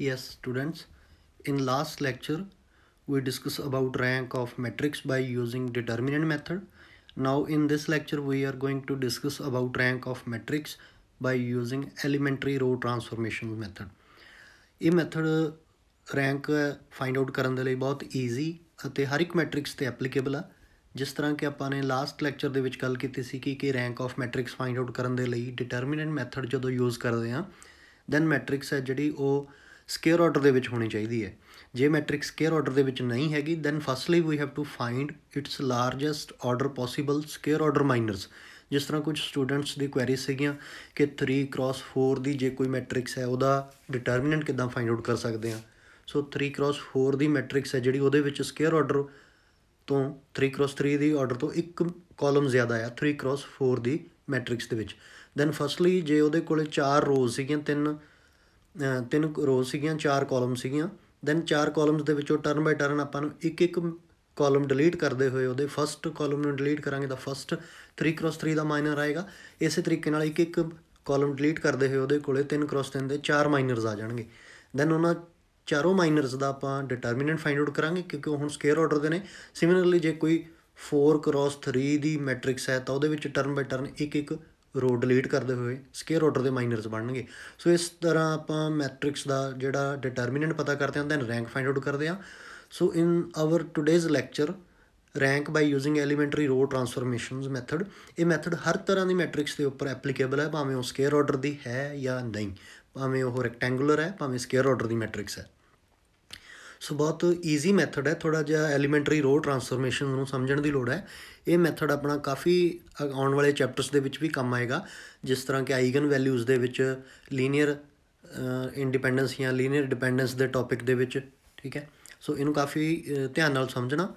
Yes students, in last lecture we discuss about rank of matrix by using determinant method. Now in this lecture we are going to discuss about rank of matrix by using elementary row transformation method. ਇਹ method rank find out ਕਰਨ ਦੇ ਲਈ ਬਹੁਤ easy ਅਤੇ ਹਰ ਇੱਕ matrix ਤੇ applicable ਆ ਜਿਸ ਤਰ੍ਹਾਂ ਕਿ ਆਪਾਂ ਨੇ ਲਾਸਟ ਲੈਕਚਰ ਦੇ ਵਿੱਚ ਗੱਲ ਕੀਤੀ ਸੀ ਕਿ ਕਿ rank of matrix find out ਕਰਨ ਦੇ ਲਈ ਡਿਟਰਮੀਨੈਂਟ ਮੈਥਡ ਜਦੋਂ ਯੂਜ਼ ਕਰਦੇ ਆ ਦੈਨ ਮੈਟ੍ਰਿਕਸ ਹੈ ਜਿਹੜੀ ਉਹ ਸਕੇਅਰ ਆਰਡਰ ਦੇ ਵਿੱਚ ਹੋਣੀ ਚਾਹੀਦੀ ਹੈ ਜੇ ਮੈਟ੍ਰਿਕਸ ਸਕੇਅਰ ਆਰਡਰ ਦੇ ਵਿੱਚ ਨਹੀਂ ਹੈਗੀ then firstly we have to find its largest order possible square order minors ਜਿਸ ਤਰ੍ਹਾਂ ਕੁਝ ਸਟੂਡੈਂਟਸ ਦੀ ਕੁਐਰੀ ਸੀਗੀਆਂ ਕਿ 3x4 ਦੀ ਜੇ ਕੋਈ ਮੈਟ੍ਰਿਕਸ ਹੈ ਉਹਦਾ ਡਿਟਰਮੀਨੈਂਟ ਕਿਦਾਂ ਫਾਈਂਡ ਆਊਟ ਕਰ ਸਕਦੇ ਆ ਸੋ 3x4 ਦੀ ਮੈਟ੍ਰਿਕਸ ਹੈ ਜਿਹੜੀ ਉਹਦੇ ਵਿੱਚ ਸਕੇਅਰ ਆਰਡਰ ਤੋਂ 3x3 ਦੀ ਆਰਡਰ ਤੋਂ ਇੱਕ ਕਾਲਮ ਜ਼ਿਆਦਾ ਆ 3x4 ਦੀ ਮੈਟ੍ਰਿਕਸ ਦੇ ਵਿੱਚ ਦੈਨ ਫਸਟਲੀ ਜੇ ਉਹਦੇ ਕੋਲੇ 4 ਰੋਜ਼ ਸੀਗੀਆਂ ਤਿੰਨ ਤਿੰਨ ਰੋਜ਼ ਸੀਗੀਆਂ ਚਾਰ ਕਾਲਮ ਸੀਗੀਆਂ ਦੈਨ ਚਾਰ ਕਾਲਮਸ ਦੇ ਵਿੱਚੋਂ ਟਰਨ ਬਾਈ ਟਰਨ ਆਪਾਂ ਨੂੰ ਇੱਕ ਇੱਕ ਕਾਲਮ ਡਿਲੀਟ ਕਰਦੇ ਹੋਏ ਉਹਦੇ ਫਰਸਟ ਕਾਲਮ ਨੂੰ ਡਿਲੀਟ ਕਰਾਂਗੇ ਤਾਂ ਫਰਸਟ 3x3 ਦਾ ਮਾਈਨਰ ਆਏਗਾ ਇਸੇ ਤਰੀਕੇ ਨਾਲ ਇੱਕ ਇੱਕ ਕਾਲਮ ਡਿਲੀਟ ਕਰਦੇ ਹੋਏ ਉਹਦੇ ਕੋਲੇ 3x3 ਦੇ ਚਾਰ ਮਾਈਨਰਸ ਆ ਜਾਣਗੇ ਦੈਨ ਉਹਨਾਂ ਚਾਰੋਂ ਮਾਈਨਰਸ ਦਾ ਆਪਾਂ ਡਿਟਰਮੀਨੈਂਟ ਫਾਈਂਡ ਆਊਟ ਕਰਾਂਗੇ ਕਿਉਂਕਿ ਉਹ ਹੁਣ ਸਕੇਅਰ ਆਰਡਰ ਦੇ ਨੇ ਸਿਮਿਲਰਲੀ ਜੇ ਕੋਈ 4 ਕ੍ਰਾਸ 3 ਦੀ ਮੈਟ੍ਰਿਕਸ ਹੈ ਤਾਂ ਉਹਦੇ ਵਿੱਚ ਟਰਨ ਬਾਈ ਟਰਨ ਇੱਕ ਇੱਕ ਰੋਡ ਡਿਲੀਟ ਕਰਦੇ ਹੋਏ ਸਕੇਅਰ ਆਰਡਰ ਦੇ ਮਾਈਨਰਸ ਬਣਨਗੇ ਸੋ ਇਸ ਤਰ੍ਹਾਂ ਆਪਾਂ ਮੈਟ੍ਰਿਕਸ ਦਾ ਜਿਹੜਾ ਡਿਟਰਮੀਨੈਂਟ ਪਤਾ ਕਰਦੇ ਹਾਂ ਦੈਨ ਰੈਂਕ ਫਾਈਂਡ ਆਊਟ ਕਰਦੇ ਹਾਂ so in our today's lecture rank by using elementary row transformations method ਇਹ ਮੈਥਡ ਹਰ ਤਰ੍ਹਾਂ ਦੀ ਮੈਟ੍ਰਿਕਸ ਦੇ ਉੱਪਰ ਐਪਲੀਕੇਬਲ ਹੈ ਭਾਵੇਂ ਉਹ ਸਕੇਅਰ ਆਰਡਰ ਦੀ ਹੈ ਜਾਂ ਨਹੀਂ ਭਾਵੇਂ ਉਹ ਰੈਕਟੈਂਗੂਲਰ ਹੈ ਭਾਵੇਂ ਸਕੇਅਰ ਆਰਡਰ ਦੀ ਮੈਟ੍ਰਿਕਸ ਹੈ ਸੋ ਬਹੁਤ ਈਜ਼ੀ ਮੈਥਡ ਹੈ ਥੋੜਾ ਜਿਹਾ ਐਲੀਮੈਂਟਰੀ ਰੋ ਟ੍ਰਾਂਸਫਰਮੇਸ਼ਨ ਨੂੰ ਸਮਝਣ ਦੀ ਲੋੜ ਹੈ ਇਹ ਮੈਥਡ ਆਪਣਾ ਕਾਫੀ ਆਉਣ ਵਾਲੇ ਚੈਪਟਰਸ ਦੇ ਵਿੱਚ ਵੀ ਕੰਮ ਆਏਗਾ ਜਿਸ ਤਰ੍ਹਾਂ ਕਿ ਆਈਗਨ ਵੈਲਿਊਜ਼ ਦੇ ਵਿੱਚ ਲੀਨੀਅਰ ਇੰਡੀਪੈਂਡੈਂਸ ਜਾਂ ਲੀਨੀਅਰ ਡਿਪੈਂਡੈਂਸ ਦੇ ਟੌਪਿਕ ਦੇ ਵਿੱਚ ਠੀਕ ਹੈ ਸੋ ਇਹਨੂੰ ਕਾਫੀ ਧਿਆਨ ਨਾਲ ਸਮਝਣਾ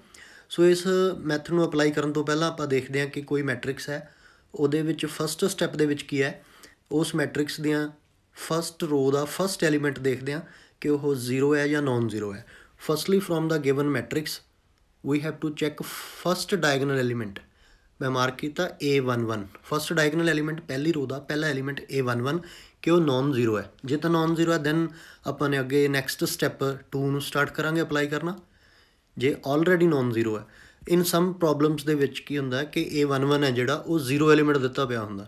ਸੋ ਇਸ ਮੈਥਡ ਨੂੰ ਅਪਲਾਈ ਕਰਨ ਤੋਂ ਪਹਿਲਾਂ ਆਪਾਂ ਦੇਖਦੇ ਹਾਂ ਕਿ ਕੋਈ ਮੈਟ੍ਰਿਕਸ ਹੈ ਉਹਦੇ ਵਿੱਚ ਫਰਸਟ ਸਟੈਪ ਦੇ ਵਿੱਚ ਕੀ ਹੈ ਉਸ ਮੈਟ੍ਰਿਕਸ ਦੀਆਂ ਫਰਸਟ ਰੋ ਦਾ ਫਰਸਟ ਐਲੀਮੈਂਟ ਦੇਖਦੇ ਹਾਂ ਕਿ ਉਹ 0 ਹੈ ਜਾਂ ਨਾਨ ਜ਼ੀਰੋ ਹੈ firstly from the given matrix we have to check first diagonal element ਮੈਂ ਮਾਰਕ ਕੀਤਾ a11 ਫਰਸਟ ਡਾਇਗਨਲ ਐਲੀਮੈਂਟ ਪਹਿਲੀ ਰੋ ਦਾ ਪਹਿਲਾ ਐਲੀਮੈਂਟ a11 ਕਿ ਉਹ ਨਾਨ ਜ਼ੀਰੋ ਹੈ ਜੇ ਤਾਂ ਨਾਨ ਜ਼ੀਰੋ ਹੈ ਦੈਨ ਆਪਾਂ ਨੇ ਅੱਗੇ ਨੈਕਸਟ ਸਟੈਪ 2 ਨੂੰ ਸਟਾਰਟ ਕਰਾਂਗੇ ਅਪਲਾਈ ਕਰਨਾ ਜੇ ਆਲਰੇਡੀ ਨਾਨ ਜ਼ੀਰੋ ਹੈ ਇਨ ਸਮ ਪ੍ਰੋਬਲਮਸ ਦੇ ਵਿੱਚ ਕੀ ਹੁੰਦਾ ਕਿ a11 ਹੈ ਜਿਹੜਾ ਉਹ ਜ਼ੀਰੋ ਐਲੀਮੈਂਟ ਦਿੱਤਾ ਪਿਆ ਹੁੰਦਾ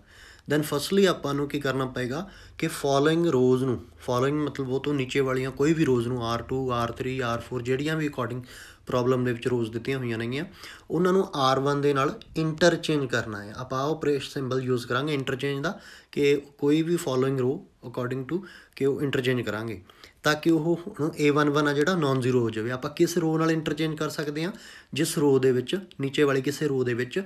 ਦੈਨ ਫਸਟਲੀ ਆਪਾਂ ਨੂੰ ਕੀ ਕਰਨਾ ਪਏਗਾ ਕਿ ਫਾਲੋਇੰਗ ਰੋਜ਼ ਨੂੰ ਫਾਲੋਇੰਗ ਮਤਲਬ ਉਹ ਤੋਂ ਨੀਚੇ ਵਾਲੀਆਂ ਕੋਈ ਵੀ ਰੋਜ਼ ਨੂੰ r2 r3 r4 ਜਿਹੜੀਆਂ ਵੀ ਅਕੋਰਡਿੰਗ ਪ੍ਰੋਬਲਮ ਦੇ ਵਿੱਚ ਰੋਜ਼ ਦਿੱਤੀਆਂ ਹੋਈਆਂ ਨੇਗੀਆਂ ਉਹਨਾਂ ਨੂੰ R1 ਦੇ ਨਾਲ ਇੰਟਰਚੇਂਜ ਕਰਨਾ ਹੈ ਆਪਾਂ ਉਹ ਪ੍ਰੇਸ਼ ਸਿੰਬਲ ਯੂਜ਼ ਕਰਾਂਗੇ ਇੰਟਰਚੇਂਜ ਦਾ ਕਿ ਕੋਈ ਵੀ ਫੋਲੋਇੰਗ ਰੋ ਅਕੋਰਡਿੰਗ ਟੂ ਕਿ ਉਹ ਇੰਟਰਚੇਂਜ ਕਰਾਂਗੇ ਤਾਂ ਕਿ ਉਹ ਹੁਣ A11 ਆ ਜਿਹੜਾ ਨਾਨ ਜ਼ੀਰੋ ਹੋ ਜਾਵੇ ਆਪਾਂ ਕਿਸ ਰੋ ਨਾਲ ਇੰਟਰਚੇਂਜ ਕਰ ਸਕਦੇ ਹਾਂ ਜਿਸ ਰੋ ਦੇ ਵਿੱਚ ਨੀਚੇ ਵਾਲੀ ਕਿਸੇ ਰੋ ਦੇ ਵਿੱਚ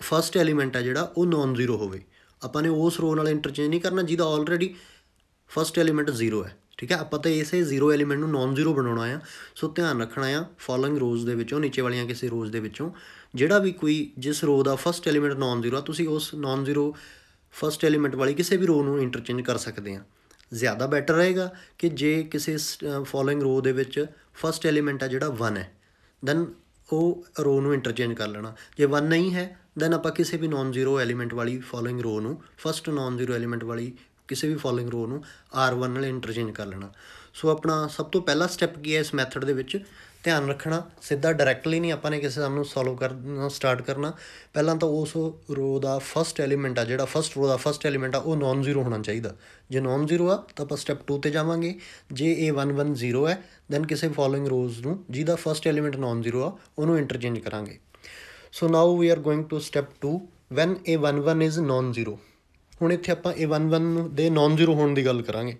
ਫਰਸਟ ਐਲੀਮੈਂਟ ਆ ਜਿਹੜਾ ਉਹ ਨਾਨ ਜ਼ੀਰੋ ਹੋਵੇ ਆਪਾਂ ਨੇ ਉਸ ਰੋ ਨਾਲ ਇੰਟਰਚੇਂਜ ਨਹੀਂ ਕਰਨਾ ਜਿਹਦਾ ਆਲਰੇਡੀ ਫਰਸਟ ਐਲੀਮੈਂਟ ਜ਼ੀਰੋ ਹੈ ਠੀਕ ਹੈ ਆਪਾਂ ਤਾਂ ਇਸੇ ਜ਼ੀਰੋ ਐਲੀਮੈਂਟ ਨੂੰ ਨਾਨ ਜ਼ੀਰੋ ਬਣਾਉਣਾ ਆ ਸੋ ਧਿਆਨ ਰੱਖਣਾ ਆ ਫਾਲੋਇੰਗ ਰੋਜ਼ ਦੇ ਵਿੱਚੋਂ ਨੀਚੇ ਵਾਲੀਆਂ ਕਿਸੇ ਰੋਜ਼ ਦੇ ਵਿੱਚੋਂ ਜਿਹੜਾ ਵੀ ਕੋਈ ਜਿਸ ਰੋ ਦਾ ਫਰਸਟ ਐਲੀਮੈਂਟ ਨਾਨ ਜ਼ੀਰੋ ਆ ਤੁਸੀਂ ਉਸ ਨਾਨ ਜ਼ੀਰੋ ਫਰਸਟ ਐਲੀਮੈਂਟ ਵਾਲੀ ਕਿਸੇ ਵੀ ਰੋ ਨੂੰ ਇੰਟਰਚੇਂਜ ਕਰ ਸਕਦੇ ਆ ਜ਼ਿਆਦਾ ਬੈਟਰ ਰਹੇਗਾ ਕਿ ਜੇ ਕਿਸੇ ਫਾਲੋਇੰਗ ਰੋ ਦੇ ਵਿੱਚ ਫਰਸਟ ਐਲੀਮੈਂਟ ਆ ਜਿਹੜਾ 1 ਹੈ ਦੈਨ ਉਹ ਰੋ ਨੂੰ ਇੰਟਰਚੇਂਜ ਕਰ ਲੈਣਾ ਜੇ 1 ਨਹੀਂ ਹੈ ਦੈਨ ਆਪਾਂ ਕਿਸੇ ਵੀ ਨਾਨ ਜ਼ੀਰੋ ਐਲੀਮੈਂਟ ਵਾਲੀ ਫਾਲੋਇੰਗ ਰੋ ਨੂੰ ਫਰਸਟ ਨਾਨ ਜ਼ੀਰੋ ਐਲੀਮੈਂਟ ਵਾਲੀ ਕਿਸੇ ਵੀ ਫਾਲੋਇੰਗ ਰੋ ਨੂੰ ਆਰ1 ਨਾਲ ਇੰਟਰਚੇਂਜ ਕਰ ਲੈਣਾ ਸੋ ਆਪਣਾ ਸਭ ਤੋਂ ਪਹਿਲਾ ਸਟੈਪ ਕੀ ਹੈ ਇਸ ਮੈਥਡ ਦੇ ਵਿੱਚ ਧਿਆਨ ਰੱਖਣਾ ਸਿੱਧਾ ਡਾਇਰੈਕਟਲੀ ਨਹੀਂ ਆਪਾਂ ਨੇ ਕਿਸੇ ਸਮ ਨੂੰ ਸੋਲਵ ਕਰਨਾ ਸਟਾਰਟ ਕਰਨਾ ਪਹਿਲਾਂ ਤਾਂ ਉਸ ਰੋ ਦਾ ਫਰਸਟ ਐਲੀਮੈਂਟ ਆ ਜਿਹੜਾ ਫਰਸਟ ਰੋ ਦਾ ਫਰਸਟ ਐਲੀਮੈਂਟ ਆ ਉਹ ਨਾਨ ਜ਼ੀਰੋ ਹੋਣਾ ਚਾਹੀਦਾ ਜੇ ਨਾਨ ਜ਼ੀਰੋ ਆ ਤਾਂ ਆਪਾਂ ਸਟੈਪ 2 ਤੇ ਜਾਵਾਂਗੇ ਜੇ ਇਹ 110 ਹੈ ਦੈਨ ਕਿਸੇ ਫਾਲੋਇੰਗ ਰੋਜ਼ ਨੂੰ ਜਿਹਦਾ ਫਰਸਟ ਐਲੀਮੈਂਟ ਨਾਨ ਜ਼ੀਰੋ ਆ ਉਹਨੂੰ ਇੰਟਰਚੇਂਜ ਕਰਾਂਗੇ so now we are going to step 2 when a 1 1 is non ਹੁਣ ਇੱਥੇ ਆਪਾਂ a11 ਦੇ ਨਾਨ ਜ਼ੀਰੋ ਹੋਣ ਦੀ ਗੱਲ ਕਰਾਂਗੇ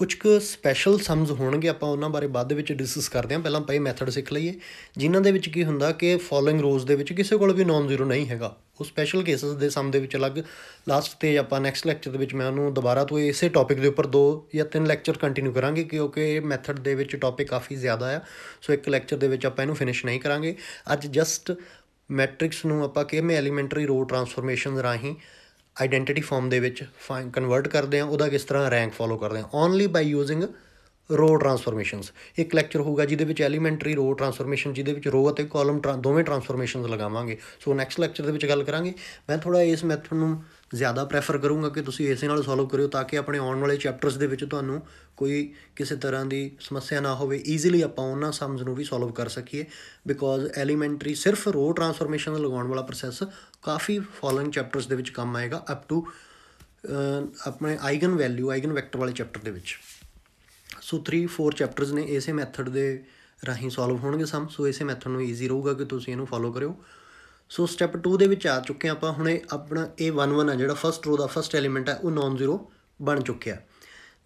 ਕੁਝ ਕੁ ਸਪੈਸ਼ਲ ਸਮਸ ਹੋਣਗੇ ਆਪਾਂ ਉਹਨਾਂ ਬਾਰੇ ਬਾਅਦ ਵਿੱਚ ਡਿਸਕਸ ਕਰਦੇ ਹਾਂ ਪਹਿਲਾਂ ਆਪਾਂ ਮੈਥਡ ਸਿੱਖ ਲਈਏ ਜਿਨ੍ਹਾਂ ਦੇ ਵਿੱਚ ਕੀ ਹੁੰਦਾ ਕਿ ਫਾਲੋਇੰਗ ਰੋਜ਼ ਦੇ ਵਿੱਚ ਕਿਸੇ ਕੋਲ ਵੀ ਨਾਨ ਜ਼ੀਰੋ ਨਹੀਂ ਹੈਗਾ ਉਹ ਸਪੈਸ਼ਲ ਕੇਸਸ ਦੇ ਸਮ ਦੇ ਵਿੱਚ ਅਲੱਗ ਲਾਸਟ ਤੇ ਆਪਾਂ ਨੈਕਸਟ ਲੈਕਚਰ ਦੇ ਵਿੱਚ ਮੈਂ ਉਹਨੂੰ ਦੁਬਾਰਾ ਤੋਂ ਇਸੇ ਟੌਪਿਕ ਦੇ ਉੱਪਰ ਦੋ ਜਾਂ ਤਿੰਨ ਲੈਕਚਰ ਕੰਟੀਨਿਊ ਕਰਾਂਗੇ ਕਿਉਂਕਿ ਇਹ ਮੈਥਡ ਦੇ ਵਿੱਚ ਟੌਪਿਕ ਕਾਫੀ ਜ਼ਿਆਦਾ ਆ ਸੋ ਇੱਕ ਲੈਕਚਰ ਦੇ ਵਿੱਚ ਆਪਾਂ ਇਹਨੂੰ ਫਿਨਿਸ਼ ਨਹੀਂ ਕਰਾਂਗੇ ਅੱਜ ਜਸਟ ਮੈਟ੍ਰਿਕਸ ਨੂੰ ਆਪਾਂ ਕਿਵੇਂ ਐਲੀਮੈਂਟਰੀ ਰੋ ਟਰਾਂਸਫਰਮੇਸ਼ਨ ਰਾਹੀਂ ਆਇਡੈਂਟੀਟੀ ਫਾਰਮ ਦੇ ਵਿੱਚ ਕਨਵਰਟ ਕਰਦੇ ਆ ਉਹਦਾ ਕਿਸ ਤਰ੍ਹਾਂ ਰੈਂਕ ਫਾਲੋ ਕਰਦੇ ਆ only by using row transformations ਇੱਕ ਲੈਕਚਰ ਹੋਊਗਾ ਜਿਹਦੇ ਵਿੱਚ ਐਲੀਮੈਂਟਰੀ ਰੋ ਟਰਾਂਸਫਰਮੇਸ਼ਨ ਜਿਹਦੇ ਵਿੱਚ ਰੋ ਅਤੇ ਕਾਲਮ ਦੋਵੇਂ ਟਰਾਂਸਫਰਮੇਸ਼ਨਸ ਲਗਾਵਾਂਗੇ ਸੋ ਨੈਕਸਟ ਲੈਕਚਰ ਦੇ ਵਿੱਚ ਗੱਲ ਕਰਾਂਗੇ ਮੈਂ ਥੋੜਾ ਇਸ ਮੈਥਡ ਨੂੰ ਜ਼ਿਆਦਾ ਪ੍ਰੈਫਰ ਕਰੂੰਗਾ ਕਿ ਤੁਸੀਂ ਇਸੇ ਨਾਲ ਸੋਲਵ ਕਰਿਓ ਤਾਂ ਕਿ ਆਪਣੇ ਆਉਣ ਵਾਲੇ ਚੈਪਟਰਸ ਦੇ ਵਿੱਚ ਤੁਹਾਨੂੰ ਕੋਈ ਕਿਸੇ ਤਰ੍ਹਾਂ ਦੀ ਸਮੱਸਿਆ ਨਾ ਹੋਵੇ ਈਜ਼ੀਲੀ ਆਪਾਂ ਉਹਨਾਂ ਸਮਸ ਨੂੰ ਵੀ ਸੋਲਵ ਕਰ ਸਕੀਏ ਬਿਕੋਜ਼ ਐਲੀਮੈਂਟਰੀ ਸਿਰਫ ਰੋ ਟਰਾਂਸਫਰਮੇਸ਼ਨ ਲਗਾਉਣ ਵਾਲਾ ਪ੍ਰੋਸੈਸ ਕਾਫੀ ਫਾਲੋਇੰਗ ਚੈਪਟਰਸ ਦੇ ਵਿੱਚ ਕੰਮ ਆਏਗਾ ਅਪ ਟੂ ਆਪਣੇ ਆਈਗਨ ਵੈਲਿਊ ਆਈਗਨ ਵੈਕਟਰ ਵਾਲੇ ਚੈਪਟਰ ਦੇ ਵਿੱਚ ਸੋ 3 4 ਚੈਪਟਰਸ ਨੇ ਇਸੇ ਮੈਥਡ ਦੇ ਰਾਹੀਂ ਸੋਲਵ ਹੋਣਗੇ ਸਮ ਸੋ ਇਸੇ ਮੈਥਡ ਨੂੰ ਈਜ਼ੀ ਰਹੂਗਾ ਕਿ ਤੁਸੀਂ ਇਹਨੂੰ ਫਾਲੋ ਕਰਿਓ ਸੋ ਸਟੈਪ 2 ਦੇ ਵਿੱਚ ਆ ਚੁੱਕੇ ਆਪਾਂ ਹੁਣੇ ਆਪਣਾ A11 ਆ ਜਿਹੜਾ ਫਸਟ ਰੋ ਦਾ ਫਸਟ ਐਲੀਮੈਂਟ ਹੈ ਉਹ ਨਾਨ ਜ਼ੀਰੋ ਬਣ ਚੁੱਕਿਆ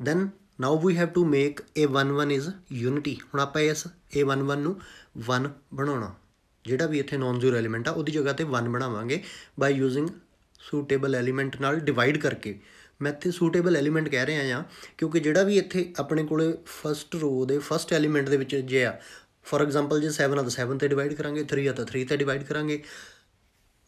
then now we have to make A11 is unity ਹੁਣ ਆਪਾਂ ਇਸ A11 ਨੂੰ 1 ਬਣਾਉਣਾ ਜਿਹੜਾ ਵੀ ਇੱਥੇ ਨਾਨ ਜ਼ੀਰੋ ਐਲੀਮੈਂਟ ਆ ਉਹਦੀ ਜਗ੍ਹਾ ਤੇ 1 ਬਣਾਵਾਂਗੇ ਬਾਈ ਯੂਜ਼ਿੰਗ ਸੂਟੇਬਲ ਐਲੀਮੈਂਟ ਨਾਲ ਡਿਵਾਈਡ ਕਰਕੇ ਮੈਂ ਇੱਥੇ ਸੂਟੇਬਲ ਐਲੀਮੈਂਟ ਕਹਿ ਰਿਹਾ ਆ ਕਿਉਂਕਿ ਜਿਹੜਾ ਵੀ ਇੱਥੇ ਆਪਣੇ ਕੋਲੇ ਫਸਟ ਰੋ ਦੇ ਫਸਟ ਐਲੀਮੈਂਟ ਦੇ ਵਿੱਚ ਜੇ ਆ ਫੋਰ ਐਗਜ਼ਾਮਪਲ ਜੇ 7 ਆ ਤਾਂ 7 ਤੇ ਡਿਵਾਈਡ ਕਰਾਂਗੇ 3 ਆ ਤਾਂ 3 ਤੇ ਡਿਵਾਈਡ ਕਰਾਂਗੇ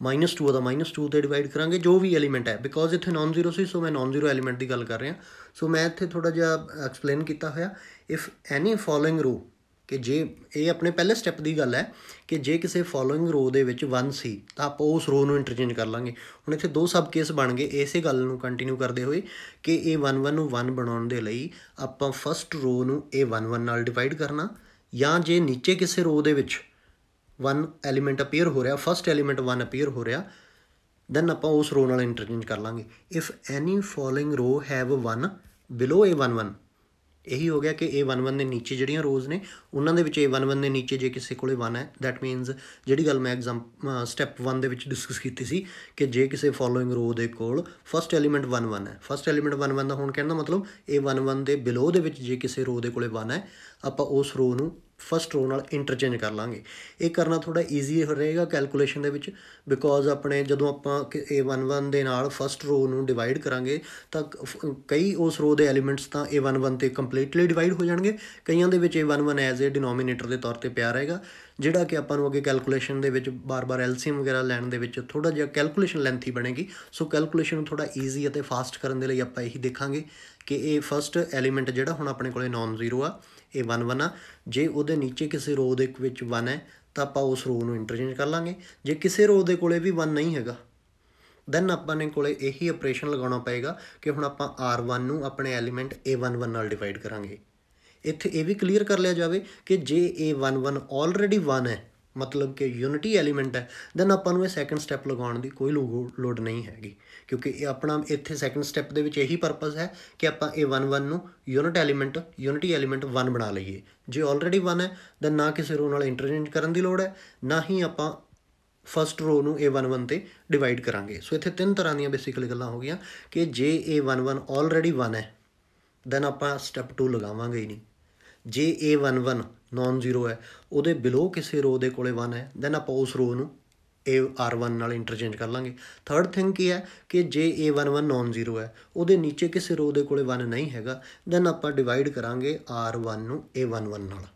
-2 ਦਾ -2 ਤੇ ਡਿਵਾਈਡ ਕਰਾਂਗੇ ਜੋ ਵੀ ਐਲੀਮੈਂਟ ਹੈ ਬਿਕੋਜ਼ ਇੱਥੇ ਨਾਨ ਜ਼ੀਰੋ ਸੀ ਸੋ ਮੈਂ ਨਾਨ ਜ਼ੀਰੋ ਐਲੀਮੈਂਟ ਦੀ ਗੱਲ ਕਰ ਰਿਹਾ ਸੋ ਮੈਂ ਇੱਥੇ ਥੋੜਾ ਜਿਹਾ ਐਕਸਪਲੇਨ ਕੀਤਾ ਹੋਇਆ ਇਫ ਐਨੀ ਫਾਲੋਇੰਗ ਰੋ ਕਿ ਜੇ ਇਹ ਆਪਣੇ ਪਹਿਲੇ ਸਟੈਪ ਦੀ ਗੱਲ ਹੈ ਕਿ ਜੇ ਕਿਸੇ ਫਾਲੋਇੰਗ ਰੋ ਦੇ ਵਿੱਚ 1 ਸੀ ਤਾਂ ਆਪਾਂ ਉਸ ਰੋ ਨੂੰ ਇੰਟਰਚੇਂਜ ਕਰ ਲਾਂਗੇ ਹੁਣ ਇੱਥੇ ਦੋ ਸਬ ਕੇਸ ਬਣ ਗਏ ਇਸੇ ਗੱਲ ਨੂੰ ਕੰਟੀਨਿਊ ਕਰਦੇ ਹੋਏ ਕਿ ਇਹ 1 1 ਨੂੰ 1 ਬਣਾਉਣ ਦੇ ਲਈ ਆਪਾਂ ਫਰਸਟ ਰੋ ਨੂੰ ਇਹ 1 1 ਨਾਲ ਡਿਵਾਈਡ ਕਰਨਾ ਜਾਂ ਜੇ ਨੀਚੇ ਕਿਸੇ ਰੋ ਦੇ ਵਿੱਚ ਵਨ ਐਲੀਮੈਂਟ ਅਪੀਅਰ ਹੋ ਰਿਹਾ ਫਸਟ ਐਲੀਮੈਂਟ ਵਨ ਅਪੀਅਰ ਹੋ ਰਿਹਾ ਦੈਨ ਆਪਾਂ ਉਸ ਰੋ ਨਾਲ ਇੰਟਰਚੇਂਜ ਕਰ ਲਾਂਗੇ if any following row have one below a11 ਇਹੀ ਹੋ ਗਿਆ ਕਿ a11 ਦੇ ਨੀਚੇ ਜਿਹੜੀਆਂ ਰੋਜ਼ ਨੇ ਉਹਨਾਂ ਦੇ ਵਿੱਚ a11 ਦੇ ਨੀਚੇ ਜੇ ਕਿਸੇ ਕੋਲੇ 1 ਹੈ ਥੈਟ ਮੀਨਸ ਜਿਹੜੀ ਗੱਲ ਮੈਂ ਐਗਜ਼ਾਮ ਸਟੈਪ 1 ਦੇ ਵਿੱਚ ਡਿਸਕਸ ਕੀਤੀ ਸੀ ਕਿ ਜੇ ਕਿਸੇ ਫਾਲੋਇੰਗ ਰੋ ਦੇ ਕੋਲ ਫਸਟ ਐਲੀਮੈਂਟ 11 ਹੈ ਫਸਟ ਐਲੀਮੈਂਟ 11 ਦਾ ਹੁਣ ਕਹਿਣ ਦਾ ਮਤਲਬ a11 ਦੇ ਬਿਲੋ ਦੇ ਵਿੱਚ ਜੇ ਕਿਸੇ ਰੋ ਦੇ ਕੋਲੇ 1 ਹੈ ਆਪਾਂ ਉਸ ਰੋ ਨੂੰ ਫਸਟ ਰੋ ਨਾਲ ਇੰਟਰਚੇਂਜ ਕਰ ਲਾਂਗੇ ਇਹ ਕਰਨਾ ਥੋੜਾ ਈਜ਼ੀ ਹੋ ਰਹੇਗਾ ਕੈਲਕੂਲੇਸ਼ਨ ਦੇ ਵਿੱਚ ਬਿਕੋਜ਼ ਆਪਣੇ ਜਦੋਂ ਆਪਾਂ a11 ਦੇ ਨਾਲ ਫਸਟ ਰੋ ਨੂੰ ਡਿਵਾਈਡ ਕਰਾਂਗੇ ਤਾਂ ਕਈ ਉਸ ਰੋ ਦੇ ਐਲੀਮੈਂਟਸ ਤਾਂ a11 ਤੇ ਕੰਪਲੀਟਲੀ ਡਿਵਾਈਡ ਹੋ ਜਾਣਗੇ ਕਈਆਂ ਦੇ ਵਿੱਚ a11 ਐਜ਼ ਅ ਡਿਨੋਮੀਨੇਟਰ ਦੇ ਤੌਰ ਤੇ ਪਿਆ ਰਹੇਗਾ ਜਿਹੜਾ ਕਿ ਆਪਾਂ ਨੂੰ ਅੱਗੇ ਕੈਲਕੂਲੇਸ਼ਨ ਦੇ ਵਿੱਚ ਬਾਰ-ਬਾਰ ਐਲਸੀਐਮ ਵਗੈਰਾ ਲੈਣ ਦੇ ਵਿੱਚ ਥੋੜਾ ਜਿਹਾ ਕੈਲਕੂਲੇਸ਼ਨ ਲੈਂਥੀ ਬਣੇਗੀ ਸੋ ਕੈਲਕੂਲੇਸ਼ਨ ਨੂੰ ਥੋੜਾ ਈਜ਼ੀ ਅਤੇ ਫਾਸਟ ਕਰਨ ਦੇ ਲਈ ਆਪਾਂ ਇਹੀ ਦੇਖਾਂਗੇ ਕਿ ਇਹ ਫਰਸਟ ਐਲੀਮੈਂਟ ਜਿਹੜਾ ਹੁਣ ਆਪਣੇ ਕੋਲੇ ਨਾਨ ਜ਼ੀਰੋ ਆ ਇਹ 1 1 ਆ ਜੇ ਉਹਦੇ ਨੀਚੇ ਕਿਸੇ ਰੋ ਦੇ ਵਿੱਚ 1 ਹੈ ਤਾਂ ਆਪਾਂ ਉਸ ਰੋ ਨੂੰ ਇੰਟਰਚੇਂਜ ਕਰ ਲਾਂਗੇ ਜੇ ਕਿਸੇ ਰੋ ਦੇ ਕੋਲੇ ਵੀ 1 ਨਹੀਂ ਹੈਗਾ ਦੈਨ ਆਪਾਂ ਨੇ ਕੋਲੇ ਇਹੀ ਆਪਰੇਸ਼ਨ ਲਗਾਉਣਾ ਪਏਗਾ ਕਿ ਹੁਣ ਆਪਾਂ R1 ਨੂੰ ਆਪਣੇ ਐਲੀਮੈਂਟ A11 ਨਾਲ ਡਿਵਾਈਡ ਕਰਾਂਗੇ ਇੱਥੇ ਇਹ ਵੀ ਕਲੀਅਰ ਕਰ ਲਿਆ ਜਾਵੇ ਕਿ ਜੇ A11 ਆਲਰੇਡੀ 1 ਹੈ ਮਤਲਬ ਕਿ ਯੂਨਿਟੀ ਐਲੀਮੈਂਟ ਹੈ ਦੈਨ ਆਪਾਂ ਨੂੰ ਇਹ ਸੈਕੰਡ ਸਟੈਪ ਲਗਾਉਣ ਦੀ ਕੋਈ ਲੋੜ ਨਹੀਂ ਹੈਗੀ ਕਿਉਂਕਿ ਇਹ ਆਪਣਾ ਇੱਥੇ ਸੈਕੰਡ ਸਟੈਪ ਦੇ ਵਿੱਚ ਇਹੀ ਪਰਪਸ ਹੈ ਕਿ ਆਪਾਂ ਇਹ 1 1 ਨੂੰ ਯੂਨਿਟ ਐਲੀਮੈਂਟ ਯੂਨਿਟੀ ਐਲੀਮੈਂਟ 1 ਬਣਾ ਲਈਏ ਜੇ ਆਲਰੇਡੀ 1 ਹੈ ਦੈਨ ਨਾ ਕਿਸੇ ਰੋ ਨਾਲ ਇੰਟਰਚੇਂਜ ਕਰਨ ਦੀ ਲੋੜ ਹੈ ਨਾ ਹੀ ਆਪਾਂ ਫਰਸਟ ਰੋ ਨੂੰ a11 ਤੇ ਡਿਵਾਈਡ ਕਰਾਂਗੇ ਸੋ ਇੱਥੇ ਤਿੰਨ ਤਰ੍ਹਾਂ ਦੀਆਂ ਬੇਸਿਕਲੀ ਗੱਲਾਂ ਹੋ ਗਈਆਂ ਕਿ ਜੇ a11 ਆਲਰੇਡੀ 1 ਹੈ ਦੈਨ ਆਪਾਂ ਸਟੈਪ 2 ਲਗਾਵਾਂਗੇ ਹੀ ਨਹੀਂ ਜੇ a11 ਨਾਨ ਜ਼ੀਰੋ ਹੈ ਉਹਦੇ ਬਿਲੋ ਕਿਸੇ ਰੋ ਦੇ ਕੋਲੇ 1 ਹੈ ਦੈਨ ਆਪਾਂ ਉਸ ਰੋ ਨੂੰ ar1 ਨਾਲ ਇੰਟਰਚੇਂਜ ਕਰ ਲਾਂਗੇ ਥਰਡ ਥਿੰਗ ਕੀ ਹੈ ਕਿ ਜੇ a11 ਨਾਨ ਜ਼ੀਰੋ ਹੈ ਉਹਦੇ ਨੀਚੇ ਕਿਸੇ ਰੋ ਦੇ ਕੋਲੇ 1 ਨਹੀਂ ਹੈਗਾ ਦੈਨ ਆਪਾਂ ਡਿਵਾਈਡ ਕਰਾਂਗੇ r1 ਨੂੰ a11 ਨਾਲ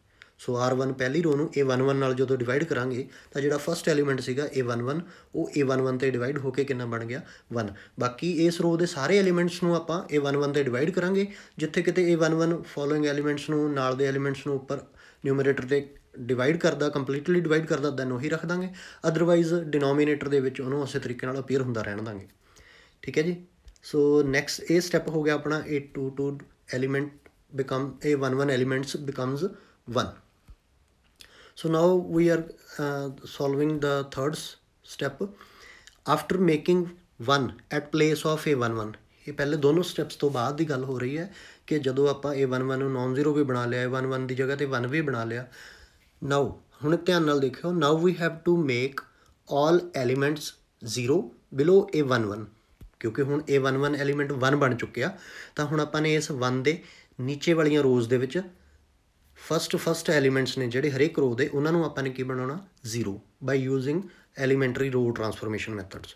ਸੋ r1 ਪਹਿਲੀ ਰੋ ਨੂੰ a11 ਨਾਲ ਜਦੋਂ ਡਿਵਾਈਡ ਕਰਾਂਗੇ ਤਾਂ ਜਿਹੜਾ ਫਸਟ ਐਲੀਮੈਂਟ ਸੀਗਾ a11 ਉਹ a11 ਤੇ ਡਿਵਾਈਡ ਹੋ ਕੇ ਕਿੰਨਾ ਬਣ ਗਿਆ 1 ਬਾਕੀ ਇਸ ਰੋ ਦੇ ਸਾਰੇ ਐਲੀਮੈਂਟਸ ਨੂੰ ਆਪਾਂ a11 ਤੇ ਡਿਵਾਈਡ ਕਰਾਂਗੇ ਜਿੱਥੇ ਕਿਤੇ a11 ਫੋਲੋਇੰਗ ਐਲੀਮੈਂਟਸ ਨੂੰ ਨਾਲ ਦੇ ਐਲੀਮੈਂਟਸ ਨੂੰ ਉੱਪਰ ਨਿਊਮਰੇਟਰ ਤੇ ਡਿਵਾਈਡ ਕਰਦਾ ਕੰਪਲੀਟਲੀ ਡਿਵਾਈਡ ਕਰਦਾ ਦੈਨ ਉਹੀ ਰੱਖ ਦਾਂਗੇ ਅਦਰਵਾਈਜ਼ ਡਿਨੋਮੀਨੇਟਰ ਦੇ ਵਿੱਚ ਉਹਨੂੰ ਉਸੇ ਤਰੀਕੇ ਨਾਲ ਅਪੀਅਰ ਹੁੰਦਾ ਰਹਿਣ ਦਾਂਗੇ ਠੀਕ ਹੈ ਜੀ ਸੋ ਨੈਕਸਟ ਇਹ ਸਟੈਪ ਹੋ ਗਿਆ ਆਪਣਾ ਇਹ 2 2 ਐਲੀਮੈਂਟ ਬਿਕਮ ਇਹ 1 1 elements becomes 1 so now we are solving the third step after making 1 at place of a 1 1 ਇਹ ਪਹਿਲੇ ਦੋਨੋਂ ਸਟੈਪਸ ਤੋਂ ਬਾਅਦ ਦੀ ਗੱਲ ਹੋ ਰਹੀ ਹੈ ਕਿ ਜਦੋਂ ਆਪਾਂ a11 ਨੂੰ ਨਾਨ ਜ਼ੀਰੋ ਵੀ ਬਣਾ ਲਿਆ a11 ਦੀ ਜਗ੍ਹਾ ਤੇ 1 ਵੀ ਬਣਾ ਲਿਆ ਨਾਓ ਹੁਣ ਧਿਆਨ ਨਾਲ ਦੇਖਿਓ now we have to make all elements zero below a11 ਕਿਉਂਕਿ ਹੁਣ a11 ਐਲੀਮੈਂਟ 1 ਬਣ ਚੁੱਕਿਆ ਤਾਂ ਹੁਣ ਆਪਾਂ ਨੇ ਇਸ 1 ਦੇ ਨੀਚੇ ਵਾਲੀਆਂ ਰੋਜ਼ ਦੇ ਵਿੱਚ ਫਸਟ ਫਸਟ ਐਲੀਮੈਂਟਸ ਨੇ ਜਿਹੜੇ ਹਰੇਕ ਰੋ ਦੇ ਉਹਨਾਂ ਨੂੰ ਆਪਾਂ ਨੇ ਕੀ ਬਣਾਉਣਾ zero by using elementary row transformation methods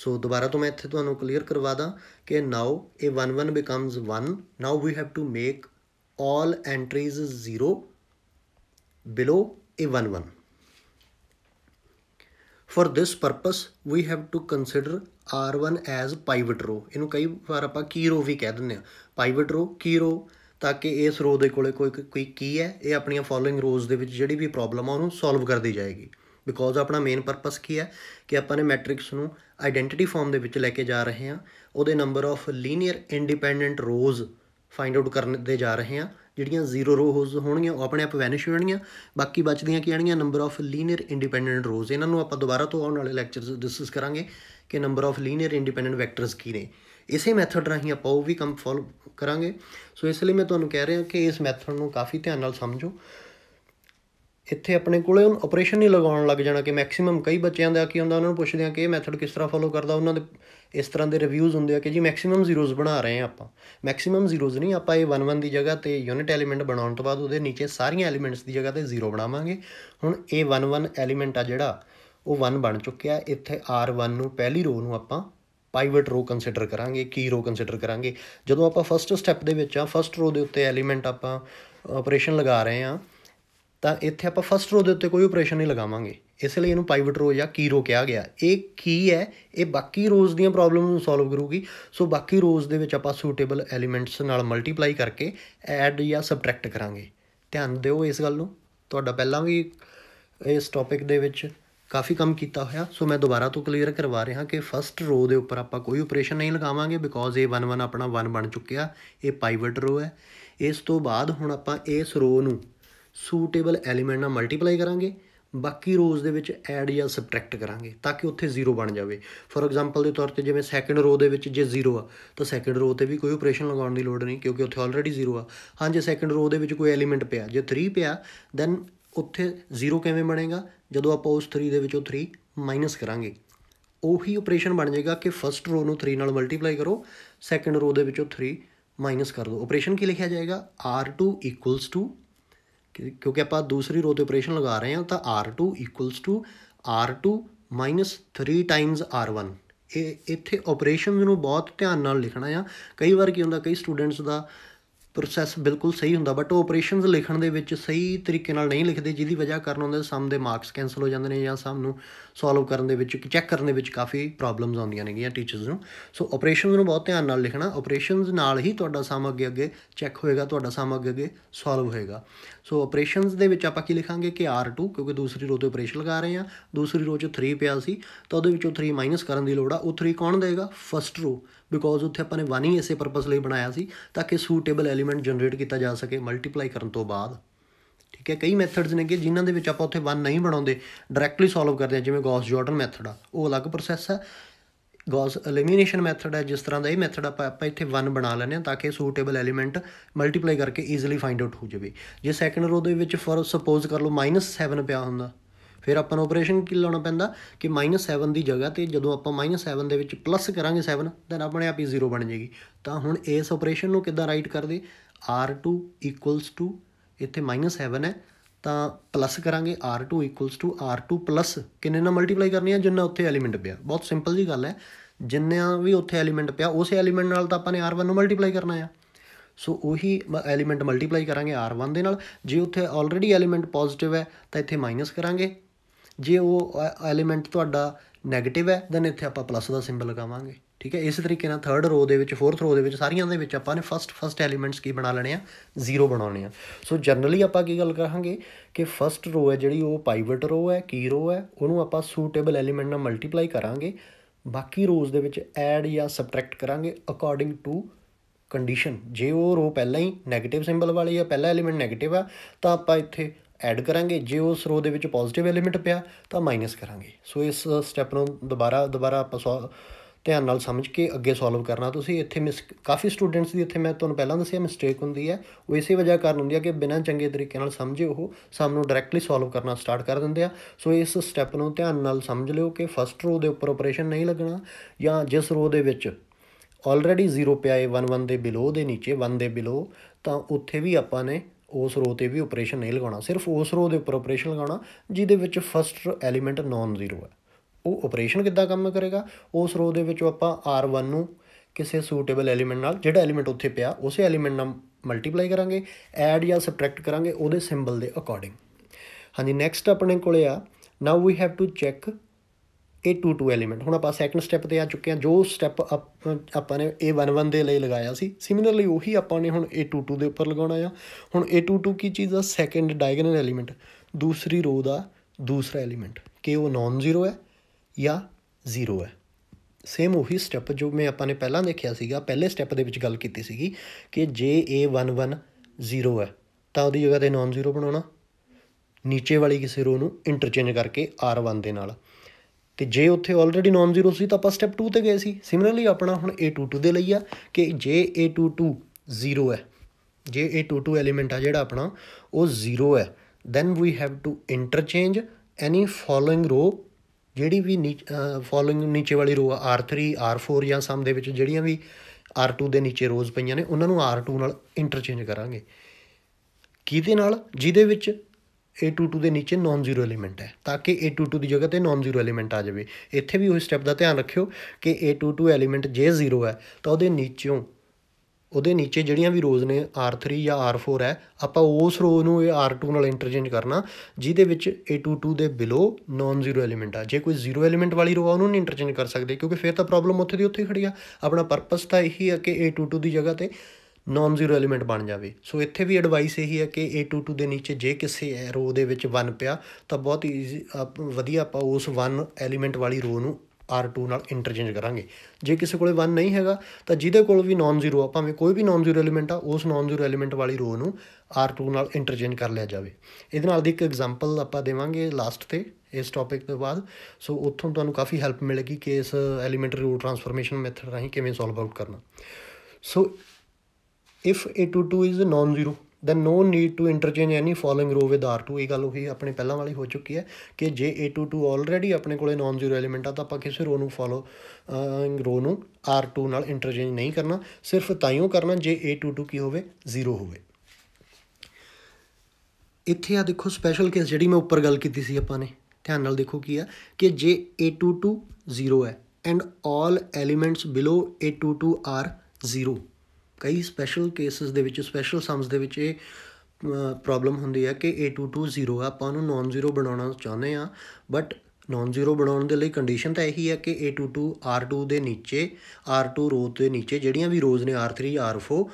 so ਦੁਬਾਰਾ ਤੋਂ ਮੈਂ ਇੱਥੇ ਤੁਹਾਨੂੰ ਕਲੀਅਰ ਕਰਵਾ ਦਾਂ ਕਿ ਨਾਓ ਇਹ 11 becomes 1 now we have to make all entries is 0 below a 1 1 for this purpose we have to consider r1 as pivot row ਇਹਨੂੰ ਕਈ ਵਾਰ ਆਪਾਂ ਕੀ ਰੋ ਵੀ ਕਹਿ ਦਿੰਦੇ ਆ pivot ਰੋ ਕੀ ਰੋ ਤਾਂ ਕਿ ਇਸ ਰੋ ਦੇ ਕੋਲੇ ਕੋਈ ਕੋਈ ਕੀ ਹੈ ਇਹ ਆਪਣੀਆਂ ਫਾਲੋਇੰਗ ਰੋਜ਼ ਦੇ ਵਿੱਚ ਜਿਹੜੀ ਵੀ ਪ੍ਰੋਬਲਮ ਆ ਉਹਨੂੰ ਸੋਲਵ ਕਰਦੀ ਜਾਏਗੀ ਬਿਕੋਜ਼ ਆਪਣਾ ਮੇਨ ਪਰਪਸ ਕੀ ਹੈ ਕਿ ਆਪਾਂ ਨੇ ਮੈਟ੍ਰਿਕਸ ਨੂੰ ਆਇਡੈਂਟੀਟੀ ਫਾਰਮ ਦੇ ਵਿੱਚ ਲੈ ਕੇ ਜਾ ਰਹੇ ਹਾਂ ਉਹਦੇ number of linear independent rows find out ਕਰਨ ਦੇ ਜਾ ਰਹੇ ਹਾਂ ਜਿਹੜੀਆਂ ਜ਼ੀਰੋ ਰੋਜ਼ ਹੋਣਗੀਆਂ ਉਹ ਆਪਣੇ ਆਪ ਵੈਨਿਸ਼ ਹੋ ਜਾਣਗੀਆਂ ਬਾਕੀ ਬਚਦੀਆਂ ਕੀ ਆਣਗੀਆਂ number of linear independent rows ਇਹਨਾਂ ਨੂੰ ਆਪਾਂ ਦੁਬਾਰਾ ਤੋਂ ਆਉਣ ਵਾਲੇ ਲੈਕਚਰਸ ਡਿਸਕਸ ਕਰਾਂਗੇ ਕਿ number of linear independent vectors ਕੀ ਨੇ ਇਸੇ ਮੈਥਡ ਰਾਹੀਂ ਆਪਾਂ ਉਹ ਵੀ ਕੰਮ ਫੋਲੋ ਕਰਾਂਗੇ ਸੋ ਇਸ ਲਈ ਮੈਂ ਤੁਹਾਨੂੰ ਕਹਿ ਰਿਹਾ ਕਿ ਇਸ ਮੈਥਡ ਨੂੰ ਕਾਫੀ ਧਿਆਨ ਨਾਲ ਸਮਝੋ ਇੱਥੇ ਆਪਣੇ ਕੋਲੇ ਉਹਨੂੰ ਆਪਰੇਸ਼ਨ ਨਹੀਂ ਲਗਾਉਣ ਲੱਗ ਜਾਣਾ ਕਿ ਮੈਕਸਿਮਮ ਕਈ ਬੱਚਿਆਂ ਦਾ ਕੀ ਹੁੰਦਾ ਉਹਨਾਂ ਨੂੰ ਪੁੱਛਦੇ ਆ ਕਿ ਇਹ ਮੈਥਡ ਕਿਸ ਤਰ੍ਹਾਂ ਫੋਲੋ ਕਰਦਾ ਉਹਨਾਂ ਦੇ ਇਸ ਤਰ੍ਹਾਂ ਦੇ ਰਿਵਿਊਜ਼ ਹੁੰਦੇ ਆ ਕਿ ਜੀ ਮੈਕਸਿਮਮ ਜ਼ੀਰੋਜ਼ ਬਣਾ ਰਹੇ ਆ ਆਪਾਂ ਮੈਕਸਿਮਮ ਜ਼ੀਰੋਜ਼ ਨਹੀਂ ਆਪਾਂ ਇਹ 1 1 ਦੀ ਜਗ੍ਹਾ ਤੇ ਯੂਨਿਟ ਐਲੀਮੈਂਟ ਬਣਾਉਣ ਤੋਂ ਬਾਅਦ ਉਹਦੇ ਨੀਚੇ ਸਾਰੀਆਂ ਐਲੀਮੈਂਟਸ ਦੀ ਜਗ੍ਹਾ ਤੇ ਜ਼ੀਰੋ ਬਣਾਵਾਂਗੇ ਹੁਣ ਇਹ 1 1 ਐਲੀਮੈਂਟ ਆ ਜਿਹੜਾ ਉਹ 1 ਬਣ ਚੁੱਕਿਆ ਇੱਥੇ R1 ਨੂੰ ਪਹਿਲੀ ਰੋ ਨੂੰ ਆਪਾਂ ਪਾਈਵਟ ਰੋ ਕੰਸੀਡਰ ਕਰਾਂਗੇ ਕੀ ਰੋ ਕੰਸੀਡਰ ਕਰਾਂਗੇ ਜਦੋਂ ਆਪਾਂ ਫਸਟ ਸਟੈਪ ਦੇ ਵਿੱਚ ਆ ਫਸਟ ਰੋ ਦੇ ਉੱਤੇ ਐਲੀਮੈਂਟ ਆਪਾਂ ਆਪਰੇਸ਼ਨ ਲਗਾ ਰਹੇ ਆ ਤਾਂ ਇੱਥੇ ਆਪਾਂ ਫਸਟ ਰੋ ਦੇ ਉੱਤੇ ਕੋਈ ਆਪਰੇਸ਼ਨ ਨਹੀਂ ਲਗਾਵਾਂਗੇ ਇਸ ਲਈ ਇਹਨੂੰ ਪਾਈਵਟ ਰੋ ਜਾਂ ਕੀ ਰੋ ਕਿਹਾ ਗਿਆ ਇਹ ਕੀ ਹੈ ਇਹ ਬਾਕੀ ਰੋਜ਼ ਦੀਆਂ ਪ੍ਰੋਬਲਮ ਨੂੰ ਸੋਲਵ ਕਰੂਗੀ ਸੋ ਬਾਕੀ ਰੋਜ਼ ਦੇ ਵਿੱਚ ਆਪਾਂ ਸੂਟੇਬਲ ਐਲੀਮੈਂਟਸ ਨਾਲ ਮਲਟੀਪਲਾਈ ਕਰਕੇ ਐਡ ਜਾਂ ਸਬਟ੍ਰੈਕਟ ਕਰਾਂਗੇ ਧਿਆਨ ਦਿਓ ਇਸ ਗੱਲ ਨੂੰ ਤੁਹਾਡਾ ਪਹਿਲਾਂ ਵੀ ਇਸ ਟੌਪਿਕ ਦੇ ਵਿੱਚ ਕਾਫੀ ਕੰਮ ਕੀਤਾ ਹੋਇਆ ਸੋ ਮੈਂ ਦੁਬਾਰਾ ਤੋਂ ਕਲੀਅਰ ਕਰਵਾ ਰਿਹਾ ਕਿ ਫਸਟ ਰੋ ਦੇ ਉੱਪਰ ਆਪਾਂ ਕੋਈ ਆਪਰੇਸ਼ਨ ਨਹੀਂ ਲਗਾਵਾਂਗੇ ਬਿਕੋਜ਼ ਇਹ 1 1 ਆਪਣਾ 1 ਬਣ ਚੁੱਕਿਆ ਇਹ ਪਾਈਵਟ ਰੋ ਹੈ ਇਸ ਤੋਂ ਬਾਅਦ ਹੁਣ ਆਪਾਂ ਇਸ ਰੋ ਨੂੰ ਸੂਟੇਬਲ ਐਲੀਮੈਂਟ ਨਾਲ ਮਲਟੀਪਲਾਈ ਕਰਾਂਗੇ ਬਾਕੀ ਰੋਜ਼ ਦੇ ਵਿੱਚ ਐਡ ਜਾਂ ਸਬਟ੍ਰੈਕਟ ਕਰਾਂਗੇ ਤਾਂ ਕਿ ਉੱਥੇ ਜ਼ੀਰੋ ਬਣ ਜਾਵੇ ਫੋਰ ਐਗਜ਼ਾਮਪਲ ਦੇ ਤੌਰ ਤੇ ਜਿਵੇਂ ਸੈਕੰਡ ਰੋ ਦੇ ਵਿੱਚ ਜੇ ਜ਼ੀਰੋ ਆ ਤਾਂ ਸੈਕੰਡ ਰੋ ਤੇ ਵੀ ਕੋਈ ਆਪਰੇਸ਼ਨ ਲਗਾਉਣ ਦੀ ਲੋੜ ਨਹੀਂ ਕਿਉਂਕਿ ਉੱਥੇ ਆਲਰੇਡੀ ਜ਼ੀਰੋ ਆ ਹਾਂ ਜੇ ਸੈਕੰਡ ਰੋ ਦੇ ਵਿੱਚ ਕੋਈ ਐਲੀਮੈਂਟ ਪਿਆ ਜੇ 3 ਪਿਆ ਦੈਨ ਉੱਥੇ ਜ਼ੀਰੋ ਕਿਵੇਂ ਬਣੇਗਾ ਜਦੋਂ ਆਪਾਂ ਉਸ 3 ਦੇ ਵਿੱਚੋਂ 3 ਮਾਈਨਸ ਕਰਾਂਗੇ ਉਹੀ ਆਪਰੇਸ਼ਨ ਬਣ ਜਾਏਗਾ ਕਿ ਫਰਸਟ ਰੋ ਨੂੰ 3 ਨਾਲ ਮਲਟੀਪਲਾਈ ਕਰੋ ਸੈਕੰਡ ਰੋ ਦੇ ਵਿੱਚੋਂ 3 ਮਾਈਨਸ ਕਰ ਦਿਓ ਆਪਰੇਸ਼ਨ ਕੀ ਲਿਖਿਆ ਜਾਏਗਾ r2 r2 ਕਿਉਂਕਿ ਆਪਾਂ ਦੂਸਰੀ ਰੋ ਤੇ ਆਪਰੇਸ਼ਨ ਲਗਾ ਰਹੇ ਹਾਂ ਤਾਂ R2 equals to R2 minus 3 Times R1 ਇਹ ਇੱਥੇ ਆਪਰੇਸ਼ਨ ਨੂੰ ਬਹੁਤ ਧਿਆਨ ਨਾਲ ਲਿਖਣਾ ਆ ਕਈ ਵਾਰ ਕੀ ਹੁੰਦਾ ਕਈ ਸਟੂਡੈਂਟਸ ਦਾ ਪ੍ਰੋਸੈਸ ਬਿਲਕੁਲ ਸਹੀ ਹੁੰਦਾ ਬਟ ਉਹ ਆਪਰੇਸ਼ਨਸ ਲਿਖਣ ਦੇ ਵਿੱਚ ਸਹੀ ਤਰੀਕੇ ਨਾਲ ਨਹੀਂ ਲਿਖਦੇ ਜਿਹਦੀ ਵਜ੍ਹਾ ਕਾਰਨ ਉਹਨਾਂ ਦੇ ਸਮ ਦੇ ਮਾਰਕਸ ਕੈਨਸਲ ਹੋ ਜਾਂਦੇ ਨੇ ਜਾਂ ਸਮ ਨੂੰ ਸੋਲਵ ਕਰਨ ਦੇ ਵਿੱਚ ਚੈੱਕ ਕਰਨ ਦੇ ਵਿੱਚ ਕਾਫੀ ਪ੍ਰੋਬਲਮਸ ਆਉਂਦੀਆਂ ਨੇਗੀਆਂ ਟੀਚਰਸ ਨੂੰ ਸੋ ਆਪਰੇਸ਼ਨਸ ਨੂੰ ਬਹੁਤ ਧਿਆਨ ਨਾਲ ਲਿਖਣਾ ਆਪਰੇਸ਼ਨਸ ਨਾਲ ਹੀ ਤੁਹਾਡਾ ਸਮ ਅੱਗੇ ਅੱਗੇ ਚੈੱਕ ਹੋਏਗਾ ਤੁਹਾਡਾ ਸਮ ਅੱਗੇ ਅੱਗੇ ਸੋਲਵ ਹੋਏਗਾ ਸੋ ਆਪਰੇਸ਼ਨਸ ਦੇ ਵਿੱਚ ਆਪਾਂ ਕੀ ਲਿਖਾਂਗੇ ਕਿ R2 ਕਿਉਂਕਿ ਦੂਸਰੀ ਰੋ ਤੇ ਆਪਰੇਸ਼ਨ ਲਗਾ ਰਹੇ ਆ ਦੂਸਰੀ ਰੋ 'ਚ 3 ਪਿਆ ਸੀ ਤਾਂ ਉਹਦੇ ਵਿੱਚੋਂ 3 ਮਾਈਨਸ ਕਰਨ ਦੀ ਲੋੜ ਆ ਉਹ 3 ਕੌਣ ਦੇਗਾ ਫਰਸਟ ਰੋ ਬਿਕੋਜ਼ ਉੱਥੇ ਆਪਾਂ ਨੇ 1 ਹੀ ਇਸੇ ਪਰਪਸ ਲਈ ਬਣਾਇਆ ਸੀ ਤਾਂ ਕਿ ਸੂਟੇਬਲ ਐਲੀਮੈਂਟ ਜਨਰੇਟ ਕੀਤਾ ਜਾ ਸਕੇ ਮਲਟੀਪਲਾਈ ਕਰਨ ਤੋਂ ਬਾਅਦ ਠੀਕ ਹੈ ਕਈ ਮੈਥਡਸ ਨੇ ਕਿ ਜਿਨ੍ਹਾਂ ਦੇ ਵਿੱਚ ਆਪਾਂ ਉੱਥੇ 1 ਨਹੀਂ ਬਣਾਉਂਦੇ ਡਾਇਰੈਕਟਲੀ ਸੋਲਵ ਕਰਦੇ ਆ ਜਿਵੇਂ ਗੌਸ ਜਾਰਡਨ ਮੈਥਡ ਆ ਉਹ ਅਲੱਗ ਪ੍ਰੋਸੈਸ ਆ ਗੌਸ ਐਲੀਮੀਨੇਸ਼ਨ ਮੈਥਡ ਹੈ ਜਿਸ ਤਰ੍ਹਾਂ ਦਾ ਇਹ ਮੈਥਡ ਆਪਾਂ ਆਪਾਂ ਇੱਥੇ 1 ਬਣਾ ਲੈਨੇ ਆ ਤਾਂ ਕਿ ਸੂਟੇਬਲ ਐਲੀਮੈਂਟ ਮਲਟੀਪਲਾਈ ਕਰਕੇ ਈਜ਼ੀਲੀ ਫਾਈਂਡ ਆਊਟ ਹੋ ਜਾਵੇ ਜੇ ਸੈਕੰਡ ਰੋ ਦੇ ਵਿੱਚ ਫਰ ਸਪੋਜ਼ ਕਰ ਲਓ -7 ਪਿਆ ਹੁੰਦਾ ਫਿਰ ਆਪਾਂ ਨੂੰ ਆਪਰੇਸ਼ਨ ਕੀ ਲਾਉਣਾ ਪੈਂਦਾ ਕਿ -7 ਦੀ ਜਗ੍ਹਾ ਤੇ ਜਦੋਂ ਆਪਾਂ -7 ਦੇ ਵਿੱਚ ਪਲੱਸ ਕਰਾਂਗੇ 7 ਦੈਨ ਆਪਣੇ ਆਪ ਹੀ 0 ਬਣ ਜਾਏਗੀ ਤਾਂ ਹੁਣ ਇਸ ਆਪਰੇਸ਼ਨ ਨੂੰ ਕਿੱਦਾਂ ਰਾਈਟ ਕਰਦੇ R2 equals ਟੂ ਇੱਥੇ -7 ਹੈ ਤਾਂ ਪਲੱਸ ਕਰਾਂਗੇ R2 R2 ਪਲੱਸ ਕਿੰਨੇ ਨਾਲ ਮਲਟੀਪਲਾਈ ਕਰਨੀ ਹੈ ਜਿੰਨਾ ਉੱਥੇ ਐਲੀਮੈਂਟ ਪਿਆ ਬਹੁਤ ਸਿੰਪਲ ਜੀ ਗੱਲ ਹੈ ਜਿੰਨਿਆਂ ਵੀ ਉੱਥੇ ਐਲੀਮੈਂਟ ਪਿਆ ਉਸੇ ਐਲੀਮੈਂਟ ਨਾਲ ਤਾਂ ਆਪਾਂ ਨੇ R1 ਨੂੰ ਮਲਟੀਪਲਾਈ ਕਰਨਾ ਆ ਸੋ ਉਹੀ ਐਲੀਮੈਂਟ ਮਲਟੀਪਲਾਈ ਕਰਾਂਗੇ R1 ਦੇ ਨਾਲ ਜੇ ਉੱਥੇ ਆਲਰੇਡੀ ਐਲੀਮੈਂਟ ਪੋਜ਼ਿਟਿਵ ਹੈ ਤਾਂ ਇੱਥੇ ਮਾਈਨਸ ਕਰਾਂਗੇ ਜੇ ਉਹ ਐਲੀਮੈਂਟ ਤੁਹਾਡਾ 네ਗੇਟਿਵ ਹੈ ਦੈਨ ਇੱਥੇ ਆਪਾਂ ਪਲੱਸ ਦਾ ਸਿੰਬਲ ਲਗਾਵਾਂਗੇ ਠੀਕ ਹੈ ਇਸੇ ਤਰੀਕੇ ਨਾਲ ਥਰਡ ਰੋ ਦੇ ਵਿੱਚ ਫੋਰਥ ਰੋ ਦੇ ਵਿੱਚ ਸਾਰੀਆਂ ਦੇ ਵਿੱਚ ਆਪਾਂ ਨੇ ਫਰਸਟ ਫਰਸਟ ਐਲੀਮੈਂਟਸ ਕੀ ਬਣਾ ਲੈਣੇ ਆ ਜ਼ੀਰੋ ਬਣਾਉਣੇ ਆ ਸੋ ਜਨਰਲੀ ਆਪਾਂ ਕੀ ਗੱਲ ਕਰਾਂਗੇ ਕਿ ਫਰਸਟ ਰੋ ਹੈ ਜਿਹੜੀ ਉਹ ਪਾਈਵਟ ਰੋ ਹੈ ਕੀ ਰੋ ਹੈ ਉਹਨੂੰ ਆਪਾਂ ਸੂਟੇਬਲ ਐਲੀਮੈਂਟ ਨਾਲ ਮਲਟੀਪਲਾਈ ਕਰਾਂਗੇ ਬਾਕੀ ਰੋਜ਼ ਦੇ ਵਿੱਚ ਐਡ ਜਾਂ ਸਬਟ੍ਰੈਕਟ ਕਰਾਂਗੇ ਅਕੋਰਡਿੰਗ ਟੂ ਕੰਡੀਸ਼ਨ ਜੇ ਉਹ ਰੋ ਪਹਿਲਾਂ ਹੀ 네ਗੇਟਿਵ ਸਿੰਬਲ ਵਾਲੀ ਹੈ ਪਹਿਲਾ ਐਲੀਮੈਂਟ 네ਗੇਟਿਵ ਆ ਤਾਂ ਆਪਾਂ ਇੱਥੇ ਐਡ ਕਰਾਂਗੇ ਜੇ ਉਸ ਰੋ ਦੇ ਵਿੱਚ ਪੋਜ਼ਿਟਿਵ ਐਲੀਮੈਂਟ ਪਿਆ ਤਾਂ ਮਾਈਨਸ ਕਰਾਂਗੇ ਸੋ ਇਸ ਸਟੈਪ ਨੂੰ ਦੁਬਾਰਾ ਦੁਬਾਰਾ ਆਪਾਂ ਧਿਆਨ ਨਾਲ ਸਮਝ ਕੇ ਅੱਗੇ ਸੋਲਵ ਕਰਨਾ ਤੁਸੀਂ ਇੱਥੇ ਮਿਸ ਕਾਫੀ ਸਟੂਡੈਂਟਸ ਦੀ ਇੱਥੇ ਮੈਂ ਤੁਹਾਨੂੰ ਪਹਿਲਾਂ ਦੱਸਿਆ ਮਿਸਟੇਕ ਹੁੰਦੀ ਹੈ ਉਹ ਇਸੇ ਵਜ੍ਹਾ ਕਾਰਨ ਹੁੰਦੀ ਹੈ ਕਿ ਬਿਨਾਂ ਚੰਗੇ ਤਰੀਕੇ ਨਾਲ ਸਮਝੇ ਉਹ ਸਾਨੂੰ ਡਾਇਰੈਕਟਲੀ ਸੋਲਵ ਕਰਨਾ ਸਟਾਰਟ ਕਰ ਦਿੰਦੇ ਆ ਸੋ ਇਸ ਸਟੈਪ ਨੂੰ ਧਿਆਨ ਨਾਲ ਸਮਝ ਲਿਓ ਕਿ ਫਸਟ ਰੋ ਦੇ ਉੱਪਰ ਆਪਰੇਸ਼ਨ ਨਹੀਂ ਲੱਗਣਾ ਜਾਂ ਜਿਸ ਰੋ ਦੇ ਵਿੱਚ ਆਲਰੇਡੀ 0 ਪਿਆ ਹੈ 1 ਦੇ ਬਿਲੋ ਦੇ ਨੀਚੇ 1 ਦੇ ਬਿਲੋ ਤਾਂ ਉੱਥੇ ਵੀ ਆਪਾਂ ਨੇ ਉਸ ਰੋ ਤੇ ਵੀ ਆਪਰੇਸ਼ਨ ਨਹੀਂ ਲਗਾਉਣਾ ਸਿਰਫ ਉਸ ਰੋ ਦੇ ਉੱਪਰ ਆਪਰੇਸ਼ਨ ਲਗਾਉਣਾ ਜਿਹਦੇ ਵਿੱਚ ਫਸਟ ਐਲੀਮੈਂਟ ਨਾਨ ਜ਼ੀਰੋ ਹੈ ਉਹ ਆਪਰੇਸ਼ਨ ਕਿੱਦਾਂ ਕੰਮ ਕਰੇਗਾ ਉਸ ਰੋ ਦੇ ਵਿੱਚੋਂ ਆਪਾਂ R1 ਨੂੰ ਕਿਸੇ ਸੂਟੇਬਲ ਐਲੀਮੈਂਟ ਨਾਲ ਜਿਹੜਾ ਐਲੀਮੈਂਟ ਉੱਥੇ ਪਿਆ ਉਸੇ ਐਲੀਮੈਂਟ ਨਾਲ ਮਲਟੀਪਲਾਈ ਕਰਾਂਗੇ ਐਡ ਜਾਂ ਸਬਟ੍ਰੈਕਟ ਕਰਾਂਗੇ ਉਹਦੇ ਸਿੰਬਲ ਦੇ ਅਕੋਰਡਿੰਗ ਹਾਂਜੀ ਨੈਕਸਟ ਆਪਣੇ ਕੋਲੇ ਆ now we have to check ਇਹ 2 2 ਐਲੀਮੈਂਟ ਹੁਣ ਆਪਾਂ ਸੈਕੰਡ ਸਟੈਪ ਤੇ ਆ ਚੁੱਕੇ ਆ ਜੋ ਸਟੈਪ ਆਪਾਂ ਨੇ A11 ਦੇ ਲਈ ਲਗਾਇਆ ਸੀ ਸਿਮਿਲਰਲੀ ਉਹੀ ਆਪਾਂ ਨੇ ਹੁਣ A22 ਦੇ ਉੱਪਰ ਲਗਾਉਣਾ ਆ ਹੁਣ A22 ਕੀ ਚੀਜ਼ ਆ ਸੈਕੰਡ ਡਾਇਗਨਲ ਐਲੀਮੈਂਟ ਦੂਸਰੀ ਰੋ ਦਾ ਦੂਸਰਾ ਐਲੀਮੈਂਟ ਕਿ ਉਹ ਨਾਨ ਜ਼ੀਰੋ ਹੈ ਜਾਂ ਜ਼ੀਰੋ ਹੈ ਸੇਮ ਉਹੀ ਸਟੈਪ ਜੋ ਮੈਂ ਆਪਾਂ ਨੇ ਪਹਿਲਾਂ ਦੇਖਿਆ ਸੀਗਾ ਪਹਿਲੇ ਸਟੈਪ ਦੇ ਵਿੱਚ ਗੱਲ ਕੀਤੀ ਸੀਗੀ ਕਿ ਜੇ A11 ਜ਼ੀਰੋ ਹੈ ਤਾਂ ਉਹਦੀ ਜਗ੍ਹਾ ਤੇ ਨਾਨ ਜ਼ੀਰੋ ਬਣਾਉਣਾ ਨੀਚੇ ਵਾਲੀ ਕਿਸੇ ਰੋ ਨੂੰ ਇੰਟਰਚੇਂਜ ਕਰਕੇ R1 ਦੇ ਨਾਲ ਤੇ ਜੇ ਉੱਥੇ ਆਲਰੇਡੀ ਨਾਨ ਜ਼ੀਰੋ ਸੀ ਤਾਂ ਆਪਾਂ ਸਟੈਪ 2 ਤੇ ਗਏ ਸੀ ਸਿਮਿਲਰਲੀ ਆਪਣਾ ਹੁਣ a22 ਦੇ ਲਈ ਆ ਕਿ ਜੇ a22 ਜ਼ੀਰੋ ਹੈ ਜੇ a22 ਐਲੀਮੈਂਟ ਆ ਜਿਹੜਾ ਆਪਣਾ ਉਹ ਜ਼ੀਰੋ ਹੈ then we have to interchange any following row ਜਿਹੜੀ ਵੀ ਫਾਲੋਇੰਗ ਨੀਚੇ ਵਾਲੀ ਰੋ ਆ R3 R4 ਜਾਂ ਸਮ ਦੇ ਵਿੱਚ ਜਿਹੜੀਆਂ ਵੀ R2 ਦੇ ਨੀਚੇ ਰੋਜ਼ ਪਈਆਂ ਨੇ ਉਹਨਾਂ ਨੂੰ R2 ਨਾਲ ਇੰਟਰਚੇਂਜ ਕਰਾਂਗੇ ਕਿਹਦੇ ਨਾਲ ਜਿਹਦੇ ਵਿੱਚ a22 ਦੇ ਨੀਚੇ ਨਾਨ ਜ਼ੀਰੋ ਐਲੀਮੈਂਟ ਹੈ ਤਾਂ ਕਿ a22 ਦੀ ਜਗ੍ਹਾ ਤੇ ਨਾਨ ਜ਼ੀਰੋ ਐਲੀਮੈਂਟ ਆ ਜਾਵੇ ਇੱਥੇ ਵੀ ਉਹ ਸਟੈਪ ਦਾ ਧਿਆਨ ਰੱਖਿਓ ਕਿ a22 ਐਲੀਮੈਂਟ ਜੇ ਜ਼ੀਰੋ ਹੈ ਤਾਂ ਉਹਦੇ ਨੀਚੋਂ ਉਹਦੇ ਨੀਚੇ ਜਿਹੜੀਆਂ ਵੀ ਰੋਜ਼ ਨੇ R3 ਜਾਂ R4 ਹੈ ਆਪਾਂ ਉਸ ਰੋ ਨੂੰ ਇਹ R2 ਨਾਲ ਇੰਟਰਚੇਂਜ ਕਰਨਾ ਜਿਹਦੇ ਵਿੱਚ A22 ਦੇ ਬਿਲੋ ਨਾਨ ਜ਼ੀਰੋ ਐਲੀਮੈਂਟ ਆ ਜੇ ਕੋਈ ਜ਼ੀਰੋ ਐਲੀਮੈਂਟ ਵਾਲੀ ਰੋ ਆ ਉਹਨੂੰ ਨਹੀਂ ਇੰਟਰਚੇਂਜ ਕਰ ਸਕਦੇ ਕਿਉਂਕਿ ਫਿਰ ਤਾਂ ਪ੍ਰੋਬਲਮ ਉੱਥੇ ਦੀ ਉੱਥੇ ਹੀ ਖੜੀ ਆ ਆਪਣਾ ਪਰਪਸ ਤਾਂ ਇਹੀ ਆ ਕਿ A22 ਦੀ ਜਗ੍ਹਾ ਤੇ ਨਾਨ ਜ਼ੀਰੋ ਐਲੀਮੈਂਟ ਬਣ ਜਾਵੇ ਸੋ ਇੱਥੇ ਵੀ ਐਡਵਾਈਸ ਇਹੀ ਹੈ ਕਿ A22 ਦੇ ਨੀਚੇ ਜੇ ਕਿਸੇ ਰੋ ਦੇ ਵਿੱਚ 1 ਪਿਆ ਤਾਂ ਬਹੁਤ ਈਜ਼ੀ ਵਧੀਆ ਆਪਾਂ ਉਸ 1 ਐਲੀਮੈਂਟ ਵਾਲੀ ਰੋ ਨੂੰ R2 ਨਾਲ ਇੰਟਰਚੇਂਜ ਕਰਾਂਗੇ ਜੇ ਕਿਸੇ ਕੋਲੇ 1 ਨਹੀਂ ਹੈਗਾ ਤਾਂ ਜਿਹਦੇ ਕੋਲ ਵੀ ਨਾਨ ਜ਼ੀਰੋ ਆ ਭਾਵੇਂ ਕੋਈ ਵੀ ਨਾਨ ਜ਼ੀਰੋ ਐਲੀਮੈਂਟ ਆ ਉਸ ਨਾਨ ਜ਼ੀਰੋ ਐਲੀਮੈਂਟ ਵਾਲੀ ਰੋ ਨੂੰ R2 ਨਾਲ ਇੰਟਰਚੇਂਜ ਕਰ ਲਿਆ ਜਾਵੇ ਇਹਦੇ ਨਾਲ ਦੀ ਇੱਕ ਐਗਜ਼ਾਮਪਲ ਆਪਾਂ ਦੇਵਾਂਗੇ ਲਾਸਟ ਤੇ ਇਸ ਟੌਪਿਕ ਤੋਂ ਬਾਅਦ ਸੋ ਉੱਥੋਂ ਤੁਹਾਨੂੰ ਕਾਫੀ ਹੈਲਪ ਮਿਲੇਗੀ ਕਿ ਇਸ ਐਲੀਮੈਂਟਰੀ ਰੋ ਟ੍ਰਾਂਸਫਰਮੇਸ਼ਨ ਮੈਥਡ ਰਾਹੀਂ ਕਿਵੇਂ ਸੋਲਵ ਆਊਟ ਕਰਨਾ so if a22 is non zero then no need to interchange any following row with r2 ਇਹ ਗੱਲ ਉਹੀ ਆਪਣੇ ਪਹਿਲਾਂ ਵਾਲੀ ਹੋ ਚੁੱਕੀ ਹੈ ਕਿ ਜੇ a22 ਆਲਰੇਡੀ ਆਪਣੇ ਕੋਲੇ ਨਾਨ ਜ਼ੀਰੋ ਐਲੀਮੈਂਟ ਆ ਤਾਂ ਆਪਾਂ ਕਿਸੇ ਰੋ ਨੂੰ ਫਾਲੋ ਰੋ ਨੂੰ r2 ਨਾਲ ਇੰਟਰਚੇਂਜ ਨਹੀਂ ਕਰਨਾ ਸਿਰਫ ਤਾਈਓ ਕਰਨਾ ਜੇ a22 ਕੀ ਹੋਵੇ ਜ਼ੀਰੋ ਹੋਵੇ ਇੱਥੇ ਆ ਦੇਖੋ ਸਪੈਸ਼ਲ ਕੇਸ ਜਿਹੜੀ ਮੈਂ ਉੱਪਰ ਗੱਲ ਕੀਤੀ ਸੀ ਆਪਾਂ ਨੇ ਧਿਆਨ ਨਾਲ ਦੇਖੋ ਕੀ ਆ ਕਿ ਜੇ a22 ਜ਼ੀਰੋ ਹੈ and all elements below a22 are zero ਕਈ ਸਪੈਸ਼ਲ ਕੇਸਸ ਦੇ ਵਿੱਚ ਸਪੈਸ਼ਲ ਸਮਸ ਦੇ ਵਿੱਚ ਇਹ ਪ੍ਰੋਬਲਮ ਹੁੰਦੀ ਹੈ ਕਿ A220 ਆਪਾਂ ਨੂੰ ਨਾਨ ਜ਼ੀਰੋ ਬਣਾਉਣਾ ਚਾਹੁੰਦੇ ਆ ਬਟ ਨਾਨ ਜ਼ੀਰੋ ਬਣਾਉਣ ਦੇ ਲਈ ਕੰਡੀਸ਼ਨ ਤਾਂ ਇਹੀ ਹੈ ਕਿ A22 R2 ਦੇ ਨੀਚੇ R2 ਰੋ ਦੇ ਨੀਚੇ ਜਿਹੜੀਆਂ ਵੀ ਰੋਜ਼ ਨੇ R3 R4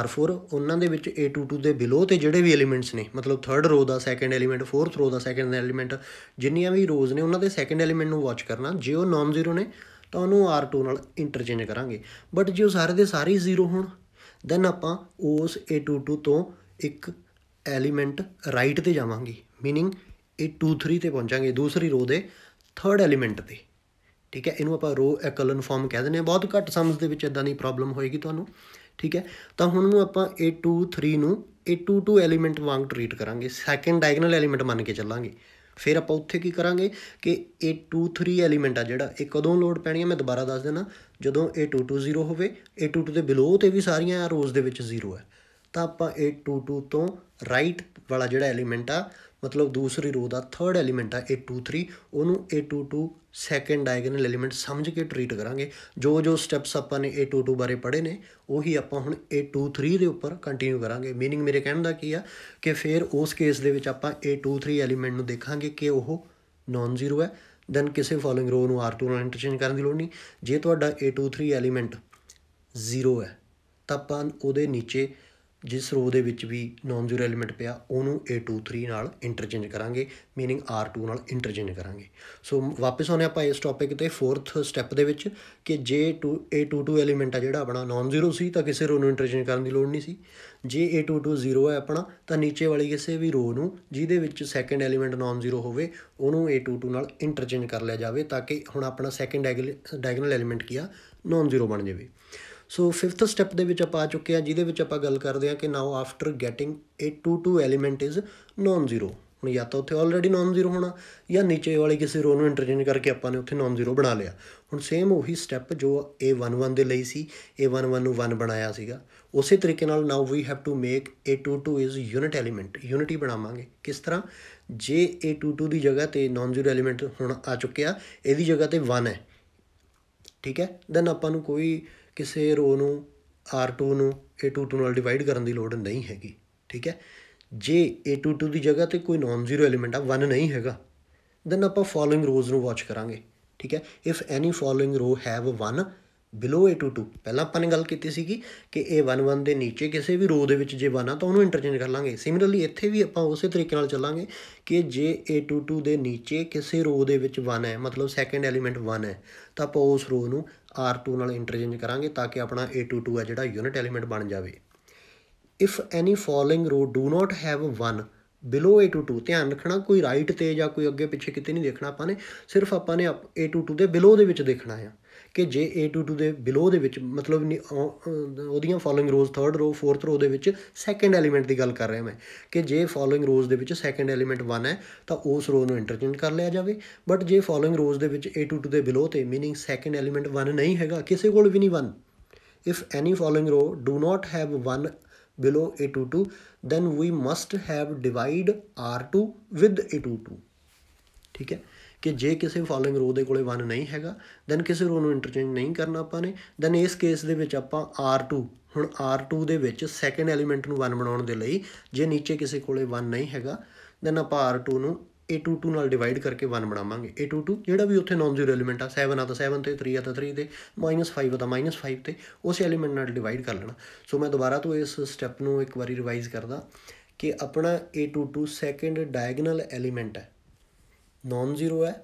R4 ਉਹਨਾਂ ਦੇ ਵਿੱਚ A22 ਦੇ ਬਿਲੋ ਤੇ ਜਿਹੜੇ ਵੀ ਐਲੀਮੈਂਟਸ ਨੇ ਮਤਲਬ 3rd ਰੋ ਦਾ 2nd ਐਲੀਮੈਂਟ 4th ਰੋ ਦਾ 2nd ਐਲੀਮੈਂਟ ਜਿੰਨੀਆਂ ਵੀ ਰੋਜ਼ ਨੇ ਉਹਨਾਂ ਦੇ 2nd ਐਲੀਮੈਂਟ ਨੂੰ ਵਾਚ ਕਰਨਾ ਜੇ ਉਹ ਨਾਨ ਜ਼ੀਰੋ ਨੇ ਤਾਂ ਉਹਨੂੰ R2 ਨਾਲ ਇੰਟਰਚੇਂਜ ਕਰਾਂਗੇ ਬਟ ਜੇ ਉਹ ਸਾਰੇ ਦੇ ਸਾਰੇ ਜ਼ੀਰੋ ਹੋਣ ਦੈਨ ਆਪਾਂ ਉਸ A22 ਤੋਂ ਇੱਕ ਐਲੀਮੈਂਟ ਰਾਈਟ ਤੇ ਜਾਵਾਂਗੇ ਮੀਨਿੰਗ A23 ਤੇ ਪਹੁੰਚਾਂਗੇ ਦੂਸਰੀ ਰੋ ਦੇ ਥਰਡ ਐਲੀਮੈਂਟ ਤੇ ਠੀਕ ਹੈ ਇਹਨੂੰ ਆਪਾਂ ਰੋ ਇਕਲਨ ਫਾਰਮ ਕਹਿ ਦਿੰਦੇ ਆ ਬਹੁਤ ਘੱਟ ਸਮਝ ਦੇ ਵਿੱਚ ਇਦਾਂ ਦੀ ਪ੍ਰੋਬਲਮ ਹੋਏਗੀ ਤੁਹਾਨੂੰ ਠੀਕ ਹੈ ਤਾਂ ਹੁਣ ਨੂੰ ਆਪਾਂ A23 ਨੂੰ A22 ਐਲੀਮੈਂਟ ਵਾਂਗ ਟ੍ਰੀਟ ਕਰਾਂਗੇ ਸੈਕੰਡ ਡਾਇਗਨਲ ਐਲੀਮੈਂਟ ਮੰਨ ਕੇ ਚੱਲਾਂਗੇ ਫਿਰ ਆਪਾਂ ਉੱਥੇ ਕੀ ਕਰਾਂਗੇ ਕਿ ਇਹ 2 3 ਐਲੀਮੈਂਟ ਆ ਜਿਹੜਾ ਇਹ ਕਦੋਂ ਲੋਡ ਪੈਣੀ ਹੈ ਮੈਂ ਦੁਬਾਰਾ ਦੱਸ ਦਿੰਦਾ ਜਦੋਂ ਇਹ 0 ਹੋਵੇ ਇਹ 2 ਦੇ ਬਿਲੋ ਤੇ ਵੀ ਸਾਰੀਆਂ ਰੋਜ਼ ਦੇ ਵਿੱਚ 0 ਹੈ ਤਾਂ ਆਪਾਂ 822 ਤੋਂ ਰਾਈਟ ਵਾਲਾ ਜਿਹੜਾ ਐਲੀਮੈਂਟ ਆ ਮਤਲਬ ਦੂਸਰੀ ਰੋ ਦਾ ਥਰਡ ਐਲੀਮੈਂਟ ਆ 823 ਉਹਨੂੰ 822 ਸੈਕੰਡ ਡਾਇਗਨਲ ਐਲੀਮੈਂਟ ਸਮਝ ਕੇ ਟ੍ਰੀਟ ਕਰਾਂਗੇ ਜੋ ਜੋ ਸਟੈਪਸ ਆਪਾਂ ਨੇ 822 ਬਾਰੇ ਪੜ੍ਹੇ ਨੇ ਉਹੀ ਆਪਾਂ ਹੁਣ 823 ਦੇ ਉੱਪਰ ਕੰਟੀਨਿਊ ਕਰਾਂਗੇ मीनिंग ਮੇਰੇ ਕਹਿਣ ਦਾ ਕੀ ਆ ਕਿ ਫਿਰ ਉਸ ਕੇਸ ਦੇ ਵਿੱਚ ਆਪਾਂ 823 ਐਲੀਮੈਂਟ ਨੂੰ ਦੇਖਾਂਗੇ ਕਿ ਉਹ ਨਾਨ ਜ਼ੀਰੋ ਹੈ ਦੈਨ ਕਿਸੇ ਫਾਲੋਇੰਗ ਰੋ ਨੂੰ R2 ਨਾਲ ਇੰਟਰਚੇਂਜ ਕਰਨ ਦੀ ਲੋੜ ਨਹੀਂ ਜੇ ਤੁਹਾਡਾ 823 ਐਲੀਮੈਂਟ ਜ਼ੀਰੋ ਹੈ ਤਾਂ ਆਪਾਂ ਉਹਦੇ ਨੀਚੇ ਜਿਸ ਰੋ ਦੇ ਵਿੱਚ ਵੀ ਨਾਨ ਜ਼ੀਰੋ ਐਲੀਮੈਂਟ ਪਿਆ ਉਹਨੂੰ A23 ਨਾਲ ਇੰਟਰਚੇਂਜ ਕਰਾਂਗੇ ਮੀਨਿੰਗ R2 ਨਾਲ ਇੰਟਰਚੇਂਜ ਕਰਾਂਗੇ ਸੋ ਵਾਪਸ ਆਉਨੇ ਆਪਾਂ ਇਸ ਟੌਪਿਕ ਤੇ 4th ਸਟੈਪ ਦੇ ਵਿੱਚ ਕਿ ਜੇ A22 ਐਲੀਮੈਂਟ ਆ ਜਿਹੜਾ ਆਪਣਾ ਨਾਨ ਜ਼ੀਰੋ ਸੀ ਤਾਂ ਕਿਸੇ ਰੋ ਨੂੰ ਇੰਟਰਚੇਂਜ ਕਰਨ ਦੀ ਲੋੜ ਨਹੀਂ ਸੀ ਜੇ A22 ਜ਼ੀਰੋ ਹੈ ਆਪਣਾ ਤਾਂ ਨੀਚੇ ਵਾਲੀ ਕਿਸੇ ਵੀ ਰੋ ਨੂੰ ਜਿਹਦੇ ਵਿੱਚ ਸੈਕੰਡ ਐਲੀਮੈਂਟ ਨਾਨ ਜ਼ੀਰੋ ਹੋਵੇ ਉਹਨੂੰ A22 ਨਾਲ ਇੰਟਰਚੇਂਜ ਕਰ ਲਿਆ ਜਾਵੇ ਤਾਂ ਕਿ ਹੁਣ ਆਪਣਾ ਸੈਕੰਡ ਡਾਇਗਨਲ ਐਲੀਮੈਂਟ ਕੀਆ ਨਾਨ ਜ਼ੀਰੋ ਬਣ ਜਾਵੇ ਸੋ 5th ਸਟੈਪ ਦੇ ਵਿੱਚ ਆਪਾਂ ਆ ਚੁੱਕੇ ਆ ਜਿਹਦੇ ਵਿੱਚ ਆਪਾਂ ਗੱਲ ਕਰਦੇ ਆ ਕਿ now after getting a 2 2 element is non zero ਹੁਣ ਜਾਂ ਤਾਂ ਉੱਥੇ ਆਲਰੇਡੀ ਨੋਨ ਜ਼ੀਰੋ ਹੋਣਾ ਜਾਂ ਨੀਚੇ ਵਾਲੇ ਕਿਸੇ ਰੋ ਨੂੰ ਇੰਟਰਚੇਂਜ ਕਰਕੇ ਆਪਾਂ ਨੇ ਉੱਥੇ ਨੋਨ ਜ਼ੀਰੋ ਬਣਾ ਲਿਆ ਹੁਣ ਸੇਮ ਉਹੀ ਸਟੈਪ ਜੋ a11 ਦੇ ਲਈ ਸੀ a11 ਨੂੰ 1 ਬਣਾਇਆ ਸੀਗਾ ਉਸੇ ਤਰੀਕੇ ਨਾਲ now we have to make a22 is unit element unity ਬਣਾਵਾਂਗੇ ਕਿਸ ਤਰ੍ਹਾਂ ਜੇ a22 ਦੀ ਜਗ੍ਹਾ ਤੇ ਨੋਨ ਜ਼ੀਰੋ ਐਲੀਮੈਂਟ ਹੁਣ ਆ ਚੁੱਕਿਆ ਇਹਦੀ ਜਗ੍ਹਾ ਤੇ 1 ਹੈ ਠੀਕ ਹੈ ਦੈਨ ਆਪਾਂ ਨੂੰ ਕੋਈ ਕਿਸੇ ਰੋ ਨੂੰ R2 ਨੂੰ A22 ਨਾਲ ਡਿਵਾਈਡ ਕਰਨ ਦੀ ਲੋੜ ਨਹੀਂ ਹੈਗੀ ਠੀਕ ਹੈ ਜੇ A22 ਦੀ ਜਗ੍ਹਾ ਤੇ ਕੋਈ ਨਾਨ ਜ਼ੀਰੋ ਐਲੀਮੈਂਟ ਆ 1 ਨਹੀਂ ਹੈਗਾ ਦੈਨ ਆਪਾਂ ਫਾਲੋਇੰਗ ਰੋਜ਼ ਨੂੰ ਵਾਚ ਕਰਾਂਗੇ ਠੀਕ ਹੈ if any following row have 1 below A22 ਪਹਿਲਾਂ ਆਪਾਂ ਨੇ ਗੱਲ ਕੀਤੀ ਸੀਗੀ ਕਿ A11 ਦੇ ਨੀਚੇ ਕਿਸੇ ਵੀ ਰੋ ਦੇ ਵਿੱਚ ਜੇ ਬਣਾ ਤਾਂ ਉਹਨੂੰ ਇੰਟਰਚੇਂਜ ਕਰ ਲਾਂਗੇ ਸਿਮਿਲਰਲੀ ਇੱਥੇ ਵੀ ਆਪਾਂ ਉਸੇ ਤਰੀਕੇ ਨਾਲ ਚੱਲਾਂਗੇ ਕਿ ਜੇ A22 ਦੇ ਨੀਚੇ ਕਿਸੇ ਰੋ ਦੇ ਵਿੱਚ 1 ਹੈ ਮਤਲਬ ਸੈਕੰਡ ਐਲੀਮੈਂਟ 1 ਹੈ ਤਾਂ ਆਪਾਂ ਉਸ ਰੋ ਨੂੰ R2 ਨਾਲ ਇੰਟਰਚੇਂਜ ਕਰਾਂਗੇ ਤਾਂ ਕਿ ਆਪਣਾ A22 ਹੈ ਜਿਹੜਾ ਯੂਨਿਟ ਐਲੀਮੈਂਟ ਬਣ ਜਾਵੇ if any following row do not have 1 below A22 ਧਿਆਨ ਰੱਖਣਾ ਕੋਈ ਰਾਈਟ ਤੇ ਜਾਂ ਕੋਈ ਅੱਗੇ ਪਿੱਛੇ ਕਿਤੇ ਨਹੀਂ ਦੇਖਣਾ ਆਪਾਂ ਨੇ ਸਿਰਫ ਆਪਾਂ ਨੇ A22 ਦੇ ਬਿਲੋ ਦੇ ਵਿੱਚ ਦੇਖਣਾ ਹੈ ਕਿ ਜੇ A22 ਦੇ ਬਿਲੋ ਦੇ ਵਿੱਚ ਮਤਲਬ ਉਹਦੀਆਂ ਫਾਲੋਇੰਗ ਰੋਜ਼ 3rd ਰੋ 4th ਰੋ ਦੇ ਵਿੱਚ ਸੈਕੰਡ ਐਲੀਮੈਂਟ ਦੀ ਗੱਲ ਕਰ ਰਿਹਾ ਮੈਂ ਕਿ ਜੇ ਫਾਲੋਇੰਗ ਰੋਜ਼ ਦੇ ਵਿੱਚ ਸੈਕੰਡ ਐਲੀਮੈਂਟ 1 ਹੈ ਤਾਂ ਉਸ ਰੋ ਨੂੰ ਇੰਟਰਚੇਂਜ ਕਰ ਲਿਆ ਜਾਵੇ ਬਟ ਜੇ ਫਾਲੋਇੰਗ ਰੋਜ਼ ਦੇ ਵਿੱਚ A22 ਦੇ ਬਿਲੋ ਤੇ मीनिंग ਸੈਕੰਡ ਐਲੀਮੈਂਟ 1 ਨਹੀਂ ਹੈਗਾ ਕਿਸੇ ਕੋਲ ਵੀ ਨਹੀਂ 1 if any following row do not have 1 below a22 then we must have divide r2 with a22 ਠੀਕ ਹੈ ਕਿ ਜੇ ਕਿਸੇ ਫਾਲੋਇੰਗ ਰੋ ਦੇ ਕੋਲੇ 1 ਨਹੀਂ ਹੈਗਾ ਦੈਨ ਕਿਸੇ ਰੋ ਨੂੰ ਇੰਟਰਚੇਂਜ ਨਹੀਂ ਕਰਨਾ ਆਪਾਂ ਨੇ ਦੈਨ ਇਸ ਕੇਸ ਦੇ ਵਿੱਚ ਆਪਾਂ R2 ਹੁਣ R2 ਦੇ ਵਿੱਚ ਸੈਕੰਡ ਐਲੀਮੈਂਟ ਨੂੰ 1 ਬਣਾਉਣ ਦੇ ਲਈ ਜੇ ਨੀਚੇ ਕਿਸੇ ਕੋਲੇ 1 ਨਹੀਂ ਹੈਗਾ ਦੈਨ ਆਪਾਂ R2 ਨੂੰ a22 ਨਾਲ ਡਿਵਾਈਡ ਕਰਕੇ 1 ਬਣਾਵਾਂਗੇ a22 ਜਿਹੜਾ ਵੀ ਉੱਥੇ ਨਾਨ ਜ਼ੀਰੋ ਐਲੀਮੈਂਟ ਆ 7 ਆ ਤਾਂ 7 ਤੇ 3 ਆ ਤਾਂ 3 ਤੇ -5 ਆ ਤਾਂ -5 ਤੇ ਉਸ ਐਲੀਮੈਂਟ ਨਾਲ ਡਿਵਾਈਡ ਕਰ ਲੈਣਾ ਸੋ ਮੈਂ ਦੁਬਾਰਾ ਤੋਂ ਇਸ ਸਟੈਪ ਨੂੰ ਇੱਕ ਵਾਰੀ ਰਿਵਾਈਜ਼ ਕਰਦਾ ਕਿ ਆਪਣਾ a22 ਸੈਕੰਡ ਡਾਇਗਨਲ ਐਲੀਮੈਂਟ ਹੈ ਨਾਨ ਜ਼ੀਰੋ ਹੈ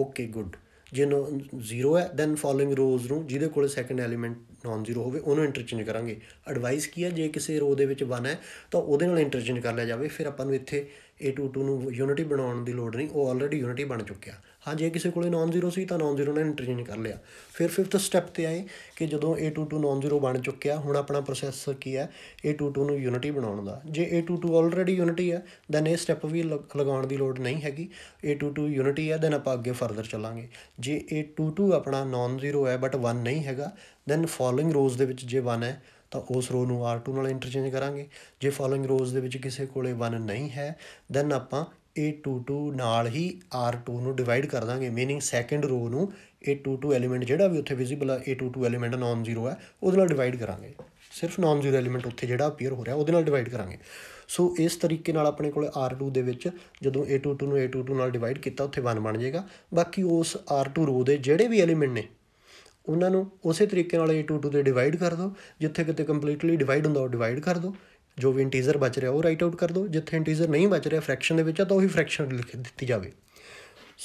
ਓਕੇ ਗੁੱਡ ਜੇ ਨੋ ਜ਼ੀਰੋ ਹੈ ਦੈਨ ਫਾਲੋਇੰਗ ਰੋਜ਼ ਨੂੰ ਜਿਹਦੇ ਕੋਲ ਸੈਕੰਡ ਐਲੀਮੈਂਟ ਨਾਨ ਜ਼ੀਰੋ ਹੋਵੇ ਉਹਨੂੰ ਇੰਟਰਚੇਂਜ ਕਰਾਂਗੇ ਐਡਵਾਈਸ ਕੀ ਹੈ ਜੇ ਕਿਸੇ ਰੋ ਦੇ ਵਿੱਚ 1 ਹੈ ਤਾਂ ਉਹਦੇ ਨਾਲ ਇੰਟਰਚੇਂਜ ਕਰ ਲਿਆ ਜਾਵੇ ਫਿਰ ਆਪਾਂ ਨੂੰ ਇੱਥੇ A22 ਨੂੰ ਯੂਨਿਟੀ ਬਣਾਉਣ ਦੀ ਲੋੜ ਨਹੀਂ ਉਹ ਆਲਰੇਡੀ ਯੂਨਿਟੀ ਬਣ ਚੁੱਕਿਆ ਹਾਂ ਜੇ ਕਿਸੇ ਕੋਲੇ ਨਾਨ ਜ਼ੀਰੋ ਸੀ ਤਾਂ ਨਾਨ ਜ਼ੀਰੋ ਨੇ ਇੰਟਰਚੇਂਜ ਕਰ ਲਿਆ ਫਿਰ ਫਿਫਥ ਸਟੈਪ ਤੇ ਆਏ ਕਿ ਜਦੋਂ A22 ਨਾਨ ਜ਼ੀਰੋ ਬਣ ਚੁੱਕਿਆ ਹੁਣ ਆਪਣਾ ਪ੍ਰੋਸੈਸ ਕੀ ਹੈ A22 ਨੂੰ ਯੂਨਿਟੀ ਬਣਾਉਣ ਦਾ ਜੇ A22 ਆਲਰੇਡੀ ਯੂਨਿਟੀ ਹੈ ਦੈਨ ਇਹ ਸਟੈਪ ਵੀ ਲਗਾਉਣ ਦੀ ਲੋੜ ਨਹੀਂ ਹੈਗੀ A22 ਯੂਨਿਟੀ ਹੈ ਦੈਨ ਆਪਾਂ ਅੱਗੇ ਫਰਦਰ ਚੱਲਾਂਗੇ ਜੇ A22 ਆਪਣਾ ਨਾਨ ਜ਼ੀਰੋ ਹੈ ਬਟ 1 ਨਹੀਂ ਹੈਗਾ ਦੈਨ ਫਾਲੋਇੰਗ ਰੋਜ਼ ਦੇ ਵਿੱਚ ਜੇ 1 ਹੈ ਤਾਂ ਉਸ ਰੋ ਨੂੰ R2 ਨਾਲ ਇੰਟਰਚੇਂਜ ਕਰਾਂਗੇ ਜੇ ਫਾਲੋਇੰਗ ਰੋਜ਼ ਦੇ ਵਿੱਚ ਕਿਸੇ ਕੋਲੇ 1 ਨਹੀਂ ਹੈ ਦੈਨ ਆਪਾਂ A22 ਨਾਲ ਹੀ R2 ਨੂੰ ਡਿਵਾਈਡ ਕਰ ਦਾਂਗੇ मीनिंग ਸੈਕੰਡ ਰੋ ਨੂੰ A22 ਐਲੀਮੈਂਟ ਜਿਹੜਾ ਵੀ ਉੱਥੇ ਵਿਜ਼ੀਬਲ ਆ A22 ਐਲੀਮੈਂਟ ਨਾਨ ਜ਼ੀਰੋ ਹੈ ਉਹਦੇ ਨਾਲ ਡਿਵਾਈਡ ਕਰਾਂਗੇ ਸਿਰਫ ਨਾਨ ਜ਼ੀਰੋ ਐਲੀਮੈਂਟ ਉੱਥੇ ਜਿਹੜਾ ਅਪੀਅਰ ਹੋ ਰਿਹਾ ਉਹਦੇ ਨਾਲ ਡਿਵਾਈਡ ਕਰਾਂਗੇ ਸੋ ਇਸ ਤਰੀਕੇ ਨਾਲ ਆਪਣੇ ਕੋਲ R2 ਦੇ ਵਿੱਚ ਜਦੋਂ A22 ਨੂੰ A22 ਨਾਲ ਡਿਵਾਈਡ ਕੀਤਾ ਉੱਥੇ 1 ਬਣ ਜਾਏਗਾ ਬਾਕੀ ਉਸ R2 ਰੋ ਦੇ ਜਿਹੜੇ ਵੀ ਐਲੀਮੈਂਟ ਨੇ ਉਹਨਾਂ ਨੂੰ ਉਸੇ ਤਰੀਕੇ ਨਾਲ ਇਹ 2 ਦੇ ਡਿਵਾਈਡ ਕਰ ਦਿਓ ਜਿੱਥੇ ਕਿਤੇ ਕੰਪਲੀਟਲੀ ਡਿਵਾਈਡ ਹੁੰਦਾ ਉਹ ਡਿਵਾਈਡ ਕਰ ਦਿਓ ਜੋ ਵੀ ਇੰਟੀਜ਼ਰ ਬਚ ਰਿਹਾ ਉਹ ਰਾਈਟ ਆਊਟ ਕਰ ਦਿਓ ਜਿੱਥੇ ਇੰਟੀਜ਼ਰ ਨਹੀਂ ਬਚ ਰਿਹਾ ਫ੍ਰੈਕਸ਼ਨ ਦੇ ਵਿੱਚ ਆ ਤਾਂ ਉਹੀ ਫ੍ਰੈਕਸ਼ਨ ਲਿਖ ਦਿੱਤੀ ਜਾਵੇ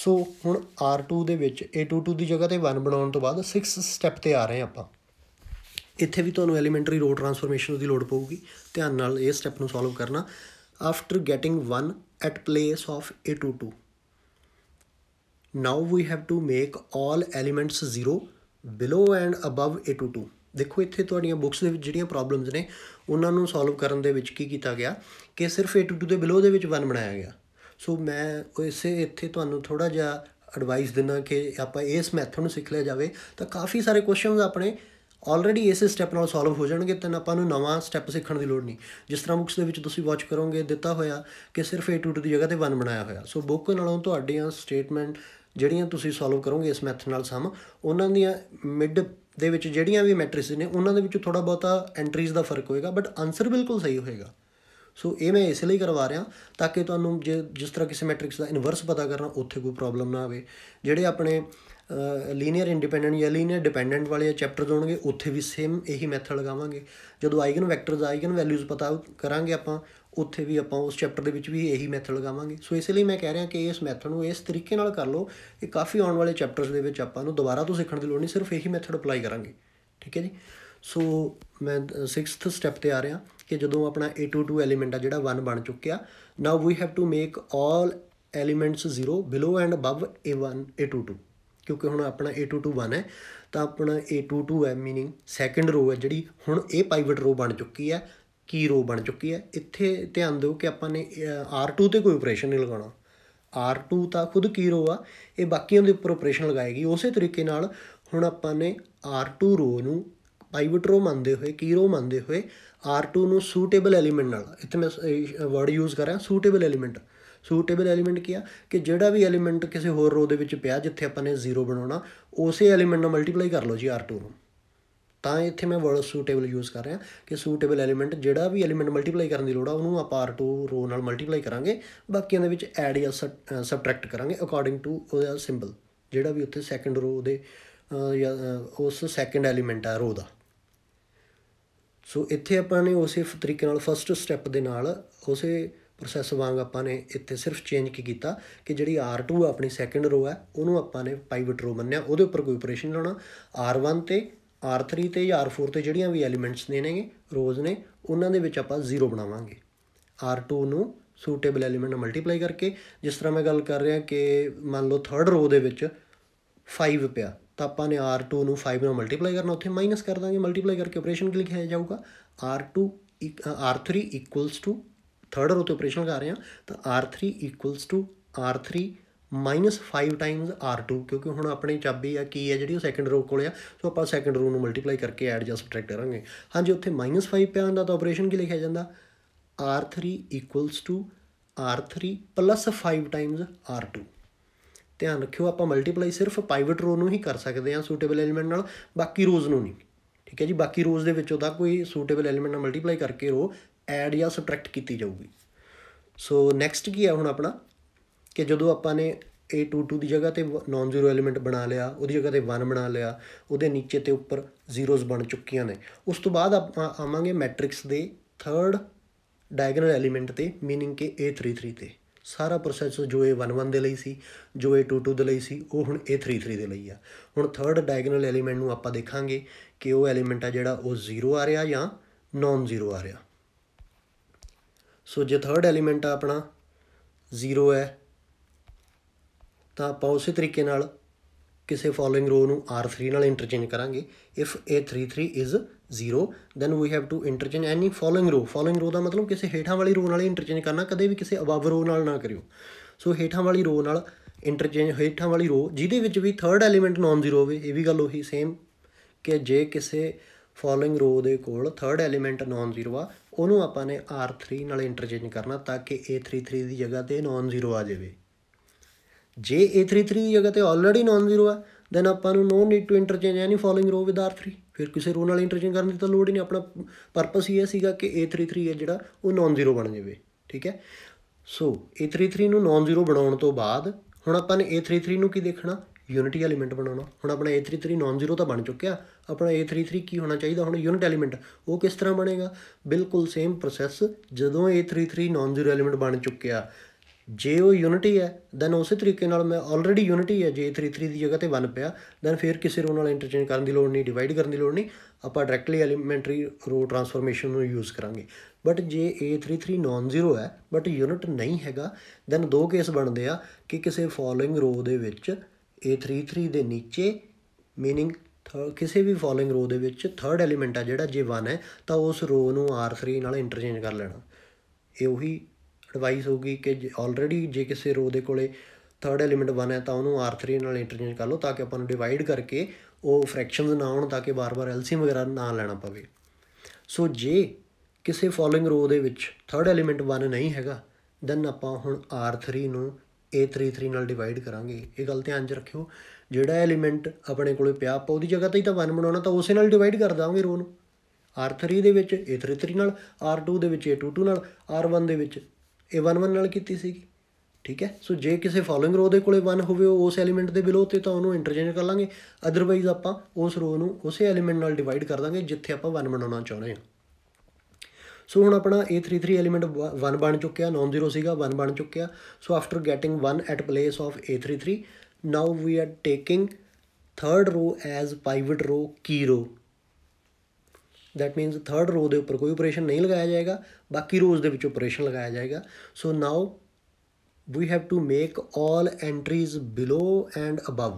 ਸੋ ਹੁਣ R2 ਦੇ ਵਿੱਚ A22 ਦੀ ਜਗ੍ਹਾ ਤੇ 1 ਬਣਾਉਣ ਤੋਂ ਬਾਅਦ 6th ਸਟੈਪ ਤੇ ਆ ਰਹੇ ਆ ਆਪਾਂ ਇੱਥੇ ਵੀ ਤੁਹਾਨੂੰ ਐਲੀਮੈਂਟਰੀ ਰੋ ਟ੍ਰਾਂਸਫਰਮੇਸ਼ਨ ਦੀ ਲੋੜ ਪਊਗੀ ਧਿਆਨ ਨਾਲ ਇਹ ਸਟੈਪ ਨੂੰ ਸੋਲਵ ਕਰਨਾ after getting 1 at place of A22 now we have to make all elements 0 below and above A22 ਦੇਖੋ ਇੱਥੇ ਤੁਹਾਡੀਆਂ ਬੁੱਕਸ ਦੇ ਵਿੱਚ ਜਿਹੜੀਆਂ ਪ੍ਰੋਬਲਮਸ ਨੇ ਉਹਨਾਂ ਨੂੰ ਸੋਲਵ ਕਰਨ ਦੇ ਵਿੱਚ ਕੀ ਕੀਤਾ ਗਿਆ ਕਿ ਸਿਰਫ A22 ਦੇ ਬਿਲੋ ਦੇ ਵਿੱਚ 1 ਬਣਾਇਆ ਗਿਆ ਸੋ ਮੈਂ ਇਸੇ ਇੱਥੇ ਤੁਹਾਨੂੰ ਥੋੜਾ ਜਿਹਾ ਐਡਵਾਈਸ ਦਿਨਾ ਕਿ ਆਪਾਂ ਇਸ ਮੈਥਡ ਨੂੰ ਸਿੱਖ ਲਿਆ ਜਾਵੇ ਤਾਂ ਕਾਫੀ ਸਾਰੇ ਕੁਐਸਚਨਸ ਆਪਣੇ ਆਲਰੇਡੀ ਇਸ ਸਟੈਪ ਨਾਲ ਸੋਲਵ ਹੋ ਜਾਣਗੇ ਤਾਂ ਆਪਾਂ ਨੂੰ ਨਵਾਂ ਸਟੈਪ ਸਿੱਖਣ ਦੀ ਲੋੜ ਨਹੀਂ ਜਿਸ ਤਰ੍ਹਾਂ ਬੁੱਕਸ ਦੇ ਵਿੱਚ ਤੁਸੀਂ ਵਾਚ ਕਰੋਗੇ ਦਿੱਤਾ ਹੋਇਆ ਕਿ ਸਿਰਫ A ਦੀ ਜਗ੍ਹਾ ਤੇ 1 ਬਣਾਇਆ ਹੋਇਆ ਸੋ ਬੁੱਕ ਨਾਲੋਂ ਤੁਹਾਡੀਆਂ ਸਟੇਟਮੈਂਟ ਜਿਹੜੀਆਂ ਤੁਸੀਂ ਸੋਲਵ ਕਰੋਗੇ ਇਸ ਮੈਥਡ ਨਾਲ ਸਮ ਉਹਨਾਂ ਦੀਆਂ ਮਿਡ ਦੇ ਵਿੱਚ ਜਿਹੜੀਆਂ ਵੀ ਮੈਟ੍ਰਿਕਸ ਨੇ ਉਹਨਾਂ ਦੇ ਵਿੱਚ ਥੋੜਾ ਬਹੁਤਾ ਐਂਟਰੀਜ਼ ਦਾ ਫਰਕ ਹੋਏਗਾ ਬਟ ਆਨਸਰ ਬਿਲਕੁਲ ਸਹੀ ਹੋਏਗਾ ਸੋ ਇਹ ਮੈਂ ਇਸ ਲਈ ਕਰਵਾ ਰਿਹਾ ਤਾਂ ਕਿ ਤੁਹਾਨੂੰ ਜੇ ਜਿਸ ਤਰ੍ਹਾਂ ਕਿਸੇ ਮੈਟ੍ਰਿਕਸ ਦਾ ਇਨਵਰਸ ਪਤਾ ਕਰਨਾ ਉੱਥੇ ਕੋਈ ਪ੍ਰੋਬਲਮ ਨਾ ਆਵੇ ਜਿਹੜੇ ਆਪਣੇ ਲੀਨੀਅਰ ਇੰਡੀਪੈਂਡੈਂਟ ਜਾਂ ਲੀਨੀਅਰ ਡਿਪੈਂਡੈਂਟ ਵਾਲੇ ਚੈਪਟਰਸ ਹੋਣਗੇ ਉੱਥੇ ਵੀ ਸੇਮ ਇਹੀ ਮੈਥਡ ਲਗਾਵਾਂਗੇ ਜਦੋਂ ਆਈਗਨ ਵੈਕਟਰਸ ਆਈਗਨ ਵੈਲਿਊਜ਼ ਪਤਾ ਕਰਾਂਗੇ ਆਪਾਂ ਉੱਥੇ ਵੀ ਆਪਾਂ ਉਸ ਚੈਪਟਰ ਦੇ ਵਿੱਚ ਵੀ ਇਹੀ ਮੈਥਡ ਲਗਾਵਾਂਗੇ ਸੋ ਇਸ ਲਈ ਮੈਂ ਕਹਿ ਰਿਹਾ ਕਿ ਇਸ ਮੈਥਡ ਨੂੰ ਇਸ ਤਰੀਕੇ ਨਾਲ ਕਰ ਲਓ ਕਿ ਕਾਫੀ ਆਉਣ ਵਾਲੇ ਚੈਪਟਰਸ ਦੇ ਵਿੱਚ ਆਪਾਂ ਨੂੰ ਦੁਬਾਰਾ ਤੋਂ ਸਿੱਖਣ ਦੀ ਲੋੜ ਨਹੀਂ ਸਿਰਫ ਇਹੀ ਮੈਥਡ ਅਪਲਾਈ ਕਰਾਂਗੇ ਠੀਕ ਹੈ ਜੀ ਸੋ ਮੈਂ 6th ਸਟੈਪ ਤੇ ਆ ਰਿਹਾ ਕਿ ਜਦੋਂ ਆਪਣਾ A22 ਐਲੀਮੈਂਟ ਆ ਜਿਹੜਾ 1 ਬਣ ਚੁੱਕਿਆ now we have to make all elements 0 below and above A1 A22 ਕਿਉਂਕਿ ਹੁਣ ਆਪਣਾ A22 1 ਹੈ ਤਾਂ ਆਪਣਾ A22 ਹੈ मीनिंग ਸੈਕੰਡ ਰੋ ਹੈ ਜਿਹੜੀ ਹੁਣ ਇਹ ਪਾਈਵਟ ਰੋ ਬਣ ਚੁੱਕੀ ਹੈ ਕੀ ਰੋ ਬਣ ਚੁੱਕੀ ਹੈ ਇੱਥੇ ਧਿਆਨ ਦਿਓ ਕਿ ਆਪਾਂ ਨੇ R2 ਤੇ ਕੋਈ ਆਪਰੇਸ਼ਨ ਨਹੀਂ ਲਗਾਉਣਾ R2 ਤਾਂ ਖੁਦ ਕੀ ਰੋ ਆ ਇਹ ਬਾਕੀਆਂ ਦੇ ਉੱਪਰ ਆਪਰੇਸ਼ਨ ਲਗਾਏਗੀ ਉਸੇ ਤਰੀਕੇ ਨਾਲ ਹੁਣ ਆਪਾਂ ਨੇ R2 ਰੋ ਨੂੰ ਪਾਈਵਟ ਰੋ ਮੰਨਦੇ ਹੋਏ ਕੀ ਰੋ ਮੰਨਦੇ ਹੋਏ R2 ਨੂੰ ਸੂਟੇਬਲ ਐਲੀਮੈਂਟ ਨਾਲ ਇੱਥੇ ਮੈਂ ਵਰਡ ਯੂਜ਼ ਕਰ ਰਿਹਾ ਸੂਟੇਬਲ ਐਲੀਮੈਂਟ ਸੂਟੇਬਲ ਐਲੀਮੈਂਟ ਕੀ ਆ ਕਿ ਜਿਹੜਾ ਵੀ ਐਲੀਮੈਂਟ ਕਿਸੇ ਹੋਰ ਰੋ ਦੇ ਵਿੱਚ ਪਿਆ ਜਿੱਥੇ ਆਪਾਂ ਨੇ 0 ਬਣਾਉਣਾ ਉਸੇ ਐਲੀਮੈਂਟ ਨਾਲ ਮਲਟੀਪਲਾਈ ਕਰ ਲਓ ਜੀ R2 ਨੂੰ ਤਾਂ ਇੱਥੇ ਮੈਂ ਵਰਡ ਸੂਟੇਬਲ ਯੂਜ਼ ਕਰ ਰਿਹਾ ਕਿ ਸੂਟੇਬਲ ਐਲੀਮੈਂਟ ਜਿਹੜਾ ਵੀ ਐਲੀਮੈਂਟ ਮਲਟੀਪਲਾਈ ਕਰਨ ਦੀ ਲੋੜ ਆ ਉਹਨੂੰ ਆਪਾਂ r2 ਰੋ ਨਾਲ ਮਲਟੀਪਲਾਈ ਕਰਾਂਗੇ ਬਾਕੀਆਂ ਦੇ ਵਿੱਚ ਐਡ ਜਾਂ ਸਬਟ੍ਰੈਕਟ ਕਰਾਂਗੇ ਅਕੋਰਡਿੰਗ ਟੂ ਉਹਦਾ ਸਿੰਬਲ ਜਿਹੜਾ ਵੀ ਉੱਥੇ ਸੈਕੰਡ ਰੋ ਦੇ ਜਾਂ ਉਸ ਸੈਕੰਡ ਐਲੀਮੈਂਟ ਆ ਰੋ ਦਾ ਸੋ ਇੱਥੇ ਆਪਾਂ ਨੇ ਉਸੇ ਤਰੀਕੇ ਨਾਲ ਫਰਸਟ ਸਟੈਪ ਦੇ ਨਾਲ ਉਸੇ ਪ੍ਰੋਸੈਸ ਵਾਂਗ ਆਪਾਂ ਨੇ ਇੱਥੇ ਸਿਰਫ ਚੇਂਜ ਕੀ ਕੀਤਾ ਕਿ ਜਿਹੜੀ R2 ਆਪਣੀ ਸੈਕੰਡ ਰੋ ਹੈ ਉਹਨੂੰ ਆਪਾਂ ਨੇ ਪਾਈਵਟ ਰੋ ਮੰਨਿਆ ਉਹਦੇ ਉੱਪਰ ਕੋਈ ਆਪਰੇਸ਼ਨ ਲਾਉਣਾ R1 ਤੇ R3 ਤੇ ਜਾਂ R4 ਤੇ ਜਿਹੜੀਆਂ ਵੀ ਐਲੀਮੈਂਟਸ ਨੇ ਨੇਗੇ ਰੋਜ਼ ਨੇ ਉਹਨਾਂ ਦੇ ਵਿੱਚ ਆਪਾਂ ਜ਼ੀਰੋ ਬਣਾਵਾਂਗੇ R2 ਨੂੰ ਸੂਟੇਬਲ ਐਲੀਮੈਂਟ ਨਾਲ ਮਲਟੀਪਲਾਈ ਕਰਕੇ ਜਿਸ ਤਰ੍ਹਾਂ ਮੈਂ ਗੱਲ ਕਰ ਰਿਹਾ ਕਿ ਮੰਨ ਲਓ 3rd ਰੋ ਦੇ ਵਿੱਚ 5 ਪਿਆ ਤਾਂ ਆਪਾਂ ਨੇ R2 ਨੂੰ 5 ਨਾਲ ਮਲਟੀਪਲਾਈ ਕਰਨਾ ਉੱਥੇ ਮਾਈਨਸ ਕਰ ਦਾਂਗੇ ਮਲਟੀਪਲਾਈ ਕਰਕੇ ਆਪਰੇਸ਼ਨ ਲਿਖਿਆ ਜਾਊਗਾ R2 R3 equals to 3rd ਰੋ ਤੇ ਆਪਰੇਸ਼ਨ ਕਰ ਰਹੇ ਹਾਂ ਤਾਂ R3 equals to R3 -5 Times r2 ਕਿਉਂਕਿ ਹੁਣ ਆਪਣੀ ਚਾਬੀ ਆ ਕੀ ਹੈ ਜਿਹੜੀ ਉਹ ਸੈਕੰਡ ਰੋ ਕੋਲੇ ਆ ਸੋ ਆਪਾਂ ਸੈਕੰਡ ਰੋ ਨੂੰ ਮਲਟੀਪਲਾਈ ਕਰਕੇ ਐਡ ਜਾਂ ਸਬਟ੍ਰੈਕਟ ਕਰਾਂਗੇ ਹਾਂਜੀ ਉੱਥੇ -5 ਪਿਆ ਹੁੰਦਾ ਤਾਂ ਆਪਰੇਸ਼ਨ ਕੀ ਲਿਖਿਆ ਜਾਂਦਾ r3 r3 5 ਟਾਈਮਸ r2 ਧਿਆਨ ਰੱਖਿਓ ਆਪਾਂ ਮਲਟੀਪਲਾਈ ਸਿਰਫ ਪਾਈਵਟ ਰੋ ਨੂੰ ਹੀ ਕਰ ਸਕਦੇ ਹਾਂ ਸੂਟੇਬਲ ਐਲੀਮੈਂਟ ਨਾਲ ਬਾਕੀ ਰੋਜ਼ ਨੂੰ ਨਹੀਂ ਠੀਕ ਹੈ ਜੀ ਬਾਕੀ ਰੋਜ਼ ਦੇ ਵਿੱਚੋਂ ਤਾਂ ਕੋਈ ਸੂਟੇਬਲ ਐਲੀਮੈਂਟ ਨਾਲ ਮਲਟੀਪਲਾਈ ਕਰਕੇ ਰੋ ਐਡ ਜਾਂ ਸਬਟ੍ਰੈਕਟ ਕੀਤੀ ਜਾਊਗੀ ਸੋ ਨੈਕਸਟ ਕੀ ਹੈ ਹੁਣ ਆਪਣਾ ਕਿ ਜਦੋਂ ਆਪਾਂ ਨੇ a22 ਦੀ ਜਗ੍ਹਾ ਤੇ ਨਾਨ ਜ਼ੀਰੋ ਐਲੀਮੈਂਟ ਬਣਾ ਲਿਆ ਉਹਦੀ ਜਗ੍ਹਾ ਤੇ 1 ਬਣਾ ਲਿਆ ਉਹਦੇ ਨੀਚੇ ਤੇ ਉੱਪਰ ਜ਼ੀਰੋਜ਼ ਬਣ ਚੁੱਕੀਆਂ ਨੇ ਉਸ ਤੋਂ ਬਾਅਦ ਆਪਾਂ ਆਵਾਂਗੇ ਮੈਟ੍ਰਿਕਸ ਦੇ ਥਰਡ ਡਾਇਗਨਲ ਐਲੀਮੈਂਟ ਤੇ ਮੀਨਿੰਗ ਕਿ a33 ਤੇ ਸਾਰਾ ਪ੍ਰੋਸੈਸ ਜੋ a11 ਦੇ ਲਈ ਸੀ ਜੋ a22 ਦੇ ਲਈ ਸੀ ਉਹ ਹੁਣ a33 ਦੇ ਲਈ ਆ ਹੁਣ ਥਰਡ ਡਾਇਗਨਲ ਐਲੀਮੈਂਟ ਨੂੰ ਆਪਾਂ ਦੇਖਾਂਗੇ ਕਿ ਉਹ ਐਲੀਮੈਂਟ ਆ ਜਿਹੜਾ ਉਹ ਜ਼ੀਰੋ ਆ ਰਿਹਾ ਜਾਂ ਨਾਨ ਜ਼ੀਰੋ ਆ ਰਿਹਾ ਸੋ ਜੇ ਥਰਡ ਐਲੀਮੈਂਟ ਆ ਆਪਣਾ 0 ਹੈ ਤਾਂ ਆਪਾਂ ਉਸੇ ਤਰੀਕੇ ਨਾਲ ਕਿਸੇ ਫਾਲੋਇੰਗ ਰੋ ਨੂੰ R3 ਨਾਲ ਇੰਟਰਚੇਂਜ ਕਰਾਂਗੇ if A33 is 0 then we have to interchange any following row following row ਦਾ ਮਤਲਬ ਕਿਸੇ ਹੇਠਾਂ ਵਾਲੀ ਰੋ ਨਾਲ ਇੰਟਰਚੇਂਜ ਕਰਨਾ ਕਦੇ ਵੀ ਕਿਸੇ ਅਬਵ ਰੋ ਨਾਲ ਨਾ ਕਰਿਓ ਸੋ ਹੇਠਾਂ ਵਾਲੀ ਰੋ ਨਾਲ ਇੰਟਰਚੇਂਜ ਹੇਠਾਂ ਵਾਲੀ ਰੋ ਜਿਹਦੇ ਵਿੱਚ ਵੀ ਥਰਡ ਐਲੀਮੈਂਟ ਨਾਨ ਜ਼ੀਰੋ ਹੋਵੇ ਇਹ ਵੀ ਗੱਲ ਉਹੀ ਸੇਮ ਕਿ ਜੇ ਕਿਸੇ ਫਾਲੋਇੰਗ ਰੋ ਦੇ ਕੋਲ ਥਰਡ ਐਲੀਮੈਂਟ ਨਾਨ ਜ਼ੀਰੋ ਆ ਉਹਨੂੰ ਆਪਾਂ ਨੇ R3 ਨਾਲ ਇੰਟਰਚੇਂਜ ਕਰਨਾ ਤਾਂ ਕਿ A33 ਦੀ ਜਗ੍ਹਾ ਤੇ ਨਾਨ ਜ਼ੀਰੋ ਆ ਜਾਵੇ ਜੇ A33 ਜਗ੍ਹਾ ਤੇ ਆਲਰੇਡੀ ਨਾਨ ਜ਼ੀਰੋ ਹੈ ਦੈਨ ਆਪਾਂ ਨੂੰ no need to interchange any following row with R3 ਫਿਰ ਕਿਸੇ ਰੋ ਨਾਲ ਇੰਟਰਚੇਂਜ ਕਰਨ ਦੀ ਤਾਂ ਲੋੜ ਹੀ ਨਹੀਂ ਆਪਣਾ ਪਰਪਸ ਹੀ ਇਹ ਸੀਗਾ ਕਿ A33 ਹੈ ਜਿਹੜਾ ਉਹ ਨਾਨ ਜ਼ੀਰੋ ਬਣ ਜਾਵੇ ਠੀਕ ਹੈ ਸੋ A33 ਨੂੰ ਨਾਨ ਜ਼ੀਰੋ ਬਣਾਉਣ ਤੋਂ ਬਾਅਦ ਹੁਣ ਆਪਾਂ ਨੇ A33 ਨੂੰ ਕੀ ਦੇਖਣਾ ਯੂਨਿਟੀ ਐਲੀਮੈਂਟ ਬਣਾਉਣਾ ਹੁਣ ਆਪਣਾ A33 ਨਾਨ ਜ਼ੀਰੋ ਤਾਂ ਬਣ ਚੁੱਕਿਆ ਆਪਣਾ A33 ਕੀ ਹੋਣਾ ਚਾਹੀਦਾ ਹੁਣ ਯੂਨਿਟ ਐਲੀਮੈਂਟ ਉਹ ਕਿਸ ਤਰ੍ਹਾਂ ਬਣੇਗਾ ਬਿਲਕੁਲ ਸੇਮ ਪ੍ਰੋਸੈਸ ਜਦੋਂ A33 ਨਾਨ ਜ਼ੀਰੋ ਐਲੀਮੈਂਟ ਬਣ ਚੁੱਕਿਆ ਜੇ ਉਹ ਯੂਨਿਟੀ ਹੈ ਦੈਨ ਉਸੇ ਤਰੀਕੇ ਨਾਲ ਮੈਂ ਆਲਰੇਡੀ ਯੂਨਿਟੀ ਹੈ ਜੇ 33 ਦੀ ਜਗ੍ਹਾ ਤੇ 1 ਪਿਆ ਦੈਨ ਫਿਰ ਕਿਸੇ ਰੋ ਨਾਲ ਇੰਟਰਚੇਂਜ ਕਰਨ ਦੀ ਲੋੜ ਨਹੀਂ ਡਿਵਾਈਡ ਕਰਨ ਦੀ ਲੋੜ ਨਹੀਂ ਆਪਾਂ ਡਾਇਰੈਕਟਲੀ ਐਲੀਮੈਂਟਰੀ ਰੋ ਟਰਾਂਸਫਾਰਮੇਸ਼ਨ ਨੂੰ ਯੂਜ਼ ਕਰਾਂਗੇ ਬਟ ਜੇ A33 ਨਾਨ ਜ਼ੀਰੋ ਹੈ ਬਟ ਯੂਨਿਟ ਨਹੀਂ ਹੈਗਾ ਦੈਨ ਦੋ ਕੇਸ ਬਣਦੇ ਆ ਕਿ ਕਿਸੇ ਫਾਲੋਇੰਗ ਰੋ ਦੇ ਵਿੱਚ A33 ਦੇ ਨੀਚੇ ਮੀਨਿੰਗ ਕਿਸੇ ਵੀ ਫਾਲੋਇੰਗ ਰੋ ਦੇ ਵਿੱਚ ਥਰਡ ਐਲੀਮੈਂਟ ਆ ਜਿਹੜਾ ਜੇ 1 ਹੈ ਤਾਂ ਉਸ ਰੋ ਨੂੰ R3 ਨਾਲ ਇੰਟਰਚੇਂਜ ਕਰ ਲੈਣਾ ਇਹ ਉਹੀ ਐਡਵਾਈਸ ਹੋਊਗੀ ਕਿ ਆਲਰੇਡੀ ਜੇ ਕਿਸੇ ਰੋ ਦੇ ਕੋਲੇ ਥਰਡ ਐਲੀਮੈਂਟ 1 ਹੈ ਤਾਂ ਉਹਨੂੰ R3 ਨਾਲ ਇੰਟਰਚੇਂਜ ਕਰ ਲਓ ਤਾਂ ਕਿ ਆਪਾਂ ਨੂੰ ਡਿਵਾਈਡ ਕਰਕੇ ਉਹ ਫ੍ਰੈਕਸ਼ਨਸ ਨਾ ਹੋਣ ਤਾਂ ਕਿ ਬਾਰ-ਬਾਰ LCM ਵਗੈਰਾ ਨਾ ਲੈਣਾ ਪਵੇ ਸੋ ਜੇ ਕਿਸੇ ਫਾਲੋਇੰਗ ਰੋ ਦੇ ਵਿੱਚ ਥਰਡ ਐਲੀਮੈਂਟ 1 ਨਹੀਂ ਹੈਗਾ ਦੈਨ ਆਪਾਂ ਹੁਣ R3 ਨੂੰ A33 ਨਾਲ ਡਿਵਾਈਡ ਕਰਾਂਗੇ ਇਹ ਗੱਲ ਧਿਆਨ 'ਚ ਰੱਖਿਓ ਜਿਹੜਾ ਐਲੀਮੈਂਟ ਆਪਣੇ ਕੋਲੇ ਪਿਆ ਆਪਾਂ ਉਹਦੀ ਜਗ੍ਹਾ ਤੇ ਹੀ ਤਾਂ 1 ਬਣਾਉਣਾ ਤਾਂ ਉਸੇ ਨਾਲ ਡਿਵਾਈਡ ਕਰ ਦਾਂਗੇ ਰੋ ਨੂੰ R3 ਦੇ ਵਿੱਚ A33 ਨਾਲ R2 ਦੇ ਵਿੱਚ A22 ਨਾਲ R1 ਦੇ ਵਿੱਚ ਇਹ 1 1 ਨਾਲ ਕੀਤੀ ਸੀਗੀ ਠੀਕ ਹੈ ਸੋ ਜੇ ਕਿਸੇ ਫਾਲੋਇੰਗ ਰੋ ਦੇ ਕੋਲੇ 1 ਹੋਵੇ ਉਸ ਐਲੀਮੈਂਟ ਦੇ ਬਿਲੋ ਤੇ ਤਾਂ ਉਹਨੂੰ ਇੰਟਰਚੇਂਜ ਕਰ ਲਾਂਗੇ ਅਦਰਵਾਈਜ਼ ਆਪਾਂ ਉਸ ਰੋ ਨੂੰ ਉਸੇ ਐਲੀਮੈਂਟ ਨਾਲ ਡਿਵਾਈਡ ਕਰ ਦਾਂਗੇ ਜਿੱਥੇ ਆਪਾਂ 1 ਬਣਾਉਣਾ ਚਾਹੁੰਦੇ ਹਾਂ ਸੋ ਹੁਣ ਆਪਣਾ A33 ਐਲੀਮੈਂਟ 1 ਬਣ ਚੁੱਕਿਆ ਨਾਨ ਜ਼ੀਰੋ ਸੀਗਾ 1 ਬਣ ਚੁੱਕਿਆ so after getting 1 at place of A33 now we are taking third row as pivot row ਕੀ ਰੋ ਦੈਟ ਮੀਨਸ ਥਰਡ ਰੋ ਦੇ ਉੱਪਰ ਕੋਈ ਆਪਰੇਸ਼ਨ ਨਹੀਂ ਲਗਾਇਆ ਜਾਏਗਾ ਬਾਕੀ ਰੋਜ਼ ਦੇ ਵਿੱਚ ਆਪਰੇਸ਼ਨ ਲਗਾਇਆ ਜਾਏਗਾ ਸੋ ਨਾਓ we have to make all entries below and above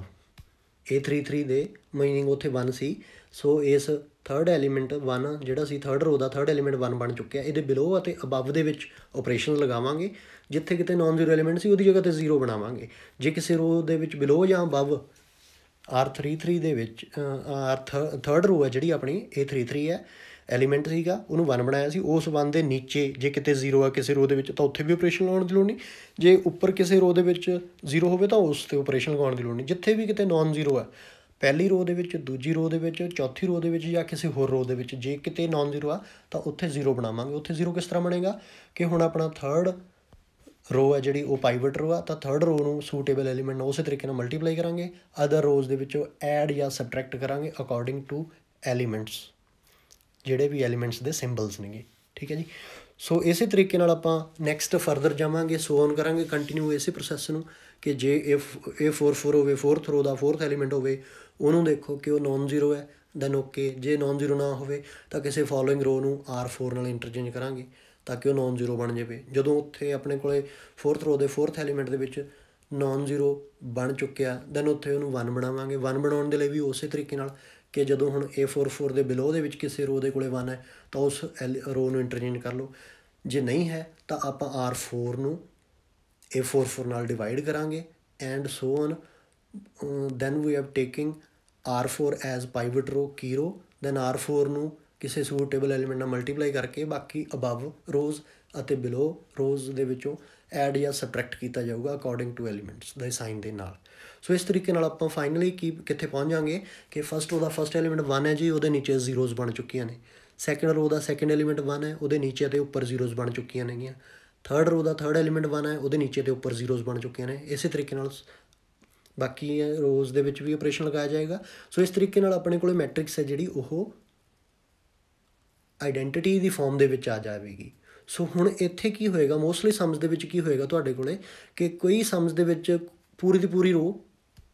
a33 ਦੇ ਮੀਨਿੰਗ ਉੱਥੇ 1 ਸੀ ਸੋ ਇਸ ਥਰਡ ਐਲੀਮੈਂਟ 1 ਜਿਹੜਾ ਸੀ ਥਰਡ ਰੋ ਦਾ ਥਰਡ ਐਲੀਮੈਂਟ 1 ਬਣ ਚੁੱਕਿਆ ਇਹਦੇ ਬਿਲੋ ਅਤੇ ਅਬਵ ਦੇ ਵਿੱਚ ਆਪਰੇਸ਼ਨ ਲਗਾਵਾਂਗੇ ਜਿੱਥੇ ਕਿਤੇ ਨਾਨ ਜ਼ੀਰੋ ਐਲੀਮੈਂਟ ਸੀ ਉਹਦੀ ਜਗ੍ਹਾ ਤੇ ਜ਼ੀਰੋ ਬਣਾਵਾਂਗੇ ਜੇ ਕਿਸੇ ਰੋ ਦੇ ਵਿੱਚ ਬਿਲੋ ਜਾਂ ਅਬਵ R33 ਦੇ ਵਿੱਚ ਥਰਡ ਰੋ ਹੈ ਜਿਹੜੀ ਆਪਣੀ A33 ਹੈ ਐਲੀਮੈਂਟ ਸੀਗਾ ਉਹਨੂੰ 1 ਬਣਾਇਆ ਸੀ ਉਸ 1 ਦੇ ਨੀਚੇ ਜੇ ਕਿਤੇ 0 ਆ ਕਿਸੇ ਰੋ ਦੇ ਵਿੱਚ ਤਾਂ ਉੱਥੇ ਵੀ ਆਪਰੇਸ਼ਨ ਲਾਉਣ ਦੀ ਲੋੜ ਨਹੀਂ ਜੇ ਉੱਪਰ ਕਿਸੇ ਰੋ ਦੇ ਵਿੱਚ 0 ਹੋਵੇ ਤਾਂ ਉਸ ਤੇ ਆਪਰੇਸ਼ਨ ਲਾਉਣ ਦੀ ਲੋੜ ਨਹੀਂ ਜਿੱਥੇ ਵੀ ਕਿਤੇ ਨਾਨ ਜ਼ੀਰੋ ਆ ਪਹਿਲੀ ਰੋ ਦੇ ਵਿੱਚ ਦੂਜੀ ਰੋ ਦੇ ਵਿੱਚ ਚੌਥੀ ਰੋ ਦੇ ਵਿੱਚ ਜਾਂ ਕਿਸੇ ਹੋਰ ਰੋ ਦੇ ਵਿੱਚ ਜੇ ਕਿਤੇ ਨਾਨ ਜ਼ੀਰੋ ਆ ਤਾਂ ਉੱਥੇ ਜ਼ੀਰੋ ਬਣਾਵਾਂਗੇ ਉੱਥੇ ਜ਼ੀਰੋ ਕਿਸ ਤਰ੍ਹਾਂ ਬਣੇਗਾ ਕਿ ਹੁਣ ਆਪਣਾ ਥਰਡ ਰੋ ਹੈ ਜਿਹੜੀ ਉਹ ਪਾਈਵਟ ਰੋ ਆ ਤਾਂ ਥਰਡ ਰੋ ਨੂੰ ਸੂਟੇਬਲ ਐਲੀਮੈਂਟ ਉਸੇ ਤਰੀਕੇ ਨਾਲ ਮਲਟੀਪਲਾਈ ਕਰਾਂਗੇ ਅਦਰ ਰੋਜ਼ ਦੇ ਵਿੱਚੋਂ ਐਡ ਜਾਂ ਸਬਟ੍ਰੈਕਟ ਕਰਾਂਗੇ ਅਕੋਰਡਿੰਗ ਟੂ ਐਲੀਮੈਂਟਸ ਜਿਹੜੇ ਵੀ ਐਲੀਮੈਂਟਸ ਦੇ ਸਿੰਬਲਸ ਨੇਗੇ ਠੀਕ ਹੈ ਜੀ ਸੋ ਇਸੇ ਤਰੀਕੇ ਨਾਲ ਆਪਾਂ ਨੈਕਸਟ ਫਰਦਰ ਜਾਵਾਂਗੇ ਸੋ ਔਨ ਕਰਾਂਗੇ ਕੰਟੀਨਿਊ ਇਸੇ ਪ੍ਰੋਸੈਸ ਨੂੰ ਕਿ ਜੇ ਇਫ 44 ਹੋਵੇ 4th ਰੋ ਦਾ 4th ਐਲੀਮੈਂਟ ਹੋਵੇ ਉਹਨੂੰ ਦੇਖੋ ਕਿ ਉਹ ਨਾਨ ਜ਼ੀਰੋ ਹੈ ਦੈਨ ਓਕੇ ਜੇ ਨਾਨ ਜ਼ੀਰੋ ਨਾ ਹੋਵੇ ਤਾਂ ਕਿਸੇ ਫਾਲੋਇੰਗ ਰੋ ਨੂੰ R4 ਨਾਲ ਇੰਟਰਚੇਂਜ ਕਰਾਂਗੇ ਤਾਂ ਕਿ ਉਹ ਨਾਨ ਜ਼ੀਰੋ ਬਣ ਜਾਵੇ ਜਦੋਂ ਉੱਥੇ ਆਪਣੇ ਕੋਲੇ 4th ਰੋ ਦੇ 4th ਐਲੀਮੈਂਟ ਦੇ ਵਿੱਚ ਨਾਨ ਜ਼ੀਰੋ ਬਣ ਚੁੱਕਿਆ ਦੈਨ ਉੱਥੇ ਉਹਨੂੰ 1 ਬਣਾਵਾਂਗੇ 1 ਬਣਾਉਣ ਦੇ ਲਈ ਵੀ ਉਸੇ ਤਰੀਕੇ ਨਾਲ ਕਿ ਜਦੋਂ ਹੁਣ A44 ਦੇ ਬਿਲੋ ਦੇ ਵਿੱਚ ਕਿਸੇ ਰੋ ਦੇ ਕੋਲੇ 1 ਹੈ ਤਾਂ ਉਸ ਰੋ ਨੂੰ ਇੰਟਰਚੇਂਜ ਕਰ ਲਓ ਜੇ ਨਹੀਂ ਹੈ ਤਾਂ ਆਪਾਂ R4 ਨੂੰ A44 ਨਾਲ ਡਿਵਾਈਡ ਕਰਾਂਗੇ and so on then we have taking R4 as pivot row ਕੀ ਰੋ ਦੈਨ R4 ਨੂੰ ਕਿਸੇ ਸੂਟੇਬਲ ਐਲੀਮੈਂਟ ਨਾਲ ਮਲਟੀਪਲਾਈ ਕਰਕੇ ਬਾਕੀ ਅਬਵ ਰੋਜ਼ ਅਤੇ ਬਿਲੋ ਰੋਜ਼ ਦੇ ਵਿੱਚੋਂ ਐਡ ਜਾਂ ਸਬਟ੍ਰੈਕਟ ਕੀਤਾ ਜਾਊਗਾ ਅਕੋਰਡਿੰਗ ਟੂ ਐਲੀਮੈਂਟਸ ਦੇ ਸਾਈਨ ਦੇ ਨਾਲ ਸੋ ਇਸ ਤਰੀਕੇ ਨਾਲ ਆਪਾਂ ਫਾਈਨਲੀ ਕੀ ਕਿੱਥੇ ਪਹੁੰਚ ਜਾਾਂਗੇ ਕਿ ਫਰਸਟ ਰੋ ਦਾ ਫਰਸਟ ਐਲੀਮੈਂਟ 1 ਹੈ ਜੀ ਉਹਦੇ ਨੀਚੇ ਜ਼ੀਰੋਜ਼ ਬਣ ਚੁੱਕੀਆਂ ਨੇ ਸੈਕੰਡ ਰੋ ਦਾ ਸੈਕੰਡ ਐਲੀਮੈਂਟ 1 ਹੈ ਉਹਦੇ ਨੀਚੇ ਤੇ ਉੱਪਰ ਜ਼ੀਰੋਜ਼ ਬਣ ਚੁੱਕੀਆਂ ਨੇਗੀਆਂ ਥਰਡ ਰੋ ਦਾ ਥਰਡ ਐਲੀਮੈਂਟ 1 ਹੈ ਉਹਦੇ ਨੀਚੇ ਤੇ ਉੱਪਰ ਜ਼ੀਰੋਜ਼ ਬਣ ਚੁੱਕੀਆਂ ਨੇ ਇਸੇ ਤਰੀਕੇ ਨਾਲ ਬਾਕੀ ਰੋਜ਼ ਦੇ ਵਿੱਚ ਵੀ ਆਪਰੇਸ਼ਨ ਲਗਾਇਆ ਜਾਏਗਾ ਸੋ ਇਸ ਤਰੀਕੇ ਨਾਲ ਆਪਣੇ ਕੋਲੇ ਮੈਟ੍ਰਿਕਸ ਹੈ ਜਿਹੜੀ ਉਹ ਆਇਡੈਂਟੀਟੀ ਦੀ ਫਾਰਮ ਦੇ ਵਿੱਚ ਆ ਜਾਵੇਗੀ ਸੋ ਹੁਣ ਇੱਥੇ ਕੀ ਹੋਏਗਾ ਮੋਸਟਲੀ ਸਮਸ ਦੇ ਵਿੱਚ ਕੀ ਹੋਏਗਾ ਤੁਹਾਡੇ ਕੋਲੇ ਕਿ ਕੋਈ ਸਮਸ ਦੇ ਵਿੱਚ ਪੂਰੀ ਦੀ ਪੂਰੀ ਰੋ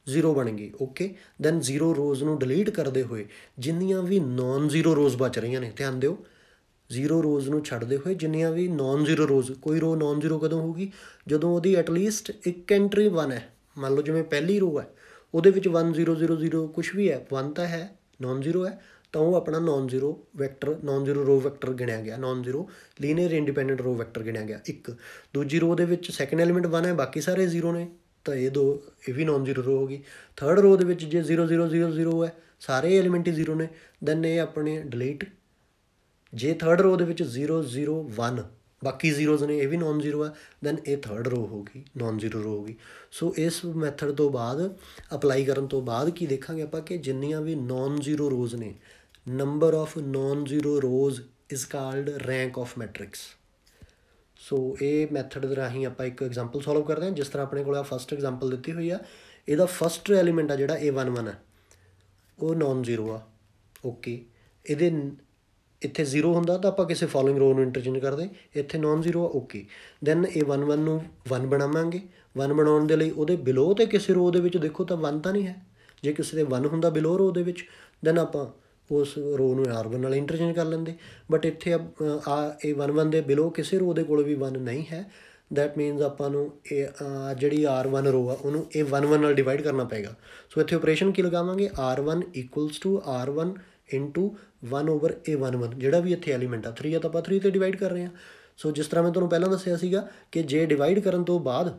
ਜ਼ੀਰੋ ਬਣ ਗਈ ਓਕੇ ਦੈਨ ਜ਼ੀਰੋ ਰੋਜ਼ ਨੂੰ ਡਿਲੀਟ ਕਰਦੇ ਹੋਏ ਜਿੰਨੀਆਂ ਵੀ ਨਾਨ ਜ਼ੀਰੋ ਰੋਜ਼ ਬਚ ਰਹੀਆਂ ਨੇ ਧਿਆਨ ਦਿਓ ਜ਼ੀਰੋ ਰੋਜ਼ ਨੂੰ ਛੱਡਦੇ ਹੋਏ ਜਿੰਨੀਆਂ ਵੀ ਨਾਨ ਜ਼ੀਰੋ ਰੋਜ਼ ਕੋਈ ਰੋ ਨਾਨ ਜ਼ੀਰੋ ਕਦੋਂ ਹੋਊਗੀ ਜਦੋਂ ਉਹਦੀ ਐਟ ਲੀਸਟ ਇੱਕ ਐਂਟਰੀ 1 ਹੈ ਮੰਨ ਲਓ ਜਿਵੇਂ ਪਹਿਲੀ ਰੋ ਹੈ ਉਹਦੇ ਵਿੱਚ 1000 ਕੁਝ ਵੀ ਹੈ 1 ਤਾਂ ਹੈ ਨਾਨ ਜ਼ੀਰੋ ਹੈ ਤਾਂ ਉਹ ਆਪਣਾ non zero vector non zero row vector ਗਿਣਿਆ ਗਿਆ non zero linear independent row vector ਗਿਣਿਆ ਗਿਆ ਇੱਕ ਦੂਜੀ ਰੋ ਦੇ ਵਿੱਚ ਸੈਕੰਡ ਐਲੀਮੈਂਟ 1 ਹੈ ਬਾਕੀ ਸਾਰੇ ਜ਼ੀਰੋ ਨੇ ਤਾਂ ਇਹ ਦੋ ਇਹ ਵੀ ਨਾਨ ਜ਼ੀਰੋ ਰੋ ਹੋਗੀ ਥਰਡ ਰੋ ਦੇ ਵਿੱਚ ਜੇ 0000 ਹੈ ਸਾਰੇ ਐਲੀਮੈਂਟ ਹੀ ਜ਼ੀਰੋ ਨੇ ਦੈਨ ਇਹ ਆਪਣੇ ਡਿਲੀਟ ਜੇ ਥਰਡ ਰੋ ਦੇ ਵਿੱਚ 001 ਬਾਕੀ ਜ਼ੀਰੋਜ਼ ਨੇ ਇਹ ਵੀ ਨਾਨ ਜ਼ੀਰੋ ਆ ਦੈਨ ਇਹ ਥਰਡ ਰੋ ਹੋਗੀ ਨਾਨ ਜ਼ੀਰੋ ਰੋ ਹੋਗੀ ਸੋ ਇਸ ਮੈਥਡ ਤੋਂ ਬਾਅਦ ਅਪਲਾਈ ਕਰਨ ਤੋਂ ਬਾਅਦ ਕੀ ਦੇਖਾਂਗੇ ਆਪਾਂ ਕਿ ਜਿੰਨੀਆਂ ਵੀ ਨਾਨ ਜ਼ੀਰੋ ਰੋਜ਼ ਨੇ number of non zero rows is called rank of matrix so ਇਹ ਮੈਥਡ ਰਾਹੀਂ ਆਪਾਂ ਇੱਕ ਐਗਜ਼ਾਮਪਲ ਸੋਲਵ ਕਰਦੇ ਹਾਂ ਜਿਸ ਤਰ੍ਹਾਂ ਆਪਣੇ ਕੋਲ ਆ ਫਸਟ ਐਗਜ਼ਾਮਪਲ ਦਿੱਤੀ ਹੋਈ ਆ ਇਹਦਾ ਫਸਟ ਐਲੀਮੈਂਟ ਆ ਜਿਹੜਾ a11 ਆ ਉਹ ਨਾਨ ਜ਼ੀਰੋ ਆ ਓਕੇ ਇਹਦੇ ਇੱਥੇ ਜ਼ੀਰੋ ਹੁੰਦਾ ਤਾਂ ਆਪਾਂ ਕਿਸੇ ਫਾਲੋਇੰਗ ਰੋ ਨੂੰ ਇੰਟਰਚੇਂਜ ਕਰਦੇ ਇੱਥੇ ਨਾਨ ਜ਼ੀਰੋ ਆ ਓਕੇ ਦੈਨ a11 ਨੂੰ 1 ਬਣਾਵਾਂਗੇ 1 ਬਣਾਉਣ ਦੇ ਲਈ ਉਹਦੇ ਬਿਲੋ ਤੇ ਕਿਸੇ ਰੋ ਦੇ ਵਿੱਚ ਦੇਖੋ ਤਾਂ 1 ਤਾਂ ਨਹੀਂ ਹੈ ਜੇ ਕਿਸੇ ਦੇ 1 ਹੁੰਦਾ ਬਿਲੋ ਰੋ ਦੇ ਵਿੱਚ ਦੈਨ ਆਪਾਂ ਉਸ ਰੋ ਨੂੰ ਆਰਬਨ ਨਾਲ ਇੰਟਰਚੇਂਜ ਕਰ ਲੈਂਦੇ ਬਟ ਇੱਥੇ ਆ ਇਹ 11 ਦੇ ਬਿਲੋ ਕਿਸੇ ਰੋ ਦੇ ਕੋਲ ਵੀ 1 ਨਹੀਂ ਹੈ ਦੈਟ ਮੀਨਸ ਆਪਾਂ ਨੂੰ ਇਹ ਜਿਹੜੀ R1 ਰੋ ਆ ਉਹਨੂੰ ਇਹ 11 ਨਾਲ ਡਿਵਾਈਡ ਕਰਨਾ ਪਏਗਾ ਸੋ ਇੱਥੇ ਆਪਰੇਸ਼ਨ ਕੀ ਲਗਾਵਾਂਗੇ R1 R1 1 ਓਵਰ a11 ਜਿਹੜਾ ਵੀ ਇੱਥੇ ਐਲੀਮੈਂਟ ਆ 3 ਆ ਤਾਂ ਆਪਾਂ 3 ਤੇ ਡਿਵਾਈਡ ਕਰ ਰਹੇ ਆ ਸੋ ਜਿਸ ਤਰ੍ਹਾਂ ਮੈਂ ਤੁਹਾਨੂੰ ਪਹਿਲਾਂ ਦੱਸਿਆ ਸੀਗਾ ਕਿ ਜੇ ਡਿਵਾਈਡ ਕਰਨ ਤੋਂ ਬਾਅਦ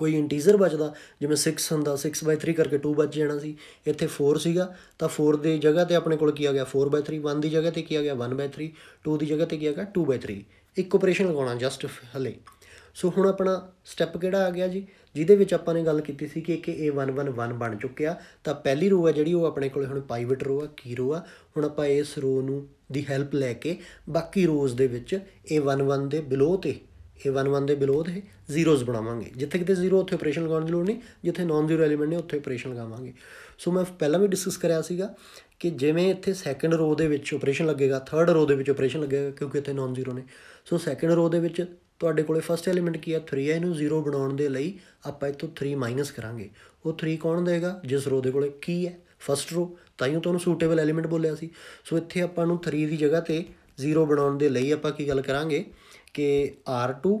ਕੋਈ ਇੰਟੀਜ਼ਰ ਬਚਦਾ ਜਿਵੇਂ 6 ਹੁੰਦਾ 6/3 ਕਰਕੇ 2 ਬਚ ਜਾਣਾ ਸੀ ਇੱਥੇ 4 ਸੀਗਾ ਤਾਂ 4 ਦੀ ਜਗ੍ਹਾ ਤੇ ਆਪਣੇ ਕੋਲ ਕੀ ਆ ਗਿਆ 4/3 1 ਦੀ ਜਗ੍ਹਾ ਤੇ ਕੀ ਆ ਗਿਆ 1/3 2 ਦੀ ਜਗ੍ਹਾ ਤੇ ਕੀ ਆ ਗਿਆ 2/3 ਇੱਕ ਆਪਰੇਸ਼ਨ ਲਗਾਉਣਾ ਜਸਟ ਹਲੇ ਸੋ ਹੁਣ ਆਪਣਾ ਸਟੈਪ ਕਿਹੜਾ ਆ ਗਿਆ ਜੀ ਜਿਹਦੇ ਵਿੱਚ ਆਪਾਂ ਨੇ ਗੱਲ ਕੀਤੀ ਸੀ ਕਿ ਇੱਕ A111 ਬਣ ਚੁੱਕਿਆ ਤਾਂ ਪਹਿਲੀ ਰੋ ਆ ਜਿਹੜੀ ਉਹ ਆਪਣੇ ਕੋਲ ਹੁਣ ਪਾਈਵਟ ਰੋ ਆ ਕੀ ਰੋ ਆ ਹੁਣ ਆਪਾਂ ਇਸ ਰੋ ਨੂੰ ਦੀ ਹੈਲਪ ਲੈ ਕੇ ਬਾਕੀ ਰੋਜ਼ ਦੇ ਵਿੱਚ A11 ਦੇ ਬਿਲੋ ਤੇ ਇਹ 1 1 ਦੇ ਬਿਲੋ ਹੈ ਜ਼ੀਰੋਜ਼ ਬਣਾਵਾਂਗੇ ਜਿੱਥੇ ਕਿਤੇ ਜ਼ੀਰੋ ਉੱਥੇ ਆਪਰੇਸ਼ਨ ਲਗਾਉਣ ਦੀ ਲੋੜ ਨਹੀਂ ਜਿੱਥੇ ਨਾਨ ਜ਼ੀਰੋ ਐਲੀਮੈਂਟ ਨੇ ਉੱਥੇ ਆਪਰੇਸ਼ਨ ਲਗਾਵਾਂਗੇ ਸੋ ਮੈਂ ਪਹਿਲਾਂ ਵੀ ਡਿਸਕਸ ਕਰਿਆ ਸੀਗਾ ਕਿ ਜਿਵੇਂ ਇੱਥੇ ਸੈਕੰਡ ਰੋ ਦੇ ਵਿੱਚ ਆਪਰੇਸ਼ਨ ਲੱਗੇਗਾ ਥਰਡ ਰੋ ਦੇ ਵਿੱਚ ਆਪਰੇਸ਼ਨ ਲੱਗੇਗਾ ਕਿਉਂਕਿ ਇੱਥੇ ਨਾਨ ਜ਼ੀਰੋ ਨੇ ਸੋ ਸੈਕੰਡ ਰੋ ਦੇ ਵਿੱਚ ਤੁਹਾਡੇ ਕੋਲੇ ਫਸਟ ਐਲੀਮੈਂਟ ਕੀ ਹੈ 3 ਹੈ ਇਹਨੂੰ ਜ਼ੀਰੋ ਬਣਾਉਣ ਦੇ ਲਈ ਆਪਾਂ ਇੱਥੋਂ 3 ਮਾਈਨਸ ਕਰਾਂਗੇ ਉਹ 3 ਕੌਣ ਦੇਗਾ ਜਿਸ ਰੋ ਦੇ ਕੋਲੇ ਕੀ ਹੈ ਫਸਟ ਰੋ ਤਾਂ ਹੀ ਤੁਹਾਨੂੰ ਸੂਟੇਬਲ ਐਲੀਮੈਂਟ ਬੋਲਿਆ ਸੀ ਸੋ ਇੱਥੇ ਆਪਾਂ ਨੂੰ 3 ਦੀ ਜਗ੍ਹਾ ਤੇ ਜ਼ੀਰੋ ਬਣਾਉਣ ਦੇ ਲਈ ਆਪਾਂ ਕੀ ਗੱਲ ਕਰਾਂਗੇ ਕਿ R2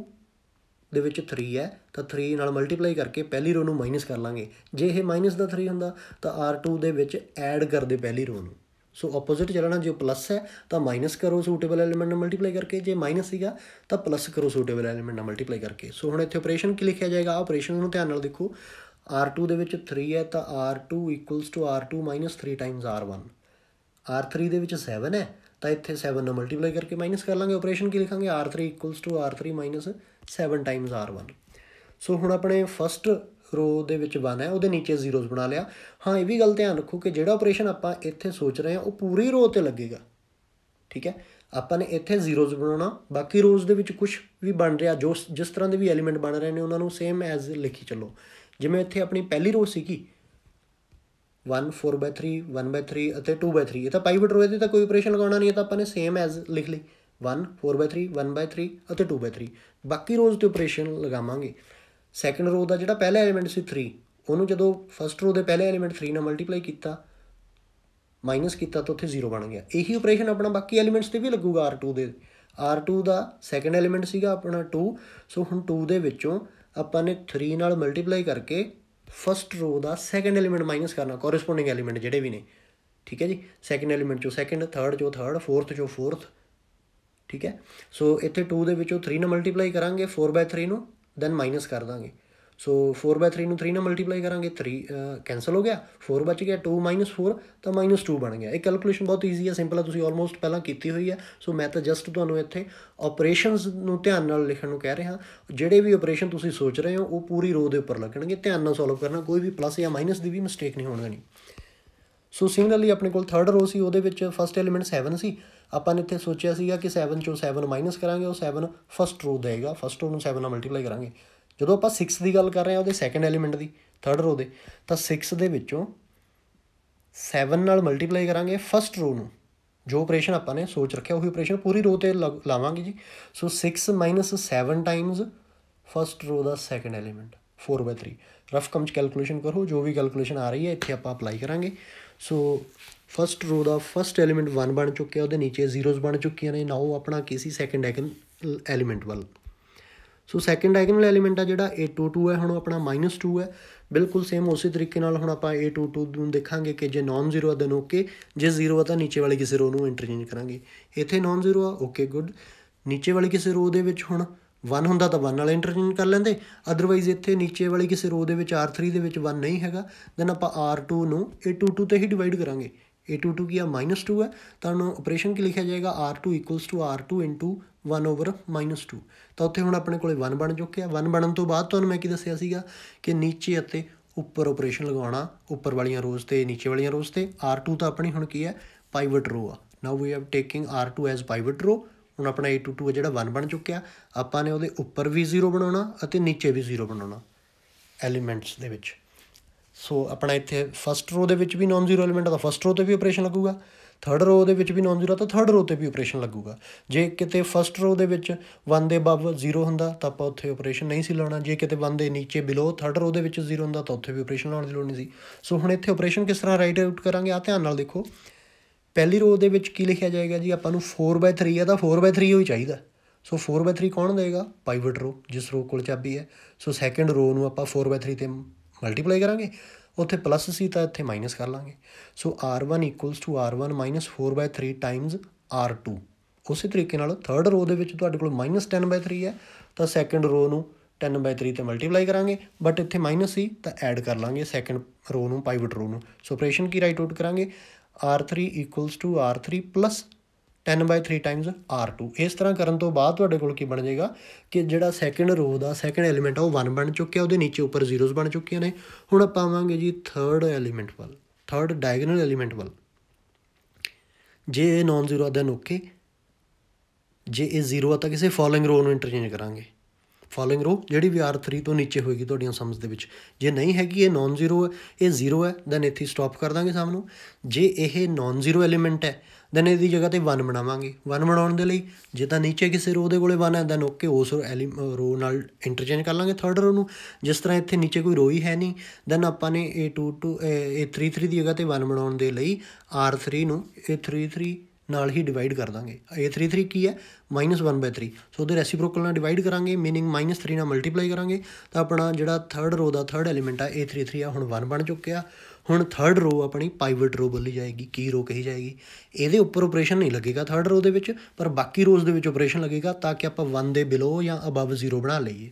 ਦੇ ਵਿੱਚ 3 ਹੈ ਤਾਂ 3 ਨਾਲ ਮਲਟੀਪਲਾਈ ਕਰਕੇ ਪਹਿਲੀ ਰੋ ਨੂੰ ਮਾਈਨਸ ਕਰ ਲਾਂਗੇ ਜੇ ਇਹ ਮਾਈਨਸ ਦਾ 3 ਹੁੰਦਾ ਤਾਂ R2 ਦੇ ਵਿੱਚ ਐਡ ਕਰਦੇ ਪਹਿਲੀ ਰੋ ਨੂੰ ਸੋ ਆਪੋਜ਼ਿਟ ਚੱਲਣਾ ਜੇ ਪਲੱਸ ਹੈ ਤਾਂ ਮਾਈਨਸ ਕਰੋ ਸੂਟੇਬਲ ਐਲੀਮੈਂਟ ਨਾਲ ਮਲਟੀਪਲਾਈ ਕਰਕੇ ਜੇ ਮਾਈਨਸ ਸੀਗਾ ਤਾਂ ਪਲੱਸ ਕਰੋ ਸੂਟੇਬਲ ਐਲੀਮੈਂਟ ਨਾਲ ਮਲਟੀਪਲਾਈ ਕਰਕੇ ਸੋ ਹੁਣ ਇੱਥੇ ਆਪਰੇਸ਼ਨ ਕੀ ਲਿਖਿਆ ਜਾਏਗਾ ਆਪਰੇਸ਼ਨ ਨੂੰ ਧਿਆਨ ਨਾਲ ਦੇਖੋ R2 ਦੇ ਵਿੱਚ 3 ਹੈ ਤਾਂ R2 R2 3 R1 R3 ਦੇ ਵਿੱਚ 7 ਹੈ ਤਾਂ ਇੱਥੇ 7 ਨਾਲ ਮਲਟੀਪਲਾਈ ਕਰਕੇ ਮਾਈਨਸ ਕਰ ਲਾਂਗੇ ਆਪਰੇਸ਼ਨ ਕੀ ਲਿਖਾਂਗੇ r3 r3 7 r1 ਸੋ ਹੁਣ ਆਪਣੇ ਫਸਟ ਰੋ ਦੇ ਵਿੱਚ 1 ਹੈ ਉਹਦੇ ਨੀਚੇ ਜ਼ੀਰੋਜ਼ ਬਣਾ ਲਿਆ ਹਾਂ ਇਹ ਵੀ ਗੱਲ ਧਿਆਨ ਰੱਖੋ ਕਿ ਜਿਹੜਾ ਆਪਰੇਸ਼ਨ ਆਪਾਂ ਇੱਥੇ ਸੋਚ ਰਹੇ ਹਾਂ ਉਹ ਪੂਰੀ ਰੋ ਤੇ ਲੱਗੇਗਾ ਠੀਕ ਹੈ ਆਪਾਂ ਨੇ ਇੱਥੇ ਜ਼ੀਰੋਜ਼ ਬਣਾਉਣਾ ਬਾਕੀ ਰੋਜ਼ ਦੇ ਵਿੱਚ ਕੁਝ ਵੀ ਬਣ ਰਿਹਾ ਜੋ ਜਿਸ ਤਰ੍ਹਾਂ ਦੇ ਵੀ ਐਲੀਮੈਂਟ ਬਣ ਰਹੇ ਨੇ ਉਹਨਾਂ ਨੂੰ ਸੇਮ ਐਜ਼ ਲਿਖੀ ਚੱਲੋ ਜਿਵੇਂ ਇੱਥੇ ਆਪਣੀ ਪਹਿਲੀ ਰੋ ਸੀਗੀ 1 4/3 1/3 ਅਤੇ 2/3 ਇਹ ਤਾਂ ਪਾਈਵਟ ਰੋ ਇਹਦੇ ਤਾਂ ਕੋਈ ਆਪਰੇਸ਼ਨ ਲਗਾਉਣਾ ਨਹੀਂ ਇਹ ਤਾਂ ਆਪਾਂ ਨੇ ਸੇਮ ਐਜ਼ ਲਿਖ ਲਈ 1 4/3 1/3 ਅਤੇ 2/3 ਬਾਕੀ ਰੋਜ਼ ਤੇ ਆਪਰੇਸ਼ਨ ਲਗਾਵਾਂਗੇ ਸੈਕੰਡ ਰੋ ਦਾ ਜਿਹੜਾ ਪਹਿਲਾ ਐਲੀਮੈਂਟ ਸੀ 3 ਉਹਨੂੰ ਜਦੋਂ ਫਰਸਟ ਰੋ ਦੇ ਪਹਿਲੇ ਐਲੀਮੈਂਟ 3 ਨਾਲ ਮਲਟੀਪਲਾਈ ਕੀਤਾ ਮਾਈਨਸ ਕੀਤਾ ਤਾਂ ਉੱਥੇ 0 ਬਣ ਗਿਆ ਇਹੀ ਆਪਰੇਸ਼ਨ ਆਪਣਾ ਬਾਕੀ ਐਲੀਮੈਂਟਸ ਤੇ ਵੀ ਲੱਗੂਗਾ R2 ਦੇ R2 ਦਾ ਸੈਕੰਡ ਐਲੀਮੈਂਟ ਸੀਗਾ ਆਪਣਾ 2 ਸੋ ਹੁਣ 2 ਦੇ ਵਿੱਚੋਂ ਆਪਾਂ ਨੇ 3 ਨਾਲ ਮਲਟੀਪਲਾਈ ਕਰਕੇ ਫਸਟ ਰੋ ਦਾ ਸੈਕੰਡ ਐਲੀਮੈਂਟ ਮਾਈਨਸ ਕਰਨਾ ਕੋਰਸਪੋਂਡਿੰਗ ਐਲੀਮੈਂਟ ਜਿਹੜੇ ਵੀ ਨੇ ਠੀਕ ਹੈ ਜੀ ਸੈਕੰਡ ਐਲੀਮੈਂਟ ਚੋਂ ਸੈਕੰਡ ਥਰਡ ਚੋਂ ਥਰਡ ਫੋਰਥ ਚੋਂ ਫੋਰਥ ਠੀਕ ਹੈ ਸੋ ਇੱਥੇ 2 ਦੇ ਵਿੱਚੋਂ 3 ਨਾਲ ਮਲਟੀਪਲਾਈ ਕਰਾਂਗੇ 4/3 ਨੂੰ ਦੈਨ ਮਾਈਨਸ ਕਰ ਦਾਂਗੇ ਸੋ 4 3 ਨੂੰ 3 ਨਾਲ ਮਲਟੀਪਲਾਈ ਕਰਾਂਗੇ 3 ਕੈਨਸਲ ਹੋ ਗਿਆ 4 ਬਚ ਗਿਆ 2 4 ਤਾਂ -2 ਬਣ ਗਿਆ ਇਹ ਕੈਲਕੂਲੇਸ਼ਨ ਬਹੁਤ ਈਜ਼ੀ ਹੈ ਸਿੰਪਲ ਹੈ ਤੁਸੀਂ ਆਲਮੋਸਟ ਪਹਿਲਾਂ ਕੀਤੀ ਹੋਈ ਹੈ ਸੋ ਮੈਂ ਤਾਂ ਜਸਟ ਤੁਹਾਨੂੰ ਇੱਥੇ ਆਪਰੇਸ਼ਨਸ ਨੂੰ ਧਿਆਨ ਨਾਲ ਲਿਖਣ ਨੂੰ ਕਹਿ ਰਿਹਾ ਜਿਹੜੇ ਵੀ ਆਪਰੇਸ਼ਨ ਤੁਸੀਂ ਸੋਚ ਰਹੇ ਹੋ ਉਹ ਪੂਰੀ ਰੋ ਦੇ ਉੱਪਰ ਲੱਗਣਗੇ ਧਿਆਨ ਨਾਲ ਸੋਲਵ ਕਰਨਾ ਕੋਈ ਵੀ ਪਲੱਸ ਜਾਂ ਮਾਈਨਸ ਦੀ ਵੀ ਮਿਸਟੇਕ ਨਹੀਂ ਹੋਣਗੇ ਨਹੀਂ ਸੋ ਸਿਮਿਲਰਲੀ ਆਪਣੇ ਕੋਲ ਥਰਡ ਰੋ ਸੀ ਉਹਦੇ ਵਿੱਚ ਫਰਸਟ ਐਲੀਮੈਂਟ 7 ਸੀ ਆਪਾਂ ਨੇ ਇੱਥੇ ਸੋਚਿਆ ਸੀਗਾ ਕਿ 7 ਚੋਂ 7 ਮਾਈਨਸ ਕਰਾਂਗੇ ਉਹ 7 ਫਰਸਟ ਰੋ ਦੇਗਾ ਫਰਸਟ ਰੋ ਨੂੰ 7 ਨਾਲ ਮਲਟੀਪਲਾਈ ਕਰਾਂਗੇ ਜਦੋਂ ਆਪਾਂ 6 ਦੀ ਗੱਲ ਕਰ ਰਹੇ ਆ ਉਹਦੇ ਸੈਕੰਡ ਐਲੀਮੈਂਟ ਦੀ ਥਰਡ ਰੋ ਦੇ ਤਾਂ 6 ਦੇ ਵਿੱਚੋਂ 7 ਨਾਲ ਮਲਟੀਪਲਾਈ ਕਰਾਂਗੇ ਫਸਟ ਰੋ ਨੂੰ ਜੋ ਆਪਰੇਸ਼ਨ ਆਪਾਂ ਨੇ ਸੋਚ ਰੱਖਿਆ ਉਹੀ ਆਪਰੇਸ਼ਨ ਪੂਰੀ ਰੋ ਤੇ ਲਾਵਾਂਗੇ ਜੀ ਸੋ 6 7 ਟਾਈਮਸ ਫਸਟ ਰੋ ਦਾ ਸੈਕੰਡ ਐਲੀਮੈਂਟ 4/3 ਰਫ ਕਮਚ ਕੈਲਕੂਲੇਸ਼ਨ ਕਰੋ ਜੋ ਵੀ ਕੈਲਕੂਲੇਸ਼ਨ ਆ ਰਹੀ ਹੈ ਇੱਥੇ ਆਪਾਂ ਅਪਲਾਈ ਕਰਾਂਗੇ ਸੋ ਫਸਟ ਰੋ ਦਾ ਫਸਟ ਐਲੀਮੈਂਟ 1 ਬਣ ਚੁੱਕਿਆ ਉਹਦੇ ਨੀਚੇ ਜ਼ੀਰੋਜ਼ ਬਣ ਚੁੱਕੀਆਂ ਨੇ ਨਾਓ ਆਪਣਾ ਕੀ ਸੀ ਸੈਕੰਡ ਐਲੀਮੈਂਟ ਵੱਲ ਸੋ ਸੈਕੰਡ ਡਾਇਗਨਲ ਐਲੀਮੈਂਟ ਆ ਜਿਹੜਾ a22 ਹੈ ਹੁਣ ਉਹ ਆਪਣਾ -2 ਹੈ ਬਿਲਕੁਲ ਸੇਮ ਉਸੇ ਤਰੀਕੇ ਨਾਲ ਹੁਣ ਆਪਾਂ a22 ਨੂੰ ਦੇਖਾਂਗੇ ਕਿ ਜੇ ਨਾਨ ਜ਼ੀਰੋ ਆ ਦਨ ਓਕੇ ਜੇ ਜ਼ੀਰੋ ਆ ਤਾਂ ਨੀਚੇ ਵਾਲੀ ਕਿਸੇ ਰੋ ਨੂੰ ਇੰਟਰਚੇਂਜ ਕਰਾਂਗੇ ਇੱਥੇ ਨਾਨ ਜ਼ੀਰੋ ਆ ਓਕੇ ਗੁੱਡ ਨੀਚੇ ਵਾਲੀ ਕਿਸੇ ਰੋ ਦੇ ਵਿੱਚ ਹੁਣ 1 ਹੁੰਦਾ ਤਾਂ 1 ਨਾਲ ਇੰਟਰਚੇਂਜ ਕਰ ਲੈਂਦੇ ਅਦਰਵਾਈਜ਼ ਇੱਥੇ ਨੀਚੇ ਵਾਲੀ ਕਿਸੇ ਰੋ ਦੇ ਵਿੱਚ R3 ਦੇ ਵਿੱਚ 1 ਨਹੀਂ ਹੈਗਾ ਦੈਨ ਆਪਾਂ R2 ਨੂੰ A22 ਤੇ ਹੀ ਡਿਵਾਈਡ ਕਰਾਂਗੇ ए टू टू किया माइनस टू है तो ਆਪਰੇਸ਼ਨ ਕੀ ਲਿਖਿਆ ਜਾਏਗਾ R R2 equals to R2 into 1 over minus 2 ਤਾਂ ਉੱਥੇ ਹੁਣ ਆਪਣੇ ਕੋਲੇ 1 ਬਣ ਚੁੱਕਿਆ 1 ਬਣਨ ਤੋਂ ਬਾਅਦ ਤੁਹਾਨੂੰ ਮੈਂ ਕੀ ਦੱਸਿਆ ਸੀਗਾ ਕਿ ਨੀਚੇ ਅਤੇ ਉੱਪਰ ਆਪਰੇਸ਼ਨ ਲਗਾਉਣਾ ਉੱਪਰ ਵਾਲੀਆਂ ਰੋਜ਼ ਤੇ ਨੀਚੇ ਵਾਲੀਆਂ ਰੋਜ਼ ਤੇ R2 ਤਾਂ ਆਪਣੀ ਹੁਣ ਕੀ ਹੈ ਪਾਈਵਟ ਰੋ ਆ now we have taking R2 as pivot row ਹੁਣ ਆਪਣਾ A22 ਜਿਹੜਾ 1 ਬਣ ਚੁੱਕਿਆ ਆਪਾਂ ਨੇ ਉਹਦੇ ਉੱਪਰ ਵੀ 0 ਬਣਾਉਣਾ ਅਤੇ ਨੀਚੇ ਵੀ 0 ਬਣਾਉਣਾ ਐਲੀਮੈਂਟਸ ਦੇ ਵਿੱਚ ਸੋ ਆਪਣਾ ਇੱਥੇ ਫਸਟ ਰੋ ਦੇ ਵਿੱਚ ਵੀ ਨਾਨ ਜ਼ੀਰੋ ਐਲੀਮੈਂਟ ਦਾ ਫਸਟ ਰੋ ਤੇ ਵੀ ਆਪਰੇਸ਼ਨ ਲੱਗੂਗਾ ਥਰਡ ਰੋ ਦੇ ਵਿੱਚ ਵੀ ਨਾਨ ਜ਼ੀਰੋ ਤਾਂ ਥਰਡ ਰੋ ਤੇ ਵੀ ਆਪਰੇਸ਼ਨ ਲੱਗੂਗਾ ਜੇ ਕਿਤੇ ਫਸਟ ਰੋ ਦੇ ਵਿੱਚ 1 ਦੇ ਬਬ 0 ਹੁੰਦਾ ਤਾਂ ਆਪਾਂ ਉੱਥੇ ਆਪਰੇਸ਼ਨ ਨਹੀਂ ਸੀ ਲਾਉਣਾ ਜੇ ਕਿਤੇ 1 ਦੇ ਨੀਚੇ ਬਿਲੋ ਥਰਡ ਰੋ ਦੇ ਵਿੱਚ 0 ਹੁੰਦਾ ਤਾਂ ਉੱਥੇ ਵੀ ਆਪਰੇਸ਼ਨ ਲਾਉਣ ਦੀ ਲੋੜ ਨਹੀਂ ਸੀ ਸੋ ਹੁਣ ਇੱਥੇ ਆਪਰੇਸ਼ਨ ਕਿਸ ਤਰ੍ਹਾਂ ਰਾਈਟ ਆਊਟ ਕਰਾਂਗੇ ਆ ਧਿਆਨ ਨਾਲ ਦੇਖੋ ਪਹਿਲੀ ਰੋ ਦੇ ਵਿੱਚ ਕੀ ਲਿਖਿਆ ਜਾਏਗਾ ਜੀ ਆਪਾਂ ਨੂੰ 4/3 ਹੈ ਤਾਂ 4/3 ਹੋਈ ਚਾਹੀਦਾ ਸੋ 4/3 ਕੌਣ ਦੇਗਾ ਪਾਈਵਟ ਰੋ ਜਿਸ ਰੋ ਕੋਲ ਚਾਬੀ ਹੈ ਸੋ ਸੈਕੰਡ ਰੋ ਨੂੰ ਆਪਾਂ 4/3 ਤੇ ਮਲਟੀਪਲਾਈ ਕਰਾਂਗੇ ਉੱਥੇ ਪਲੱਸ ਸੀ ਤਾਂ ਇੱਥੇ ਮਾਈਨਸ ਕਰ ਲਾਂਗੇ ਸੋ r1 r1 4/3 ਟਾਈਮਸ r2 ਉਸੇ ਤਰੀਕੇ ਨਾਲ ਥਰਡ ਰੋ ਦੇ ਵਿੱਚ ਤੁਹਾਡੇ ਕੋਲ -10/3 ਹੈ ਤਾਂ ਸੈਕੰਡ ਰੋ ਨੂੰ 10/3 ਤੇ ਮਲਟੀਪਲਾਈ ਕਰਾਂਗੇ ਬਟ ਇੱਥੇ ਮਾਈਨਸ ਸੀ ਤਾਂ ਐਡ ਕਰ ਲਾਂਗੇ ਸੈਕੰਡ ਰੋ ਨੂੰ ਪਾਈਵਟ ਰੋ ਨੂੰ ਸੋ ਆਪਰੇਸ਼ਨ ਕੀ ਰਾਈਟ ਆਊਟ ਕਰਾਂਗੇ r3 r3 r3 10/3 Times r2 ਇਸ ਤਰ੍ਹਾਂ ਕਰਨ ਤੋਂ ਬਾਅਦ ਤੁਹਾਡੇ ਕੋਲ ਕੀ ਬਣ ਜਾਏਗਾ ਕਿ ਜਿਹੜਾ ਸੈਕੰਡ ਰੋ ਦਾ ਸੈਕੰਡ ਐਲੀਮੈਂਟ ਆ ਉਹ 1 ਬਣ ਚੁੱਕਿਆ ਉਹਦੇ ਨੀਚੇ ਉੱਪਰ ਜ਼ੀਰੋਜ਼ ਬਣ ਚੁੱਕੀਆਂ ਨੇ ਹੁਣ ਆਪਾਂ ਆਵਾਂਗੇ ਜੀ ਥਰਡ ਐਲੀਮੈਂਟ ਵੱਲ ਥਰਡ ਡਾਇਗੋਨਲ ਐਲੀਮੈਂਟ ਵੱਲ ਜੇ ਇਹ ਨਾਨ ਜ਼ੀਰੋ ਆ ਦੈਨ ਓਕੇ ਜੇ ਇਹ ਜ਼ੀਰੋ ਆ ਤਾਂ ਕਿਸੇ ਫਾਲੋਇੰਗ ਰੋ ਨੂੰ ਇੰਟਰਚੇਂਜ ਕਰਾਂਗੇ ਫਾਲੋਇੰਗ ਰੋ ਜਿਹੜੀ ਵੀ R3 ਤੋਂ ਨੀਚੇ ਹੋਏਗੀ ਤੁਹਾਡੀਆਂ ਸਮਝ ਦੇ ਵਿੱਚ ਜੇ ਨਹੀਂ ਹੈਗੀ ਇਹ ਨਾਨ ਜ਼ੀਰੋ ਹੈ ਇਹ ਜ਼ੀਰੋ ਹੈ ਦੈਨ ਇੱਥੇ ਸਟਾਪ ਕਰ ਦਾਂਗੇ ਸਾਹਮਣੋਂ ਜੇ ਇਹ ਨਾਨ ਜ਼ੀਰੋ ਐਲੀਮੈਂਟ ਹੈ ਦੈਨ ਇਹਦੀ ਜਗ੍ਹਾ ਤੇ 1 ਬਣਾਵਾਂਗੇ 1 ਬਣਾਉਣ ਦੇ ਲਈ ਜੇ ਤਾਂ ਨੀਚੇ ਕਿਸੇ ਰੋ ਦੇ ਕੋਲੇ 1 ਹੈ ਦੈਨ ਓਕੇ ਉਸ ਰੋ ਨਾਲ ਇੰਟਰਚੇਂਜ ਕਰ ਲਾਂਗੇ ਥਰਡ ਰੋ ਨੂੰ ਜਿਸ ਤਰ੍ਹਾਂ ਇੱਥੇ ਨੀਚੇ ਕੋਈ ਰੋ ਹੀ ਹੈ ਨਹੀਂ ਦੈਨ ਆਪਾਂ ਨੇ a22 A33 ਦੀ ਜਗ੍ਹਾ ਤੇ 1 ਬਣਾਉਣ ਦੇ ਲਈ R3 ਨੂੰ A33 ਨਾਲ ਹੀ ਡਿਵਾਈਡ ਕਰ ਦਾਂਗੇ a33 ਕੀ ਹੈ -1/3 ਸੋ ਉਹਦੇ ਰੈਸੀਪ੍ਰੋਕਲ ਨਾਲ ਡਿਵਾਈਡ ਕਰਾਂਗੇ मीनिंग -3 ਨਾਲ ਮਲਟੀਪਲਾਈ ਕਰਾਂਗੇ ਤਾਂ ਆਪਣਾ ਜਿਹੜਾ ਥਰਡ ਰੋ ਦਾ ਥਰਡ ਐਲੀਮੈਂਟ ਆ a33 ਆ ਹੁਣ 1 ਬਣ ਚੁੱਕਿਆ ਹੁਣ 3rd ਰੋ ਆਪਣੀ ਪਾਈਵਟ ਰੋ ਬੋਲੀ ਜਾਏਗੀ ਕੀ ਰੋ ਕਹੀ ਜਾਏਗੀ ਇਹਦੇ ਉੱਪਰ ਆਪਰੇਸ਼ਨ ਨਹੀਂ ਲੱਗੇਗਾ 3rd ਰੋ ਦੇ ਵਿੱਚ ਪਰ ਬਾਕੀ ਰੋਜ਼ ਦੇ ਵਿੱਚ ਆਪਰੇਸ਼ਨ ਲੱਗੇਗਾ ਤਾਂ ਕਿ ਆਪਾਂ 1 ਦੇ ਬਿਲੋ ਜਾਂ ਅਬਵ 0 ਬਣਾ ਲਈਏ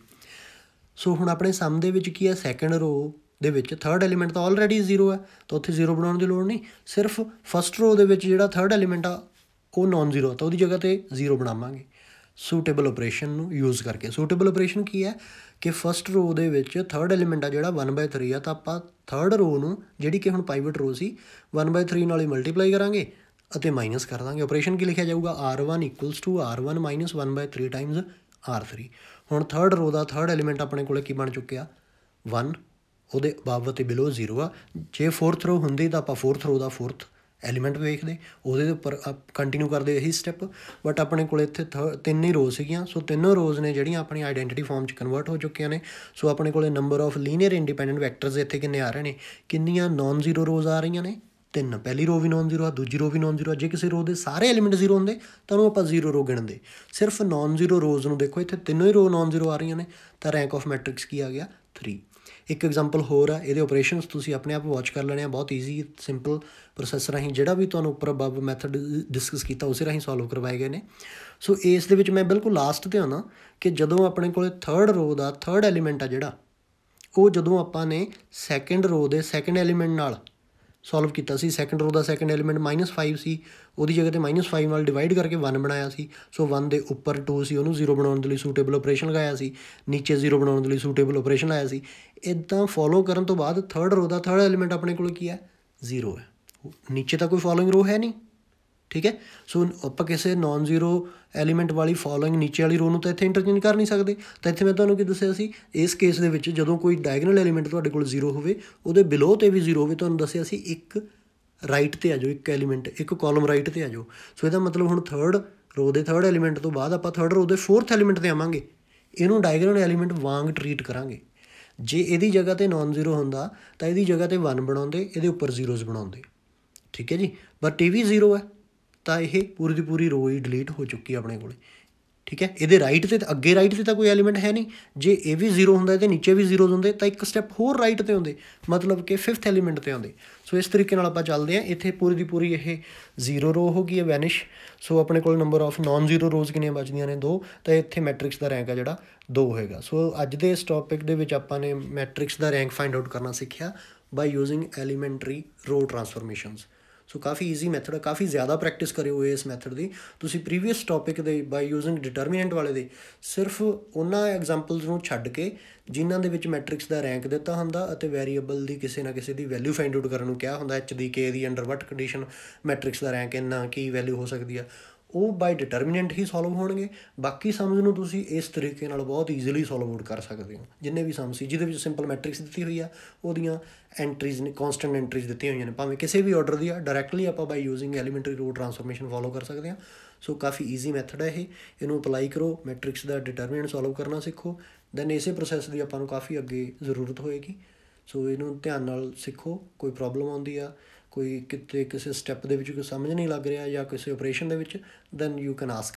ਸੋ ਹੁਣ ਆਪਣੇ ਸਮ ਦੇ ਵਿੱਚ ਕੀ ਹੈ ਸੈਕੰਡ ਰੋ ਦੇ ਵਿੱਚ 3rd ਐਲੀਮੈਂਟ ਤਾਂ ਆਲਰੇਡੀ 0 ਹੈ ਤਾਂ ਉੱਥੇ 0 ਬਣਾਉਣ ਦੀ ਲੋੜ ਨਹੀਂ ਸਿਰਫ ਫਸਟ ਰੋ ਦੇ ਵਿੱਚ ਜਿਹੜਾ 3rd ਐਲੀਮੈਂਟ ਆ ਉਹ ਨਾਨ ਜ਼ੀਰੋ ਆ ਤਾਂ ਉਹਦੀ ਜਗ੍ਹਾ ਤੇ 0 ਬਣਾਵਾਂਗੇ ਸੂਟੇਬਲ ਆਪਰੇਸ਼ਨ ਨੂੰ ਯੂਜ਼ ਕਰਕੇ ਸੂਟੇਬਲ ਆਪਰੇਸ਼ਨ ਕੀ ਹੈ ਕਿ ਫਰਸਟ ਰੋ ਦੇ ਵਿੱਚ ਥਰਡ ਐਲੀਮੈਂਟ ਆ ਜਿਹੜਾ 1/3 ਆ ਤਾਂ ਆਪਾਂ ਥਰਡ ਰੋ ਨੂੰ ਜਿਹੜੀ ਕਿ ਹੁਣ ਪਾਈਵਟ ਰੋ ਸੀ 1/3 ਨਾਲ ਹੀ ਮਲਟੀਪਲਾਈ ਕਰਾਂਗੇ ਅਤੇ ਮਾਈਨਸ ਕਰ ਦਾਂਗੇ ਆਪਰੇਸ਼ਨ ਕੀ ਲਿਖਿਆ ਜਾਊਗਾ r1 r1 1/3 ਟਾਈਮਸ r3 ਹੁਣ ਥਰਡ ਰੋ ਦਾ ਥਰਡ ਐਲੀਮੈਂਟ ਆਪਣੇ ਕੋਲੇ ਕੀ ਬਣ ਚੁੱਕਿਆ 1 ਉਹਦੇ ਬਾਬਤ ਤੇ ਬਿਲੋ 0 ਆ ਜੇ ਫੋਰਥ ਰੋ ਹੁੰਦੀ ਤਾਂ ਆਪਾਂ ਫੋਰਥ ਰੋ ਦਾ ਫੋਰਥ ਐਲੀਮੈਂਟ ਵੇਖਦੇ ਉਹਦੇ ਦੇ ਉੱਪਰ ਕੰਟੀਨਿਊ ਕਰਦੇ ਇਹੀ ਸਟੈਪ ਬਟ ਆਪਣੇ ਕੋਲ ਇੱਥੇ ਤਿੰਨ ਹੀ ਰੋਜ਼ ਸੀਗੀਆਂ ਸੋ ਤਿੰਨੋਂ ਰੋਜ਼ ਨੇ ਜਿਹੜੀਆਂ ਆਪਣੀ ਆਇਡੈਂਟੀਟੀ ਫਾਰਮ 'ਚ ਕਨਵਰਟ ਹੋ ਚੁੱਕੀਆਂ ਨੇ ਸੋ ਆਪਣੇ ਕੋਲੇ number of linear independent vectors ਇੱਥੇ ਕਿੰਨੇ ਆ ਰਹੇ ਨੇ ਕਿੰਨੀਆਂ ਨਾਨ ਜ਼ੀਰੋ ਰੋਜ਼ ਆ ਰਹੀਆਂ ਨੇ ਤਿੰਨ ਪਹਿਲੀ ਰੋ ਵੀ ਨਾਨ ਜ਼ੀਰੋ ਆ ਦੂਜੀ ਰੋ ਵੀ ਨਾਨ ਜ਼ੀਰੋ ਆ ਜੇ ਕਿਸੇ ਰੋ ਦੇ ਸਾਰੇ ਐਲੀਮੈਂਟ ਜ਼ੀਰੋ ਹੁੰਦੇ ਤਾਂ ਉਹ ਆਪਾਂ ਜ਼ੀਰੋ ਰੋ ਗਿਣਦੇ ਸਿਰਫ ਨਾਨ ਜ਼ੀਰੋ ਰੋਜ਼ ਨੂੰ ਦੇਖੋ ਇੱਥੇ ਤਿੰਨੋਂ ਹੀ ਰੋ ਨਾਨ ਜ਼ੀਰੋ ਆ ਰਹੀਆਂ ਨੇ ਤਾਂ ਰੈਂਕ ਆਫ ਮੈਟ੍ਰਿਕਸ ਕੀ ਆ ਗਿਆ 3 ਇੱਕ ਐਗਜ਼ਾਮਪਲ ਹੋਰ ਆ ਇਹਦੇ ਆਪਰੇਸ਼ਨਸ ਤੁਸੀਂ ਆਪਣੇ ਆਪ ਵਾਚ ਕਰ ਲੈਣੇ ਆ ਬਹੁਤ ਈਜ਼ੀ ਸਿੰਪਲ ਪ੍ਰੋਸੈਸ ਰਾਹੀਂ ਜਿਹੜਾ ਵੀ ਤੁਹਾਨੂੰ ਉੱਪਰ ਬਬ ਮੈਥਡ ਡਿਸਕਸ ਕੀਤਾ ਉਸੇ ਰਾਹੀਂ ਸੋਲਵ ਕਰਵਾਏ ਗਏ ਨੇ ਸੋ ਇਸ ਦੇ ਵਿੱਚ ਮੈਂ ਬਿਲਕੁਲ ਲਾਸਟ ਤੇ ਆਉਣਾ ਕਿ ਜਦੋਂ ਆਪਣੇ ਕੋਲੇ 3rd ਰੋ ਦਾ 3rd ਐਲੀਮੈਂਟ ਆ ਜਿਹੜਾ ਉਹ ਜਦੋਂ ਆਪਾਂ ਨੇ 2nd ਰੋ ਦੇ 2nd ਐਲੀਮੈਂਟ ਨਾਲ ਸੋਲਵ ਕੀਤਾ ਸੀ 2nd ਰੋ ਦਾ 2nd ਐਲੀਮੈਂਟ -5 ਸੀ ਉਹਦੀ ਜਗ੍ਹਾ ਤੇ -5 ਨਾਲ ਡਿਵਾਈਡ ਕਰਕੇ 1 ਬਣਾਇਆ ਸੀ ਸੋ 1 ਦੇ ਉੱਪਰ 2 ਸੀ ਉਹਨੂੰ 0 ਬਣਾਉਣ ਦੇ ਲਈ ਸੂਟੇਬਲ ਆਪਰੇਸ਼ਨ ਲਗਾਇਆ ਸੀ ਨੀਚੇ 0 ਬਣਾਉਣ ਦੇ ਲਈ ਸੂਟੇਬਲ ਆਪਰੇਸ਼ਨ ਲਾਇਆ ਸੀ ਇਦਾਂ ਫੋਲੋ ਕਰਨ ਤੋਂ ਬਾਅਦ 3rd ਰੋ ਦਾ 3rd ਐਲੀਮੈਂਟ ਆਪਣੇ ਕੋਲ ਕੀ ਹੈ 0 ਹੈ ਨੀਚੇ ਤਾਂ ਕੋਈ ਫਾਲੋਇੰਗ ਰੋ ਹੈ ਨਹੀਂ ਠੀਕ ਹੈ ਸੋ ਆਪਾਂ ਕਿਸੇ ਨਾਨ ਜ਼ੀਰੋ ਐਲੀਮੈਂਟ ਵਾਲੀ ਫਾਲੋਇੰਗ ਨੀਚੇ ਵਾਲੀ ਰੋ ਨੂੰ ਤਾਂ ਇੱਥੇ ਇੰਟਰਚੇਂਜ ਕਰ ਨਹੀਂ ਸਕਦੇ ਤਾਂ ਇੱਥੇ ਮੈਂ ਤੁਹਾਨੂੰ ਕੀ ਦੱਸਿਆ ਸੀ ਇਸ ਕੇਸ ਦੇ ਵਿੱਚ ਜਦੋਂ ਕੋਈ ਡਾਇਗਨਲ ਐਲੀਮੈਂਟ ਤੁਹਾਡੇ ਕੋਲ ਜ਼ੀਰੋ ਹੋਵੇ ਉਹਦੇ ਬਿਲੋ ਤੇ ਵੀ ਜ਼ੀਰੋ ਹੋਵੇ ਤੁਹਾਨੂੰ ਦੱਸਿਆ ਸੀ ਇੱਕ ਰਾਈਟ ਤੇ ਆ ਜਾਓ ਇੱਕ ਐਲੀਮੈਂਟ ਇੱਕ ਕਾਲਮ ਰਾਈਟ ਤੇ ਆ ਜਾਓ ਸੋ ਇਹਦਾ ਮਤਲਬ ਹੁਣ ਥਰਡ ਰੋ ਦੇ ਥਰਡ ਐਲੀਮੈਂਟ ਤੋਂ ਬਾਅਦ ਆਪਾਂ ਥਰਡ ਰੋ ਦੇ ਫੋਰਥ ਐਲੀਮੈਂਟ ਤੇ ਆਵਾਂਗੇ ਇਹਨੂੰ ਡਾਇਗਨਲ ਐਲੀਮੈਂਟ ਵਾਂਗ ਟ੍ਰੀਟ ਕਰਾਂਗੇ ਜੇ ਇਹਦੀ ਜਗ੍ਹਾ ਤੇ ਨਾਨ ਜ਼ੀਰੋ ਹੁੰਦਾ ਤਾਂ ਇਹਦੀ ਜਗ੍ਹਾ ਤੇ 1 ਬਣਾਉਂਦੇ ਇਹਦੇ ਉੱਪਰ ਜ਼ੀਰੋਜ਼ ਬਣਾਉਂਦੇ ਠੀਕ ਹੈ ਜੀ ਬਟ ਇਹ ਵੀ 0 ਹੈ ਤਾਂ ਇਹ ਪੂਰੀ ਦੀ ਪੂਰੀ ਰੋ ਹੀ ਡਿਲੀਟ ਹੋ ਚੁੱਕੀ ਆਪਣੇ ਕੋਲੇ ਠੀਕ ਹੈ ਇਹਦੇ ਰਾਈਟ ਤੇ ਅੱਗੇ ਰਾਈਟ ਤੇ ਤਾਂ ਕੋਈ ਐਲੀਮੈਂਟ ਹੈ ਨਹੀਂ ਜੇ ਇਹ ਵੀ 0 ਹੁੰਦਾ ਤੇ ਨੀਚੇ ਵੀ ਜ਼ੀਰੋਜ਼ ਹੁੰਦੇ ਤਾਂ ਇੱਕ ਸਟੈਪ ਹੋਰ ਰਾਈਟ ਤੇ ਹੁੰਦੇ ਮਤਲਬ ਕਿ 5th ਐਲੀਮੈਂਟ ਤੇ ਹੁੰਦੇ ਸੋ ਇਸ ਤਰੀਕੇ ਨਾਲ ਆਪਾਂ ਚੱਲਦੇ ਆ ਇੱਥੇ ਪੂਰੀ ਦੀ ਪੂਰੀ ਇਹ ਜ਼ੀਰੋ ਰੋ ਹੋ ਗਈ ਹੈ ਵੈਨਿਸ਼ ਸੋ ਆਪਣੇ ਕੋਲ number of non zero rows ਕਿੰਨੀਆਂ ਬਚਦੀਆਂ ਨੇ 2 ਤਾਂ ਇੱਥੇ ਮੈਟ੍ਰਿਕਸ ਦਾ ਰੈਂਕ ਆ ਜਿਹੜਾ 2 ਹੋਏਗਾ ਸੋ ਅੱਜ ਦੇ ਇਸ ਟੌਪਿਕ ਦੇ ਵਿੱਚ ਆਪਾਂ ਨੇ ਮੈਟ੍ਰਿਕਸ ਦਾ ਰੈਂਕ ਫਾਈਂਡ ਆਊਟ ਕਰਨਾ ਸਿੱਖਿਆ ਬਾਈ ਯੂਜ਼ਿੰਗ ਐਲੀਮੈਂਟਰੀ ਰੋ ਟਰਾਂਸਫਾਰਮੇਸ਼ਨਸ ਸੋ ਕਾਫੀ ਈਜ਼ੀ ਮੈਥਡ ਹੈ ਕਾਫੀ ਜ਼ਿਆਦਾ ਪ੍ਰੈਕਟਿਸ ਕਰਿਓ ਇਸ ਮੈਥਡ ਦੀ ਤੁਸੀਂ ਪ੍ਰੀਵੀਅਸ ਟੌਪਿਕ ਦੇ ਬਾਈ ਯੂਜ਼ਿੰਗ ਡਿਟਰਮੀਨੈਂਟ ਵਾਲੇ ਦੇ ਸਿਰਫ ਉਹਨਾਂ ਐਗਜ਼ਾਮਪਲਸ ਨੂੰ ਛੱਡ ਕੇ ਜਿਨ੍ਹਾਂ ਦੇ ਵਿੱਚ ਮੈਟ੍ਰਿਕਸ ਦਾ ਰੈਂਕ ਦਿੱਤਾ ਹੁੰਦਾ ਅਤੇ ਵੇਰੀਏਬਲ ਦੀ ਕਿਸੇ ਨਾ ਕਿਸੇ ਦੀ ਵੈਲਿਊ ਫਾਈਂਡ ਆਊਟ ਕਰਨ ਨੂੰ ਕਿਹਾ ਹੁੰਦਾ ਐਚ ਦੀ ਕੇ ਦੀ ਅੰਡਰ ਵਟ ਕੰਡੀਸ਼ਨ ਮੈਟ੍ਰਿਕਸ ਦਾ ਰੈਂਕ ਇੰਨਾ ਕੀ ਵੈਲਿਊ ਹੋ ਸਕਦੀ ਆ ਉਹ ਬਾਈ ਡਿਟਰਮੀਨੈਂਟ ਹੀ ਸੋਲਵ ਹੋਣਗੇ ਬਾਕੀ ਸਮਸ ਨੂੰ ਤੁਸੀਂ ਇਸ ਤਰੀਕੇ ਨਾਲ ਬਹੁਤ ਈਜ਼ੀਲੀ ਸੋਲਵ ਆਊਟ ਕਰ ਸਕਦੇ ਹੋ ਜਿੰਨੇ ਵੀ ਸਮ ਸੀ ਜਿਹਦੇ ਵਿੱਚ ਸਿੰਪਲ ਮੈਟ੍ਰਿਕਸ ਦਿੱਤੀ ਹੋਈ ਆ ਉਹਦੀਆਂ ਐਂਟਰੀਜ਼ ਨੇ ਕਨਸਟੈਂਟ ਐਂਟਰੀਜ਼ ਦਿੱਤੀਆਂ ਹੋਈਆਂ ਨੇ ਭਾਵੇਂ ਕਿਸੇ ਵੀ ਆਰਡਰ ਦੀ ਆ ਡਾਇਰੈਕਟਲੀ ਆਪਾਂ by using elementary row transformation follow ਕਰ ਸਕਦੇ ਆ ਸੋ ਕਾਫੀ ਈਜ਼ੀ ਮੈਥਡ ਹੈ ਇਹ ਇਹਨੂੰ ਅਪਲਾਈ ਕਰੋ ਮੈਟ੍ਰਿਕਸ ਦਾ ਡਿਟਰਮੀਨੈਂਟ ਸੋਲਵ ਕਰਨਾ ਸਿੱਖੋ ਦੈਨ ਇਸੇ ਪ੍ਰੋਸੈਸ ਦੀ ਆਪਾਂ ਨੂੰ ਕਾਫੀ ਅੱਗੇ ਜ਼ਰੂਰਤ ਹੋਏਗੀ ਸੋ ਇਹਨੂੰ ਧਿਆਨ ਨਾਲ ਸਿੱਖੋ ਕੋਈ ਪ੍ਰੋਬਲਮ ਆਉਂਦੀ ਆ ਕੋਈ ਕਿਤੇ ਕਿਸੇ ਸਟੈਪ ਦੇ ਵਿੱਚ ਕੋਈ ਸਮਝ ਨਹੀਂ ਲੱਗ ਰਿਹਾ ਜਾਂ ਕਿਸੇ ਆਪਰੇਸ਼ਨ ਦੇ ਵਿੱਚ ਦੈਨ ਯੂ ਕੈਨ ਆਸਕ